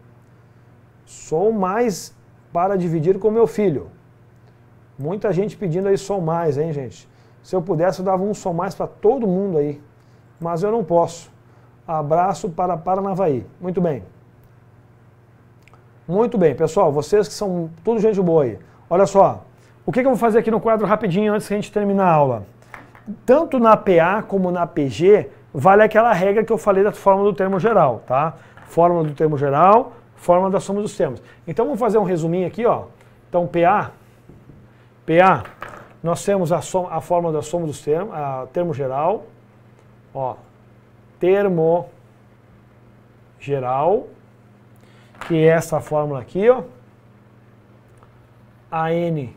Som mais para dividir com meu filho. Muita gente pedindo aí som mais, hein, gente? Se eu pudesse, eu dava um som mais para todo mundo aí. Mas eu não posso. Abraço para Paranavaí. Muito bem. Muito bem, pessoal. Vocês que são tudo gente boa aí. Olha só. O que, eu vou fazer aqui no quadro rapidinho antes que a gente terminar a aula? Tanto na PA como na PG, vale aquela regra que eu falei da forma do termo geral, tá? Fórmula do termo geral, fórmula da soma dos termos. Então vamos fazer um resuminho aqui, ó. Então PA, PA, nós temos a, soma, a fórmula da soma dos termos, a termo geral, ó, termo geral, que é essa fórmula aqui, ó. AN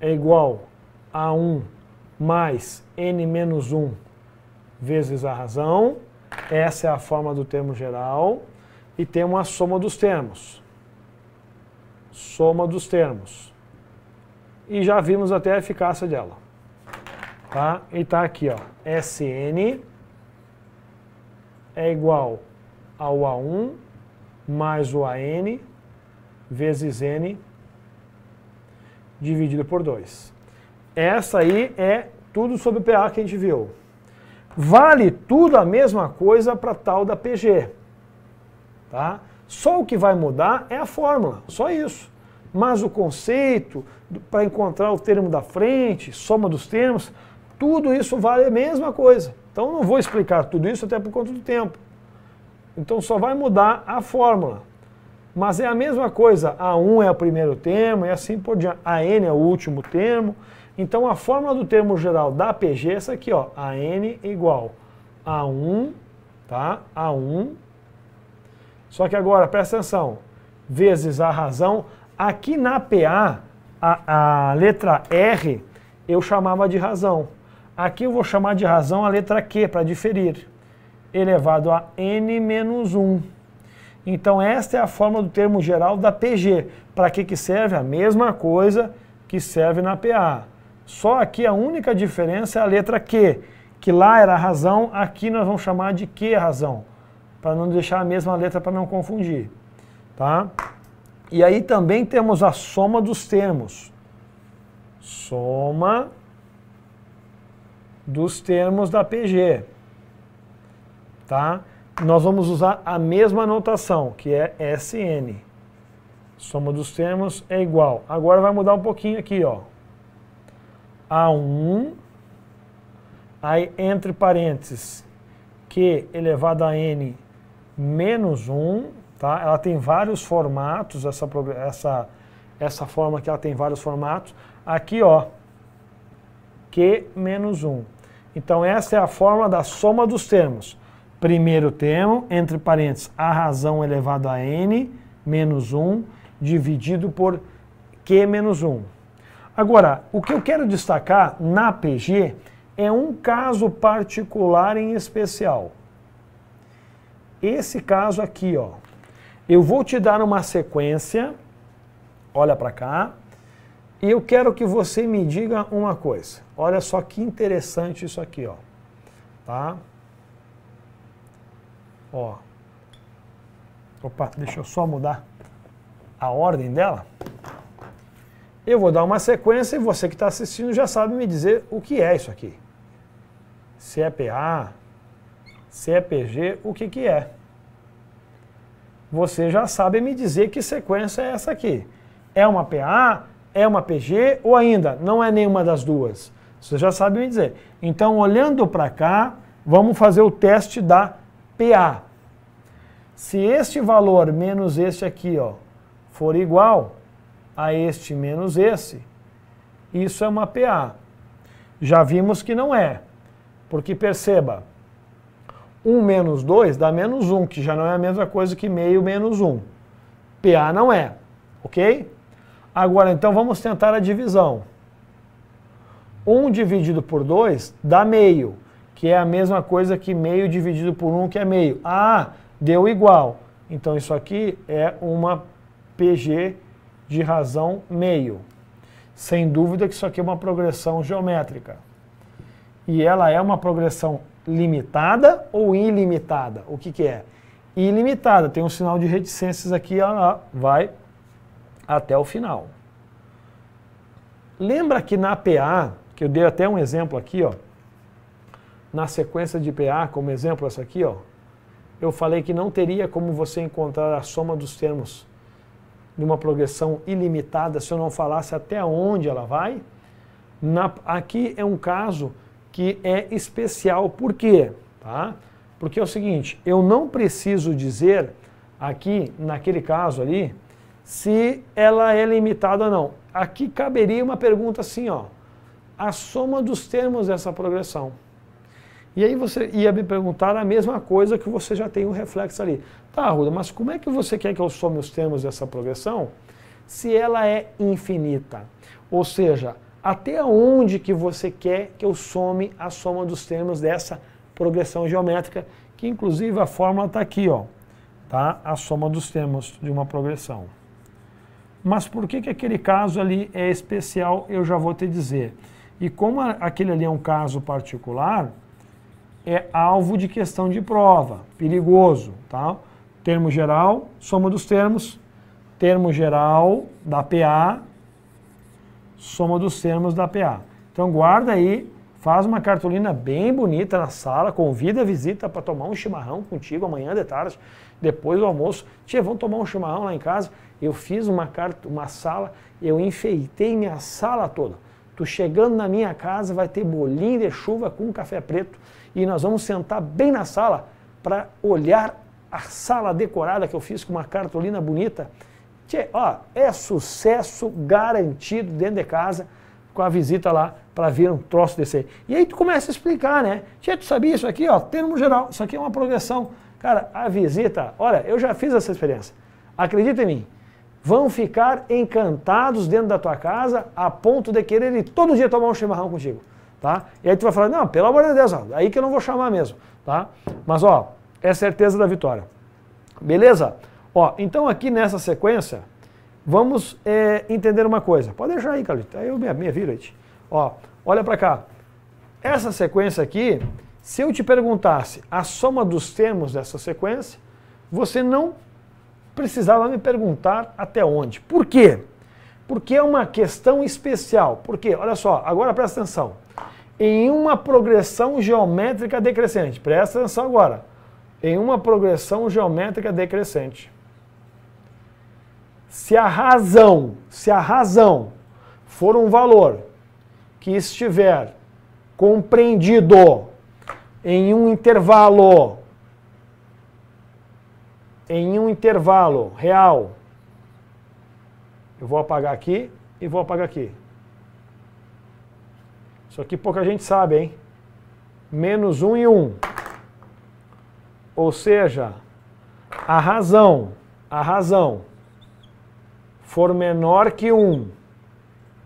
é igual a 1 mais N menos 1 vezes a razão. Essa é a forma do termo geral. E temos a soma dos termos. Soma dos termos. E já vimos até a eficácia dela. Tá? E está aqui, ó, Sn é igual ao A1 mais o AN vezes N dividido por 2. Essa aí é tudo sobre o PA que a gente viu. Vale tudo a mesma coisa para tal da PG. Tá? Só o que vai mudar é a fórmula, só isso. Mas o conceito, para encontrar o termo da frente, soma dos termos, tudo isso vale a mesma coisa. Então não vou explicar tudo isso até por conta do tempo. Então só vai mudar a fórmula. Mas é a mesma coisa, A1 é o primeiro termo e assim por diante. AN é o último termo. Então a fórmula do termo geral da PG é essa aqui, ó, AN igual A1, tá? A1. Só que agora, presta atenção, vezes a razão. Aqui na PA, a, a letra R eu chamava de razão. Aqui eu vou chamar de razão a letra Q para diferir, elevado a n menos 1. Então esta é a forma do termo geral da PG. Para que, que serve? A mesma coisa que serve na PA. Só aqui a única diferença é a letra Q, que lá era a razão, aqui nós vamos chamar de Q razão, para não deixar a mesma letra para não confundir. Tá? E aí também temos a soma dos termos. Soma dos termos da PG. Tá? Nós vamos usar a mesma notação, que é SN. Soma dos termos é igual. Agora vai mudar um pouquinho aqui, ó. A1, aí entre parênteses, Q elevado a N menos 1, tá? Ela tem vários formatos, essa, essa, essa forma que ela tem vários formatos. Aqui, ó, Q menos 1. Então essa é a fórmula da soma dos termos. Primeiro termo, entre parênteses, a razão elevado a n menos 1, dividido por q menos 1. Agora, o que eu quero destacar na PG é um caso particular em especial. Esse caso aqui, ó. Eu vou te dar uma sequência, olha para cá, e eu quero que você me diga uma coisa. Olha só que interessante isso aqui, ó. Tá? Ó. Opa, deixa eu só mudar a ordem dela. Eu vou dar uma sequência e você que está assistindo já sabe me dizer o que é isso aqui. Se é PA, se é PG, o que, que é. Você já sabe me dizer que sequência é essa aqui. É uma PA? é uma PG ou ainda não é nenhuma das duas? Você já sabe me dizer. Então, olhando para cá, vamos fazer o teste da PA. Se este valor menos este aqui ó, for igual a este menos esse, isso é uma PA. Já vimos que não é, porque perceba, 1 menos 2 dá menos 1, que já não é a mesma coisa que meio menos 1. PA não é, ok? Agora, então, vamos tentar a divisão. 1 um dividido por 2 dá meio, que é a mesma coisa que meio dividido por 1, um, que é meio. Ah, deu igual. Então, isso aqui é uma PG de razão meio. Sem dúvida que isso aqui é uma progressão geométrica. E ela é uma progressão limitada ou ilimitada? O que, que é? Ilimitada. Tem um sinal de reticências aqui, ela vai até o final. Lembra que na PA, que eu dei até um exemplo aqui, ó, na sequência de PA, como exemplo essa aqui, ó, eu falei que não teria como você encontrar a soma dos termos de uma progressão ilimitada se eu não falasse até onde ela vai. Na, aqui é um caso que é especial, por quê? Tá? Porque é o seguinte, eu não preciso dizer aqui, naquele caso ali, se ela é limitada ou não. Aqui caberia uma pergunta assim, ó, a soma dos termos dessa progressão. E aí você ia me perguntar a mesma coisa que você já tem um reflexo ali. Tá, Ruda, mas como é que você quer que eu some os termos dessa progressão se ela é infinita? Ou seja, até onde que você quer que eu some a soma dos termos dessa progressão geométrica, que inclusive a fórmula está aqui, ó, tá? a soma dos termos de uma progressão. Mas por que, que aquele caso ali é especial, eu já vou te dizer. E como a, aquele ali é um caso particular, é alvo de questão de prova, perigoso, tá? Termo geral, soma dos termos, termo geral da PA, soma dos termos da PA. Então guarda aí, faz uma cartolina bem bonita na sala, convida a visita para tomar um chimarrão contigo amanhã de tarde, depois do almoço. Tia, vamos tomar um chimarrão lá em casa eu fiz uma carta, uma sala, eu enfeitei minha sala toda. Tu chegando na minha casa vai ter bolinho de chuva com café preto e nós vamos sentar bem na sala para olhar a sala decorada que eu fiz com uma cartolina bonita. Tchê, ó, é sucesso garantido dentro de casa com a visita lá para ver um troço desse aí. E aí tu começa a explicar, né? Tchê, tu sabia isso aqui, ó, termo geral, isso aqui é uma progressão. Cara, a visita, olha, eu já fiz essa experiência. Acredita em mim, vão ficar encantados dentro da tua casa a ponto de querer ir todo dia tomar um chimarrão contigo, tá? E aí tu vai falar, não, pelo amor de Deus, ó, aí que eu não vou chamar mesmo, tá? Mas, ó, é certeza da vitória. Beleza? Ó, então aqui nessa sequência, vamos é, entender uma coisa. Pode deixar aí, Carlito, aí eu me, me viro, aí Ó, olha para cá. Essa sequência aqui, se eu te perguntasse a soma dos termos dessa sequência, você não precisava me perguntar até onde. Por quê? Porque é uma questão especial. Porque, olha só, agora presta atenção. Em uma progressão geométrica decrescente, presta atenção agora. Em uma progressão geométrica decrescente. Se a razão, se a razão for um valor que estiver compreendido em um intervalo em um intervalo real. Eu vou apagar aqui e vou apagar aqui. Isso aqui pouca gente sabe, hein? Menos 1 um e 1. Um. Ou seja, a razão, a razão for menor que 1 um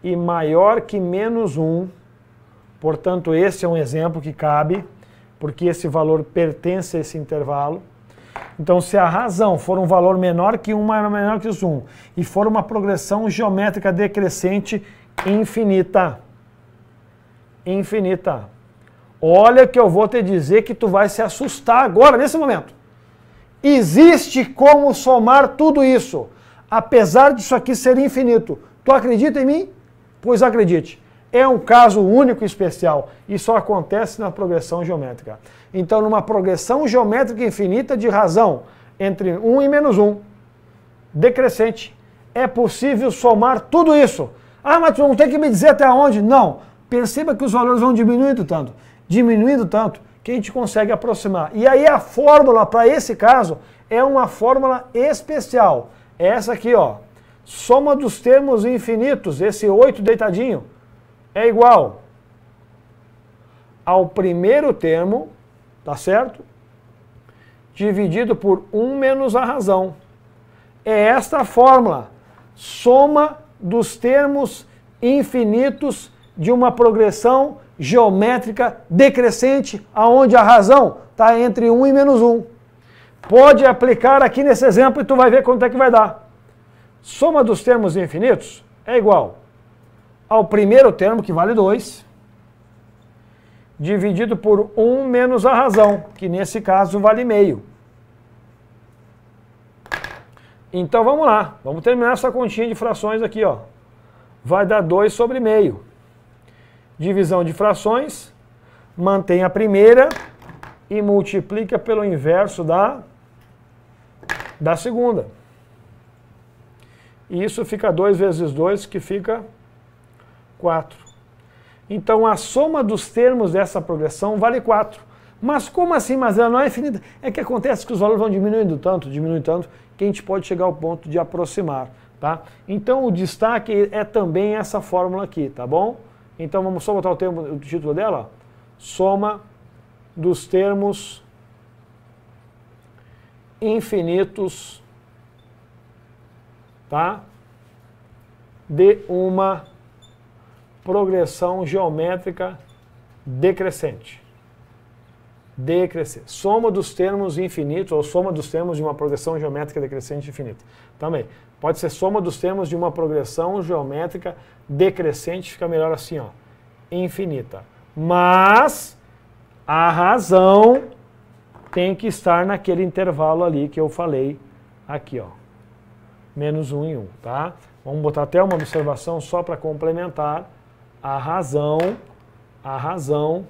e maior que menos 1, portanto esse é um exemplo que cabe, porque esse valor pertence a esse intervalo, então, se a razão for um valor menor que 1 maior menor que 1 e for uma progressão geométrica decrescente infinita, infinita, olha que eu vou te dizer que tu vai se assustar agora, nesse momento. Existe como somar tudo isso, apesar disso aqui ser infinito. Tu acredita em mim? Pois acredite é um caso único e especial e só acontece na progressão geométrica. Então, numa progressão geométrica infinita de razão entre 1 e menos 1, decrescente, é possível somar tudo isso. Ah, mas tu não tem que me dizer até onde? Não. Perceba que os valores vão diminuindo tanto, diminuindo tanto, que a gente consegue aproximar. E aí a fórmula para esse caso é uma fórmula especial. É essa aqui, ó. Soma dos termos infinitos, esse 8 deitadinho, é igual ao primeiro termo, tá certo? Dividido por 1 menos a razão. É esta a fórmula. Soma dos termos infinitos de uma progressão geométrica decrescente, aonde a razão está entre 1 e menos 1. Pode aplicar aqui nesse exemplo e tu vai ver quanto é que vai dar. Soma dos termos infinitos é igual ao primeiro termo, que vale 2, dividido por 1 um menos a razão, que nesse caso vale meio. Então vamos lá, vamos terminar essa continha de frações aqui, ó. Vai dar 2 sobre meio. Divisão de frações, mantém a primeira e multiplica pelo inverso da, da segunda. E isso fica 2 vezes 2, que fica 4. Então a soma dos termos dessa progressão vale 4. Mas como assim? Mas ela não é infinita. É que acontece que os valores vão diminuindo tanto, diminuindo tanto, que a gente pode chegar ao ponto de aproximar. Tá? Então o destaque é também essa fórmula aqui, tá bom? Então vamos só botar o, termo, o título dela. Soma dos termos infinitos tá? de uma progressão geométrica decrescente. Decrescer. Soma dos termos infinitos ou soma dos termos de uma progressão geométrica decrescente infinita. Também. Então, pode ser soma dos termos de uma progressão geométrica decrescente, fica melhor assim, ó. Infinita. Mas a razão tem que estar naquele intervalo ali que eu falei aqui, ó. Menos 1 um em 1, um, tá? Vamos botar até uma observação só para complementar a razão, a razão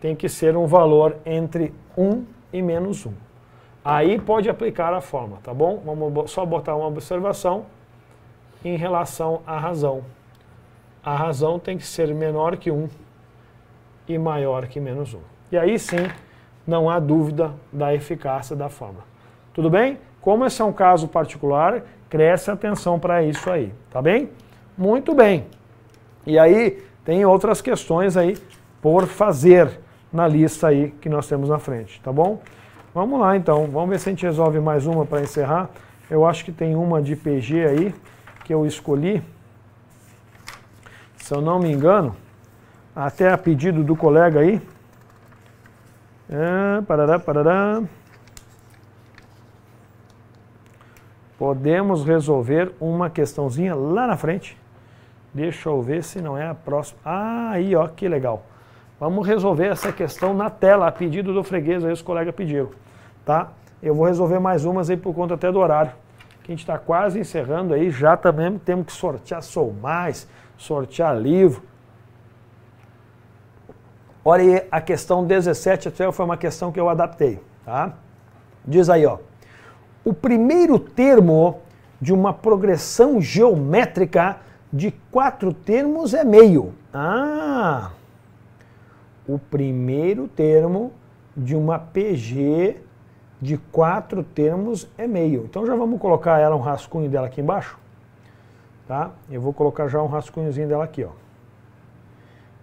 tem que ser um valor entre 1 e menos 1. Aí pode aplicar a forma, tá bom? Vamos só botar uma observação em relação à razão. A razão tem que ser menor que 1 e maior que menos 1. E aí sim, não há dúvida da eficácia da forma. Tudo bem? Como esse é um caso particular, cresce atenção para isso aí, tá bem? Muito bem. E aí tem outras questões aí por fazer na lista aí que nós temos na frente, tá bom? Vamos lá então, vamos ver se a gente resolve mais uma para encerrar. Eu acho que tem uma de PG aí que eu escolhi. Se eu não me engano, até a pedido do colega aí. É, parará, parará. Podemos resolver uma questãozinha lá na frente Deixa eu ver se não é a próxima. Ah, aí, ó, que legal. Vamos resolver essa questão na tela, a pedido do freguês, aí os colegas pediram. Tá? Eu vou resolver mais umas aí por conta até do horário. Que a gente está quase encerrando aí, já também temos que sortear Sou Mais, sortear livro. Olha aí, a questão 17 até foi uma questão que eu adaptei. Tá? Diz aí, ó. O primeiro termo de uma progressão geométrica de quatro termos é meio. Ah! O primeiro termo de uma PG de quatro termos é meio. Então já vamos colocar ela um rascunho dela aqui embaixo. Tá? Eu vou colocar já um rascunhozinho dela aqui. Ó.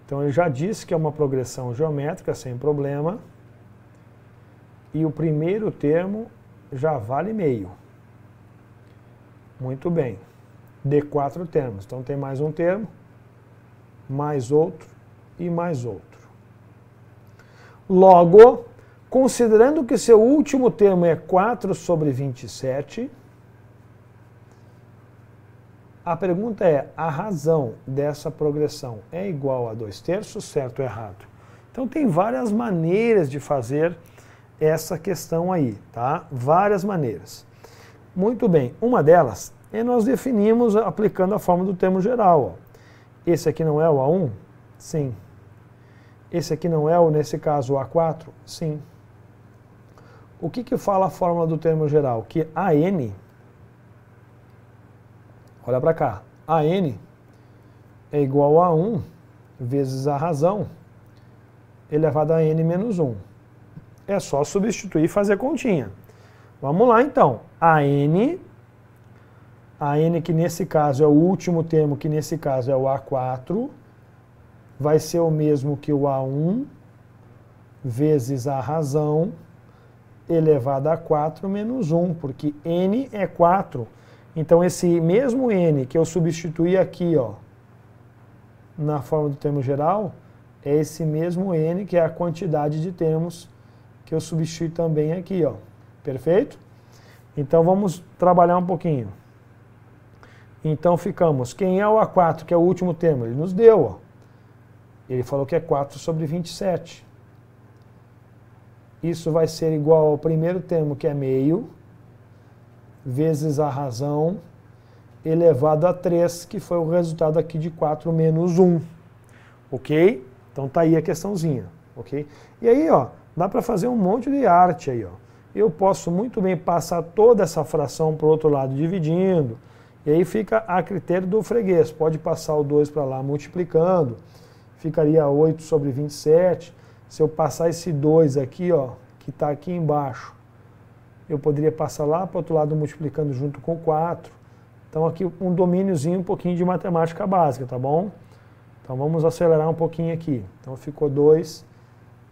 Então ele já disse que é uma progressão geométrica sem problema. E o primeiro termo já vale meio. Muito bem de quatro termos. Então tem mais um termo, mais outro e mais outro. Logo, considerando que seu último termo é 4 sobre 27, a pergunta é, a razão dessa progressão é igual a 2 terços, certo ou errado? Então tem várias maneiras de fazer essa questão aí, tá? Várias maneiras. Muito bem, uma delas e nós definimos aplicando a forma do termo geral. Ó. Esse aqui não é o A1? Sim. Esse aqui não é, o, nesse caso, o A4? Sim. O que, que fala a fórmula do termo geral? Que AN, olha para cá, AN é igual a 1 vezes a razão elevado a n menos 1. É só substituir e fazer continha. Vamos lá então. AN a n que nesse caso é o último termo, que nesse caso é o A4, vai ser o mesmo que o A1 vezes a razão elevada a 4 menos 1, porque n é 4. Então esse mesmo n que eu substituí aqui, ó, na forma do termo geral, é esse mesmo n que é a quantidade de termos que eu substituí também aqui, ó. Perfeito? Então vamos trabalhar um pouquinho. Então ficamos, quem é o A4, que é o último termo? Ele nos deu, ó. ele falou que é 4 sobre 27. Isso vai ser igual ao primeiro termo, que é meio, vezes a razão, elevado a 3, que foi o resultado aqui de 4 menos 1. Ok? Então tá aí a questãozinha. Ok? E aí, ó, dá para fazer um monte de arte aí, ó. Eu posso muito bem passar toda essa fração para o outro lado dividindo, e aí fica a critério do freguês, pode passar o 2 para lá multiplicando, ficaria 8 sobre 27. Se eu passar esse 2 aqui, ó, que está aqui embaixo, eu poderia passar lá para o outro lado multiplicando junto com 4. Então aqui um domíniozinho um pouquinho de matemática básica, tá bom? Então vamos acelerar um pouquinho aqui. Então ficou 2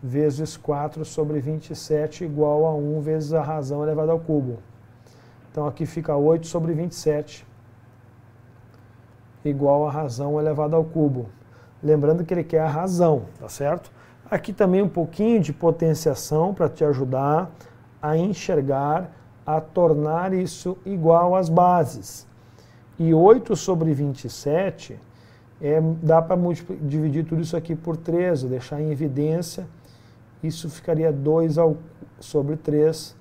vezes 4 sobre 27 igual a 1 vezes a razão elevada ao cubo. Então aqui fica 8 sobre 27 igual a razão elevado é ao cubo. Lembrando que ele quer a razão, tá certo? Aqui também um pouquinho de potenciação para te ajudar a enxergar, a tornar isso igual às bases. E 8 sobre 27, é, dá para dividir tudo isso aqui por 13, deixar em evidência. Isso ficaria 2 ao, sobre 3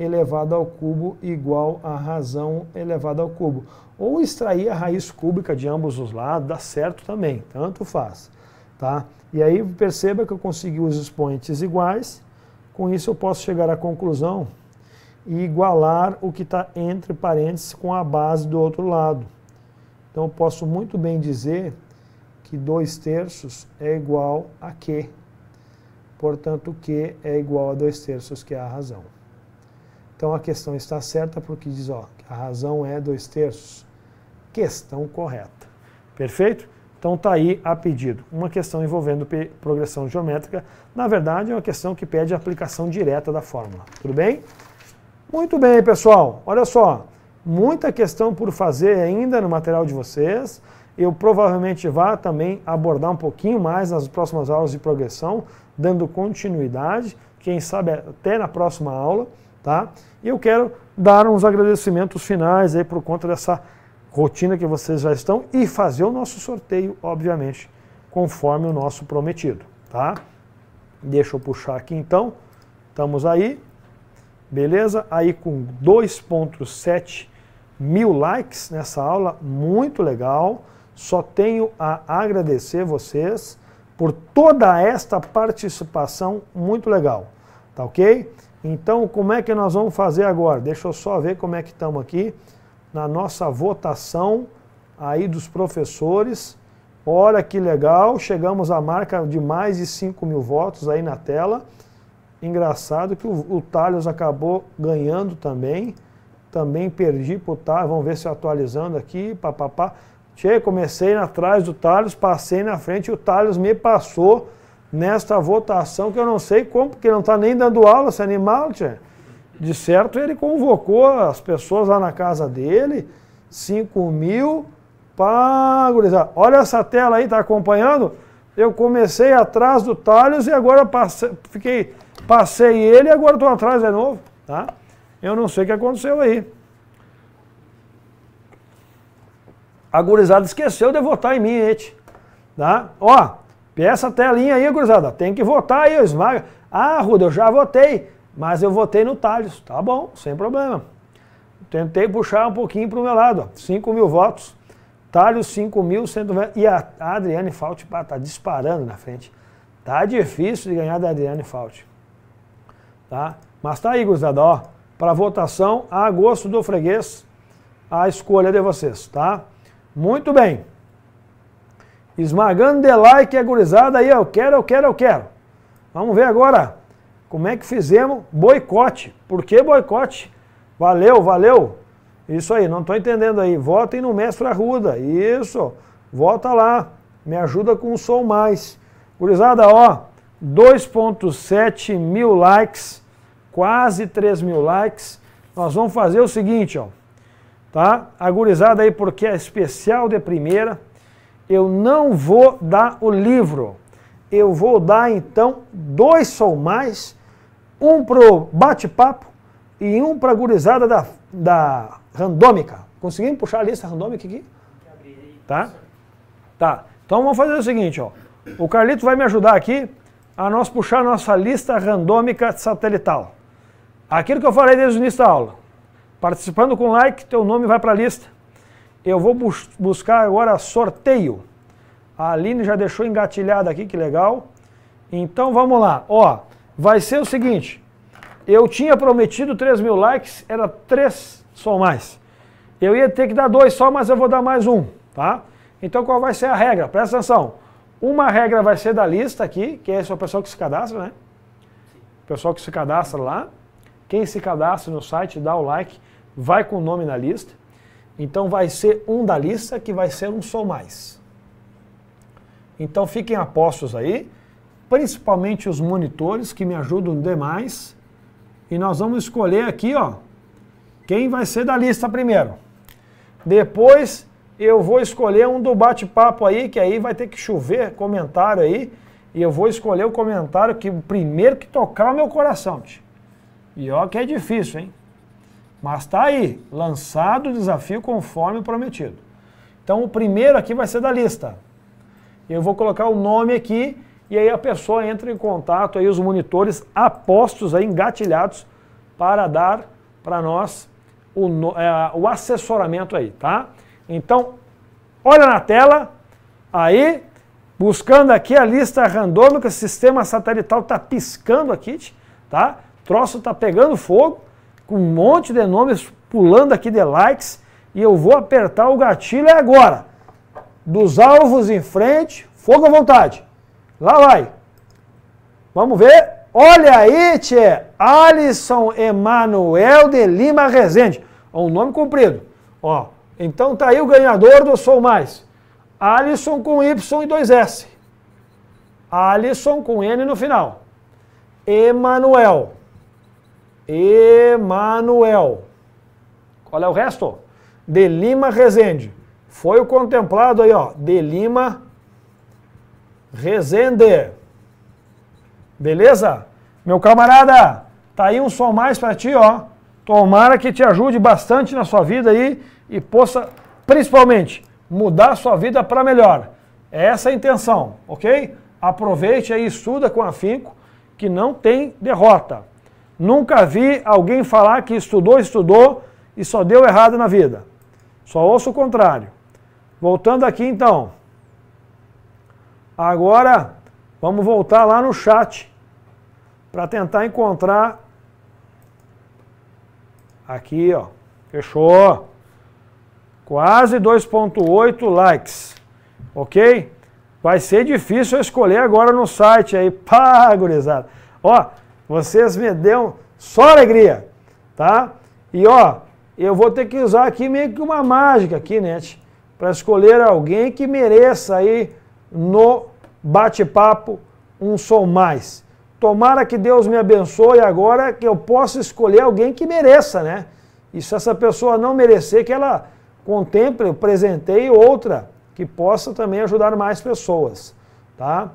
elevado ao cubo igual a razão elevada ao cubo. Ou extrair a raiz cúbica de ambos os lados, dá certo também, tanto faz. Tá? E aí perceba que eu consegui os expoentes iguais, com isso eu posso chegar à conclusão e igualar o que está entre parênteses com a base do outro lado. Então eu posso muito bem dizer que 2 terços é igual a Q. Portanto, Q é igual a 2 terços, que é a razão. Então a questão está certa porque diz, ó, a razão é dois terços. Questão correta. Perfeito? Então tá aí a pedido. Uma questão envolvendo progressão geométrica. Na verdade, é uma questão que pede a aplicação direta da fórmula. Tudo bem? Muito bem, pessoal. Olha só, muita questão por fazer ainda no material de vocês. Eu provavelmente vá também abordar um pouquinho mais nas próximas aulas de progressão, dando continuidade, quem sabe até na próxima aula. Tá? E eu quero dar uns agradecimentos finais aí por conta dessa rotina que vocês já estão e fazer o nosso sorteio, obviamente, conforme o nosso prometido, tá? Deixa eu puxar aqui então. Estamos aí. Beleza? Aí com 2.7 mil likes nessa aula, muito legal. Só tenho a agradecer vocês por toda esta participação, muito legal. Tá ok? Então, como é que nós vamos fazer agora? Deixa eu só ver como é que estamos aqui na nossa votação aí dos professores. Olha que legal, chegamos à marca de mais de 5 mil votos aí na tela. Engraçado que o, o acabou ganhando também. Também perdi para o Thales, vamos ver se atualizando aqui, papapá. Che, comecei atrás do Talhos, passei na frente e o Talhos me passou nesta votação que eu não sei como, porque não está nem dando aula esse animal, tchê. De certo, ele convocou as pessoas lá na casa dele, 5 mil, pá, gurizada. Olha essa tela aí, tá acompanhando? Eu comecei atrás do Thales e agora passei, fiquei, passei ele e agora estou atrás de novo, tá? Eu não sei o que aconteceu aí. A gurizada esqueceu de votar em mim, gente. Tá? Ó, e essa telinha aí, gurizada, tem que votar aí, esmaga. Ah, Ruda, eu já votei, mas eu votei no Thales. Tá bom, sem problema. Tentei puxar um pouquinho para o meu lado, ó. 5 mil votos. Thales, 120. E a, Adriane Fauti pá, tá disparando na frente. Tá difícil de ganhar da Adriane Fauti. Tá? Mas tá aí, gurizada, ó. Para votação, a gosto do freguês, a escolha de vocês, tá? Muito bem. Esmagando de like, é gurizada aí, eu quero, eu quero, eu quero. Vamos ver agora como é que fizemos boicote. Por que boicote? Valeu, valeu. Isso aí, não estou entendendo aí. Votem no Mestre Arruda. Isso, volta lá. Me ajuda com o som mais. Gurizada, ó, 2.7 mil likes, quase 3 mil likes. Nós vamos fazer o seguinte, ó. Tá? Agurizada aí porque é especial de primeira eu não vou dar o livro. Eu vou dar então dois ou mais, um pro bate-papo e um para a gurizada da, da randômica. Conseguimos puxar a lista randômica aqui? Tá? Tá. Então vamos fazer o seguinte, ó. O Carlito vai me ajudar aqui a nós puxar a nossa lista randômica satelital. Aquilo que eu falei desde o início da aula. Participando com like, teu nome vai para a lista. Eu vou bus buscar agora sorteio. A Aline já deixou engatilhada aqui, que legal. Então vamos lá. Ó, vai ser o seguinte. Eu tinha prometido 3 mil likes, era 3 só mais. Eu ia ter que dar dois só, mas eu vou dar mais um, tá? Então qual vai ser a regra? Presta atenção. Uma regra vai ser da lista aqui, que é só é o pessoal que se cadastra, né? O pessoal que se cadastra lá. Quem se cadastra no site, dá o like, vai com o nome na lista. Então vai ser um da lista que vai ser um som mais. Então fiquem apostos aí, principalmente os monitores que me ajudam demais. E nós vamos escolher aqui, ó, quem vai ser da lista primeiro. Depois eu vou escolher um do bate-papo aí, que aí vai ter que chover comentário aí. E eu vou escolher o comentário que o primeiro que tocar o meu coração. tio. E ó que é difícil, hein? Mas está aí, lançado o desafio conforme prometido. Então o primeiro aqui vai ser da lista. Eu vou colocar o nome aqui e aí a pessoa entra em contato, aí os monitores apostos, aí, engatilhados, para dar para nós o, é, o assessoramento aí, tá? Então, olha na tela, aí, buscando aqui a lista randômica, sistema satelital está piscando aqui, tá? O troço está pegando fogo, com um monte de nomes pulando aqui de likes e eu vou apertar o gatilho é agora. Dos alvos em frente, fogo à vontade. Lá vai. Vamos ver. Olha aí, tchê. Alisson Emanuel de Lima Rezende. o um nome comprido. Ó, então tá aí o ganhador do Sou Mais. Alisson com Y e 2S. Alisson com N no final. Emanuel. Emanuel. Qual é o resto? De Lima Rezende. Foi o contemplado aí, ó. De Lima Rezende. Beleza? Meu camarada, tá aí um som mais para ti, ó. Tomara que te ajude bastante na sua vida aí e possa, principalmente, mudar a sua vida para melhor. É essa é a intenção, ok? Aproveite aí, estuda com afinco, que não tem derrota. Nunca vi alguém falar que estudou, estudou e só deu errado na vida. Só ouço o contrário. Voltando aqui então. Agora vamos voltar lá no chat para tentar encontrar aqui, ó. Fechou. Quase 2.8 likes. OK? Vai ser difícil escolher agora no site aí. [LAUGHS] Pá, gurizada. Ó, vocês me dão só alegria, tá? E ó, eu vou ter que usar aqui meio que uma mágica aqui, Net, né, para escolher alguém que mereça aí no bate-papo um som mais. Tomara que Deus me abençoe agora que eu possa escolher alguém que mereça, né? E se essa pessoa não merecer, que ela contemple, eu presenteie outra que possa também ajudar mais pessoas, tá?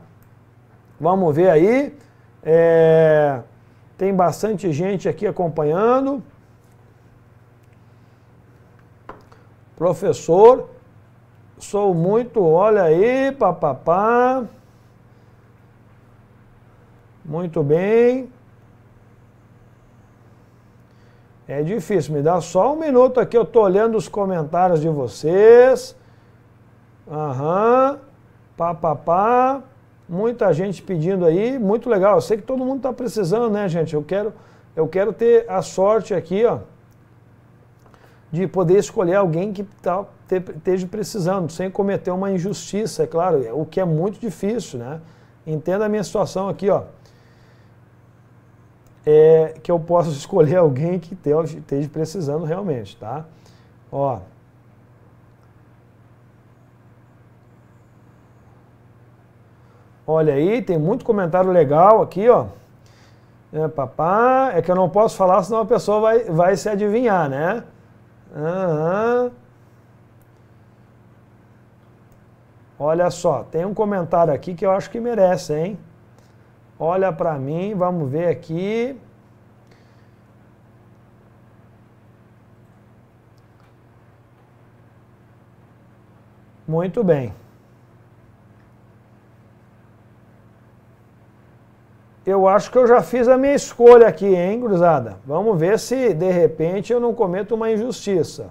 Vamos ver aí. É, tem bastante gente aqui acompanhando. Professor, sou muito, olha aí, papapá. Muito bem. É difícil, me dá só um minuto aqui, eu estou olhando os comentários de vocês. Aham, papapá. Pá, pá muita gente pedindo aí, muito legal. Eu sei que todo mundo está precisando, né, gente? Eu quero, eu quero ter a sorte aqui, ó, de poder escolher alguém que tá, te, esteja precisando, sem cometer uma injustiça, é claro, é o que é muito difícil, né? Entenda a minha situação aqui, ó. É, que eu possa [LAUGHS] escolher alguém que esteja precisando realmente, tá? Ó, Olha aí, tem muito comentário legal aqui, ó. É, papá, é que eu não posso falar, senão a pessoa vai, vai se adivinhar, né? Uhum. Olha só, tem um comentário aqui que eu acho que merece, hein? Olha para mim, vamos ver aqui. Muito bem. eu acho que eu já fiz a minha escolha aqui, hein, Cruzada? Vamos ver se de repente eu não cometo uma injustiça.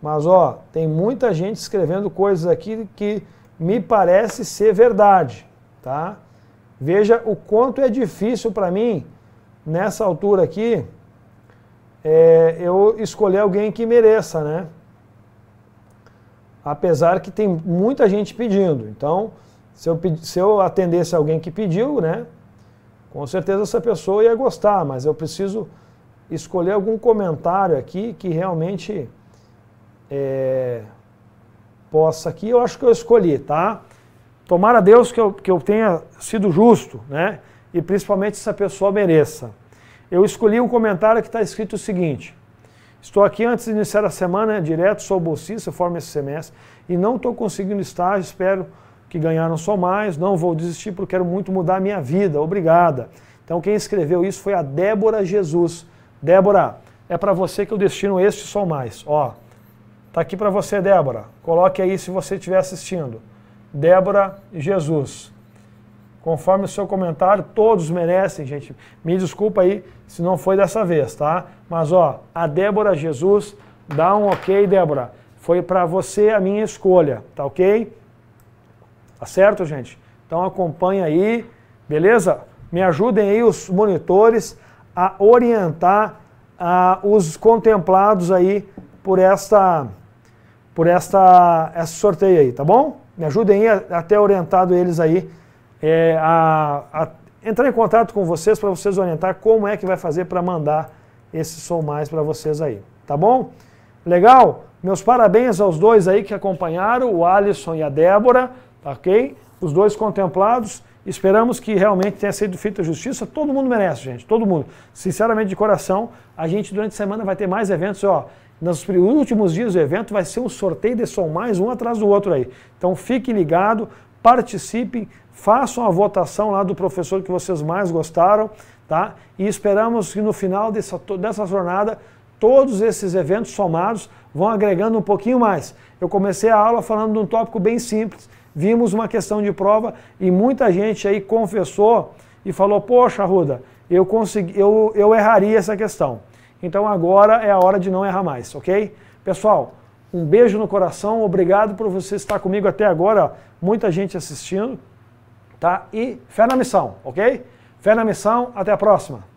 Mas ó, tem muita gente escrevendo coisas aqui que me parece ser verdade, tá? Veja o quanto é difícil para mim nessa altura aqui é, eu escolher alguém que mereça, né? Apesar que tem muita gente pedindo. Então, se eu, se eu atendesse alguém que pediu, né? Com certeza essa pessoa ia gostar, mas eu preciso escolher algum comentário aqui que realmente é, possa aqui. Eu acho que eu escolhi, tá? Tomara a Deus que eu, que eu tenha sido justo, né? E principalmente se a pessoa mereça. Eu escolhi um comentário que está escrito o seguinte. Estou aqui antes de iniciar a semana, direto, sou bolsista, forma esse semestre, e não estou conseguindo estágio, espero que ganharam só mais, não vou desistir porque quero muito mudar a minha vida, obrigada. Então quem escreveu isso foi a Débora Jesus. Débora, é para você que eu destino este só mais. Ó, tá aqui para você, Débora. Coloque aí se você estiver assistindo. Débora Jesus. Conforme o seu comentário, todos merecem, gente. Me desculpa aí se não foi dessa vez, tá? Mas ó, a Débora Jesus, dá um OK, Débora. Foi para você a minha escolha, tá OK? Tá certo, gente? Então acompanha aí, beleza? Me ajudem aí os monitores a orientar a, os contemplados aí por esta por esta esse sorteio aí, tá bom? Me ajudem aí até orientado eles aí é, a, a entrar em contato com vocês para vocês orientar como é que vai fazer para mandar esse som mais para vocês aí, tá bom? Legal? Meus parabéns aos dois aí que acompanharam, o Alisson e a Débora. Ok? Os dois contemplados. Esperamos que realmente tenha sido feita justiça. Todo mundo merece, gente. Todo mundo. Sinceramente, de coração, a gente durante a semana vai ter mais eventos. Ó, nos últimos dias do evento vai ser um sorteio de som mais um atrás do outro aí. Então fique ligado, participem, façam a votação lá do professor que vocês mais gostaram, tá? E esperamos que no final dessa, dessa jornada todos esses eventos somados vão agregando um pouquinho mais. Eu comecei a aula falando de um tópico bem simples Vimos uma questão de prova e muita gente aí confessou e falou: Poxa, Ruda, eu, consegui, eu, eu erraria essa questão. Então agora é a hora de não errar mais, ok? Pessoal, um beijo no coração, obrigado por você estar comigo até agora, muita gente assistindo, tá? E fé na missão, ok? Fé na missão, até a próxima!